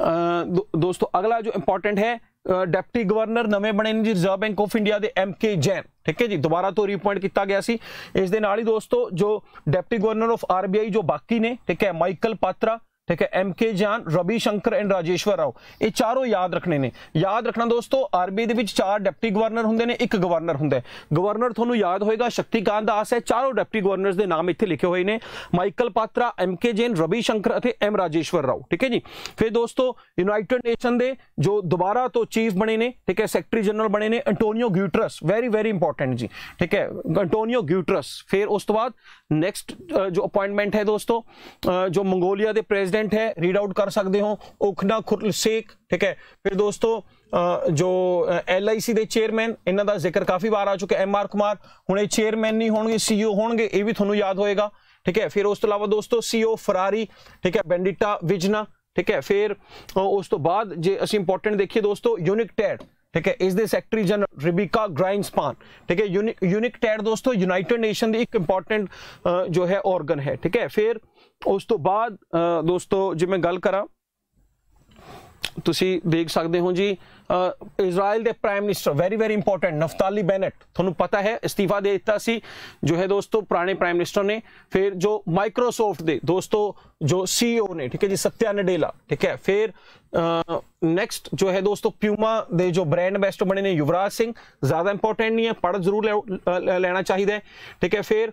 दो, दोस्तों अगला जो इंपॉर्टेंट है डिप्टी गवर्नर नवे बने जी रिजर्व बैंक ऑफ इंडिया के एम के जैन ठीक है जी दोबारा तो रिपॉइंट किया गया सी। इस ही दोस्तों जो deputy governor of R B I जो बाकी ने ठीक है माइकल पात्रा ਠੀਕ ਹੈ M K Jain Ravi Shankar and Rajeshwar Rao ਇਹ ਚਾਰੋਂ ਯਾਦ ਰੱਖਣੇ ਨੇ ਯਾਦ ਰੱਖਣਾ ਦੋਸਤੋ ਆਰਬੀ ਦੇ ਵਿੱਚ ਚਾਰ ਡਿਪਟੀ ਗਵਰਨਰ ਹੁੰਦੇ ਨੇ ਇੱਕ ਗਵਰਨਰ ਹੁੰਦਾ ਹੈ ਗਵਰਨਰ ਤੁਹਾਨੂੰ ਯਾਦ ਹੋਏਗਾ ਸ਼ਕਤੀਕਾਂਤ ਦਾਸ ਹੈ ਚਾਰੋਂ ਡਿਪਟੀ ਗਵਰਨਰਸ ਦੇ ਨਾਮ ਇੱਥੇ ਲਿਖੇ ਹੋਏ ਨੇ Michael Patra M K Jain Ravi Shankar ਅਤੇ ਐਮ ਰਾਜੇਸ਼ਵਰ ਰਾਓ ਠੀਕ ਹੈ ਜੀ ਫਿਰ ਦੋਸਤੋ ਯੂਨਾਈਟਿਡ ਨੇਸ਼ਨ ਦੇ ਜੋ ਦੁਬਾਰਾ ਤੋਂ ਚੀਫ ਬਣੇ ਨੇ ਠੀਕ ਹੈ ਸੈਕਟਰੀ ਜਨਰਲ ਬਣੇ ਨੇ Antonio Guterres very very important ਜੀ ਠੀਕ ਹੈ ਐਂਟੋਨੀਓ ਗਿਊਟਰਸ ਫਿਰ ਉਸ ਤੋਂ ਬਾਅਦ ਨੈਕਸਟ ਜੋ ਅਪਾਇੰਟਮੈਂਟ ਹੈ ਦੋਸਤੋ ਜੋ ਮੰਗੋਲੀਆ ਦੇ ਪ੍ਰੈਜ਼ੀਡੈਂਟ परसेंट ਹੈ ਰੀਡ ਆਊਟ ਕਰ ਸਕਦੇ ਹੋ ਓਖਨਾ ਖੁਰਲਸੇਕ ਠੀਕ ਹੈ ਫਿਰ ਦੋਸਤੋ ਜੋ ਐਲਆਈਸੀ ਦੇ ਚੇਅਰਮੈਨ ਇਹਨਾਂ ਦਾ ਜ਼ਿਕਰ ਕਾਫੀ ਵਾਰ ਆ ਚੁੱਕਾ ਐਮ ਆਰ ਕੁਮਾਰ ਹੁਣ ਇਹ ਚੇਅਰਮੈਨ ਨਹੀਂ ਹੋਣਗੇ ਸੀਈਓ e ਹੋਣਗੇ ਇਹ ਵੀ ਤੁਹਾਨੂੰ ਯਾਦ ਹੋਏਗਾ ਠੀਕ ਹੈ ਫਿਰ ਉਸ ਤੋਂ ਇਲਾਵਾ ਦੋਸਤੋ ਸੀਓ ਫਰਾਰੀ e ਠੀਕ ਹੈ ਬੈਂਡਿਟਾ ਵਿਜਨਾ ਠੀਕ ਹੈ ਫਿਰ ਉਸ ਤੋਂ ਬਾਅਦ ਜੇ ਅਸੀਂ ਇੰਪੋਰਟੈਂਟ ਦੇਖੀਏ ਦੋਸਤੋ ਯੂਨਿਕ ਟੈਡ ਠੀਕ ਹੈ ਇਸ ਦੇ ਸੈਕਟਰੀ ਜਨਰਲ ਰਿਬਿਕਾ ਗ੍ਰਾਈਨਸਪਾਨ ਠੀਕ ਹੈ ਯੂਨਿਕ ਟੈਡ ਦੋਸਤੋ ਯੂਨਾਈਟਿਡ ਨੇਸ਼ਨ ਦੀ ਇੱਕ ਇੰਪੋਰਟੈਂਟ ਜੋ ਹੈ ਆਰਗਨ ਹੈ ਠੀਕ ਹੈ ਫਿਰ ਉਸ ਤੋਂ ਬਾਅਦ ਦੋਸਤੋ ਜੇ ਮੈਂ ਗੱਲ ਕਰਾਂ ਤੁਸੀਂ ਦੇਖ ਸਕਦੇ ਹੋ ਜੀ ਇਜ਼ਰਾਈਲ ਦੇ prime minister very very important Naftali Bennett ਤੁਹਾਨੂੰ ਪਤਾ ਹੈ ਅਸਤੀਫਾ ਦੇ ਦਿੱਤਾ ਸੀ ਜੋ ਹੈ ਦੋਸਤੋ ਪੁਰਾਣੇ ਪ੍ਰਾਈਮ ਮਿਨਿਸਟਰ ਨੇ ਫਿਰ ਜੋ ਮਾਈਕਰੋਸਾਫਟ ਦੇ ਦੋਸਤੋ ਜੋ ਸੀਈਓ e ਨੇ ਠੀਕ ਹੈ ਜੀ ਸਤਿਆ ਨਡੇਲਾ ਠੀਕ ਹੈ ਫਿਰ ਨੈਕਸਟ ਜੋ ਹੈ ਦੋਸਤੋ ਪਿਊਮਾ ਦੇ ਜੋ ਬ੍ਰਾਂਡ ਬੈਸਟ ਬਣੇ ਨੇ ਯੁਵਰਾਜ ਸਿੰਘ ਜ਼ਿਆਦਾ ਇੰਪੋਰਟੈਂਟ ਨਹੀਂ ਹੈ ਪੜ जरूर ਲੈਣਾ ਚਾਹੀਦਾ ਹੈ ਠੀਕ ਹੈ ਫਿਰ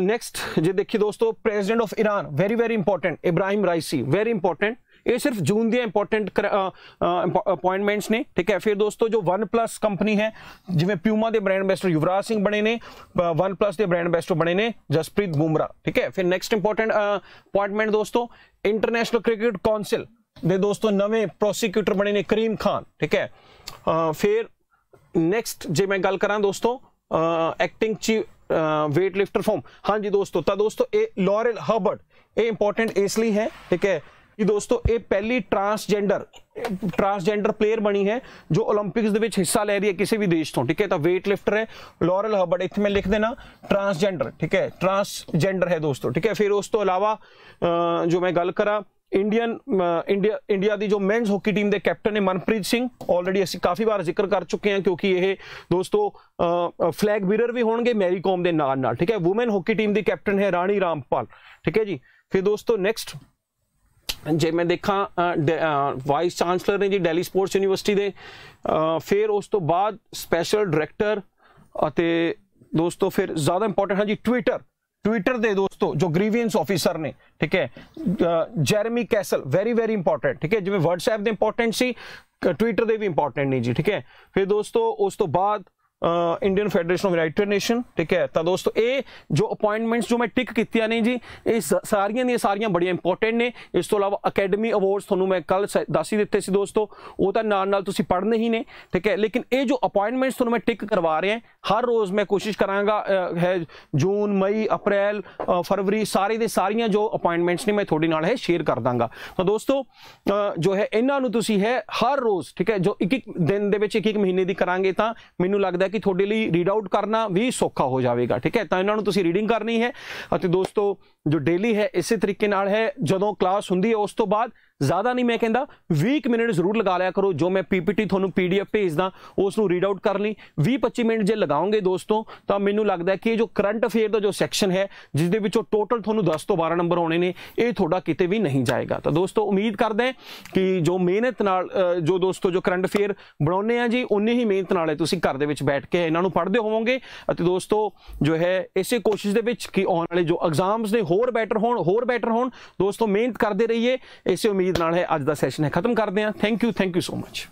ਨੈਕਸਟ ਜੇ ਦੇਖੀ ਦੋਸਤੋ president of Iran very very important Ebrahim Raisi very important ਇਹ ਸਿਰਫ ਜੂਨ ਦੀਆਂ ਇੰਪੋਰਟੈਂਟ ਅਪਾਇੰਟਮੈਂਟਸ ਨੇ ਠੀਕ ਹੈ ਫਿਰ ਦੋਸਤੋ ਜੋ 1+ ਕੰਪਨੀ ਹੈ ਜਿਵੇਂ ਪਿਊਮਾ ਦੇ ਬ੍ਰਾਂਡ ਐਂਬੈਸਡਰ ਯੁਵਰਾਜ ਸਿੰਘ ਬਣੇ ਨੇ 1+ ਦੇ ਬ੍ਰਾਂਡ ਐਂਬੈਸਡਰ ਬਣੇ ਨੇ ਜਸਪ੍ਰੀਤ ਬੂਮਰਾ ਠੀਕ ਹੈ ਫਿਰ ਨੈਕਸਟ ਇੰਪੋਰਟੈਂਟ ਅਪਾਇੰਟਮੈਂਟ ਦੋਸਤੋ ਇੰਟਰਨੈਸ਼ਨਲ ਕ੍ਰਿਕਟ ਕਾਉਂਸਲ ਦੇ ਦੋਸਤੋ ਨਵੇਂ ਪ੍ਰੋਸੀਕਿਊਟਰ ਬਣੇ ਨੇ ਕਰੀਮ ਖਾਨ ਠੀਕ ਹੈ ਫਿਰ ਨੈਕਸਟ ਜੇ ਮੈਂ ਗੱਲ ਕਰਾਂ ਦੋਸਤੋ ਐਕਟਿੰਗ ਚੀਫ ਵੇਟ ਲਿਫਟਰ ਫਾਰਮ ਹਾਂਜੀ ਦੋਸਤੋ ਤਾਂ ਦੋਸਤੋ ਇਹ ਲੌਰਲ ਹਰਬਰਟ ਇਹ ਇੰਪੋਰਟੈਂਟ ਇਸ ਲਈ ਹੈ ਠੀਕ ਹੈ ਕਿ ਦੋਸਤੋ ਇਹ ਪਹਿਲੀ ਟਰਾਂਸਜੈਂਡਰ ਟਰਾਂਸਜੈਂਡਰ ਪਲੇਅਰ ਬਣੀ ਹੈ ਜੋ 올림픽ਸ ਦੇ ਵਿੱਚ ਹਿੱਸਾ ਲੈ ਰਹੀ ਹੈ ਕਿਸੇ ਵੀ ਦੇਸ਼ ਤੋਂ ਠੀਕ ਹੈ ਤਾਂ ਵੇਟ ਲਿਫਟਰ ਹੈ ਲੌਰਲ ਹਰਬਰਟ ਇੱਥੇ ਮੈਂ ਲਿਖ ਦੇਣਾ ਟਰਾਂਸਜੈਂਡਰ ਠੀਕ ਹੈ ਟਰਾਂਸਜੈਂਡਰ ਹੈ ਦੋਸਤੋ ਠੀਕ ਹੈ ਫਿਰ ਉਸ ਤੋਂ ਇਲਾਵਾ ਜੋ ਮੈਂ ਗੱਲ ਕਰਾਂ ਇੰਡੀਅਨ ਇੰਡੀਆ ਇੰਡੀਆ ਦੀ ਜੋ ਮੈਨਸ ਹਾਕੀ ਟੀਮ ਦੇ ਕੈਪਟਨ ਨੇ ਮਨਪ੍ਰੀਤ ਸਿੰਘ ਆਲਰੇਡੀ ਅਸੀਂ ਕਾਫੀ ਵਾਰ ਜ਼ਿਕਰ ਕਰ ਚੁੱਕੇ ਹਾਂ ਕਿਉਂਕਿ ਇਹ ਦੋਸਤੋ ਫਲੈਗ ਬੀਰਰ ਵੀ ਹੋਣਗੇ ਮੈਰੀ ਕੋਮ ਦੇ ਨਾਲ ਨਾਲ ਠੀਕ ਹੈ ਔਮਨ ਹਾਕੀ ਟੀਮ ਦੀ ਕੈਪਟਨ ਹੈ ਰਾਣੀ ਰਾਮਪਾਲ ਠੀਕ ਹੈ ਜੀ ਫਿਰ ਦੋਸਤੋ ਨੈਕਸਟ ਜੇ ਮੈਂ ਦੇਖਾਂ ਵਾਈਸ ਚਾਂਸਲਰ ਨੇ ਜੀ ਦਿੱਲੀ ਸਪੋਰਟਸ ਯੂਨੀਵਰਸਿਟੀ ਦੇ ਫਿਰ ਉਸ ਤੋਂ ਬਾਅਦ ਸਪੈਸ਼ਲ ਡਾਇਰੈਕਟਰ ਅਤੇ ਦੋਸਤੋ ਫਿਰ ਜ਼ਿਆਦਾ ਇੰਪੋਰਟੈਂਟ ਹੈ ਜੀ ਟਵਿੱਟਰ ਟਵਿੱਟਰ ਦੇ ਦੋਸਤੋ ਜੋ ਗ੍ਰੀਵੈਂਸ ਆਫੀਸਰ ਨੇ ਠੀਕ ਹੈ Jeremy Castle very very important ਠੀਕ ਹੈ ਜਿਵੇਂ WhatsApp ਦੇ ਇੰਪੋਰਟੈਂਟ ਸੀ ਟਵਿੱਟਰ ਦੇ ਵੀ ਇੰਪੋਰਟੈਂਟ ਨੇ ਜੀ ਠੀਕ ਹੈ ਫਿਰ ਦੋਸਤੋ ਉਸ ਤੋਂ ਬਾਅਦ Indian federation of United Nation ਠੀਕ ਹੈ ਤਾਂ ਦੋਸਤੋ ਇਹ ਜੋ ਅਪਾਇੰਟਮੈਂਟਸ ਜੋ ਮੈਂ ਟਿਕ ਕੀਤੀਆਂ ਨੇ ਜੀ ਇਹ ਸਾਰੀਆਂ ਦੀਆਂ ਸਾਰੀਆਂ ਬੜੀਆਂ ਇੰਪੋਰਟੈਂਟ ਨੇ ਇਸ ਤੋਂ ਇਲਾਵਾ ਅਕੈਡਮੀ ਅਵਾਰਡਸ ਤੁਹਾਨੂੰ ਮੈਂ ਕੱਲ ਦੱਸ ਹੀ ਦਿੱਤੇ ਸੀ ਦੋਸਤੋ ਉਹ ਤਾਂ ਨਾਲ ਨਾਲ ਤੁਸੀਂ ਪੜ੍ਹਨੇ ਹੀ ਨੇ ਠੀਕ ਹੈ ਲੇਕਿਨ ਇਹ ਜੋ ਅਪਾਇੰਟਮੈਂਟਸ ਤੁਹਾਨੂੰ ਮੈਂ ਟਿਕ ਕਰਵਾ ਰਿਹਾ ਹਰ ਰੋਜ਼ ਮੈਂ ਕੋਸ਼ਿਸ਼ ਕਰਾਂਗਾ ਹੈ ਜੂਨ ਮਈ ਅਪ੍ਰੈਲ ਫਰਵਰੀ ਸਾਰੇ ਦੇ ਸਾਰੀਆਂ ਜੋ ਅਪਾਇੰਟਮੈਂਟਸ ਨੇ ਮੈਂ ਤੁਹਾਡੇ ਨਾਲ ਹੈ ਸ਼ੇਅਰ ਕਰ ਦਾਂਗਾ ਤਾਂ ਦੋਸਤੋ ਜੋ ਹੈ ਇਹਨਾਂ ਨੂੰ ਤੁਸੀਂ ਹੈ ਹਰ ਰੋਜ਼ ਠੀਕ ਹੈ ਜੋ ਇੱਕ ਇੱਕ ਦਿਨ ਦੇ ਵਿੱਚ ਇੱਕ ਇੱਕ ਮਹੀਨੇ ਦੀ ਕਰਾਂਗੇ ਤਾਂ ਮੈਨੂੰ ਲੱਗਦਾ ਕਿ ਤੁਹਾਡੇ ਲਈ ਰੀਡ ਆਊਟ ਕਰਨਾ ਵੀ ਸੌਖਾ ਹੋ ਜਾਵੇਗਾ ਠੀਕ ਹੈ ਤਾਂ ਇਹਨਾਂ ਨੂੰ ਤੁਸੀਂ ਰੀਡਿੰਗ ਕਰਨੀ ਹੈ ਅਤੇ ਦੋਸਤੋ ਜੋ ਡੇਲੀ ਹੈ ਇਸੇ ਤਰੀਕੇ ਨਾਲ ਹੈ ਜਦੋਂ ਕਲਾਸ ਹੁੰਦੀ ਹੈ ਉਸ ਤੋਂ ਬਾਅਦ ਜ਼ਿਆਦਾ ਨਹੀਂ ਮੈਂ ਕਹਿੰਦਾ 20 ਮਿੰਟ ਜ਼ਰੂਰ ਲਗਾ ਲਿਆ ਕਰੋ ਜੋ ਮੈਂ ਪੀਪੀਟੀ ਤੁਹਾਨੂੰ ਪੀਡੀਐਫ ਭੇਜਦਾ ਉਸ ਨੂੰ ਰੀਡ ਆਊਟ ਕਰ ਲਈ 20 25 ਮਿੰਟ ਜੇ ਲਗਾਓਗੇ ਦੋਸਤੋ ਤਾਂ ਮੈਨੂੰ ਲੱਗਦਾ ਕਿ ਇਹ ਜੋ ਕਰੰਟ ਅਫੇਅਰ ਦਾ ਜੋ ਸੈਕਸ਼ਨ ਹੈ ਜਿਸ ਦੇ ਵਿੱਚੋਂ ਟੋਟਲ ਤੁਹਾਨੂੰ 10 ਤੋਂ 12 ਨੰਬਰ ਆਉਣੇ ਨੇ ਇਹ ਤੁਹਾਡਾ ਕਿਤੇ ਵੀ ਨਹੀਂ ਜਾਏਗਾ ਤਾਂ ਦੋਸਤੋ ਉਮੀਦ ਕਰਦੇ ਕਿ ਜੋ ਮਿਹਨਤ ਨਾਲ ਜੋ ਦੋਸਤੋ ਜੋ ਕਰੰਟ ਅਫੇਅਰ ਬਣਾਉਨੇ ਆ ਜੀ ਉਨੇ ਹੀ ਮਿਹਨਤ ਨਾਲ ਤੁਸੀਂ ਘਰ ਦੇ ਵਿੱਚ ਬੈਠ ਕੇ ਇਹਨਾਂ ਨੂੰ ਪੜ੍ਹਦੇ ਹੋਵੋਗੇ ਅਤੇ ਦੋਸਤੋ ਜੋ ਹੈ ਇਸੇ ਕੋਸ਼ਿਸ਼ ਦੇ ਵਿੱਚ ਕਿ ਆਉਣ ਵਾਲੇ ਜੋ ਐਗਜ਼ਾਮਸ ਨੇ ਹੋਰ ਬੈਟਰ ਹੋਣ ਹੋਰ ਬੈਟਰ ਹੋਣ ਦੋਸਤੋ ਮਿਹਨਤ ਕਰਦੇ ਰਹੀਏ ਇਸੇ ਉਮੀਦ ਨਾਲ ਹੈ ਅੱਜ ਦਾ ਸੈਸ਼ਨ ਹੈ ਖਤਮ ਕਰਦੇ ਹਾਂ thank you thank you so much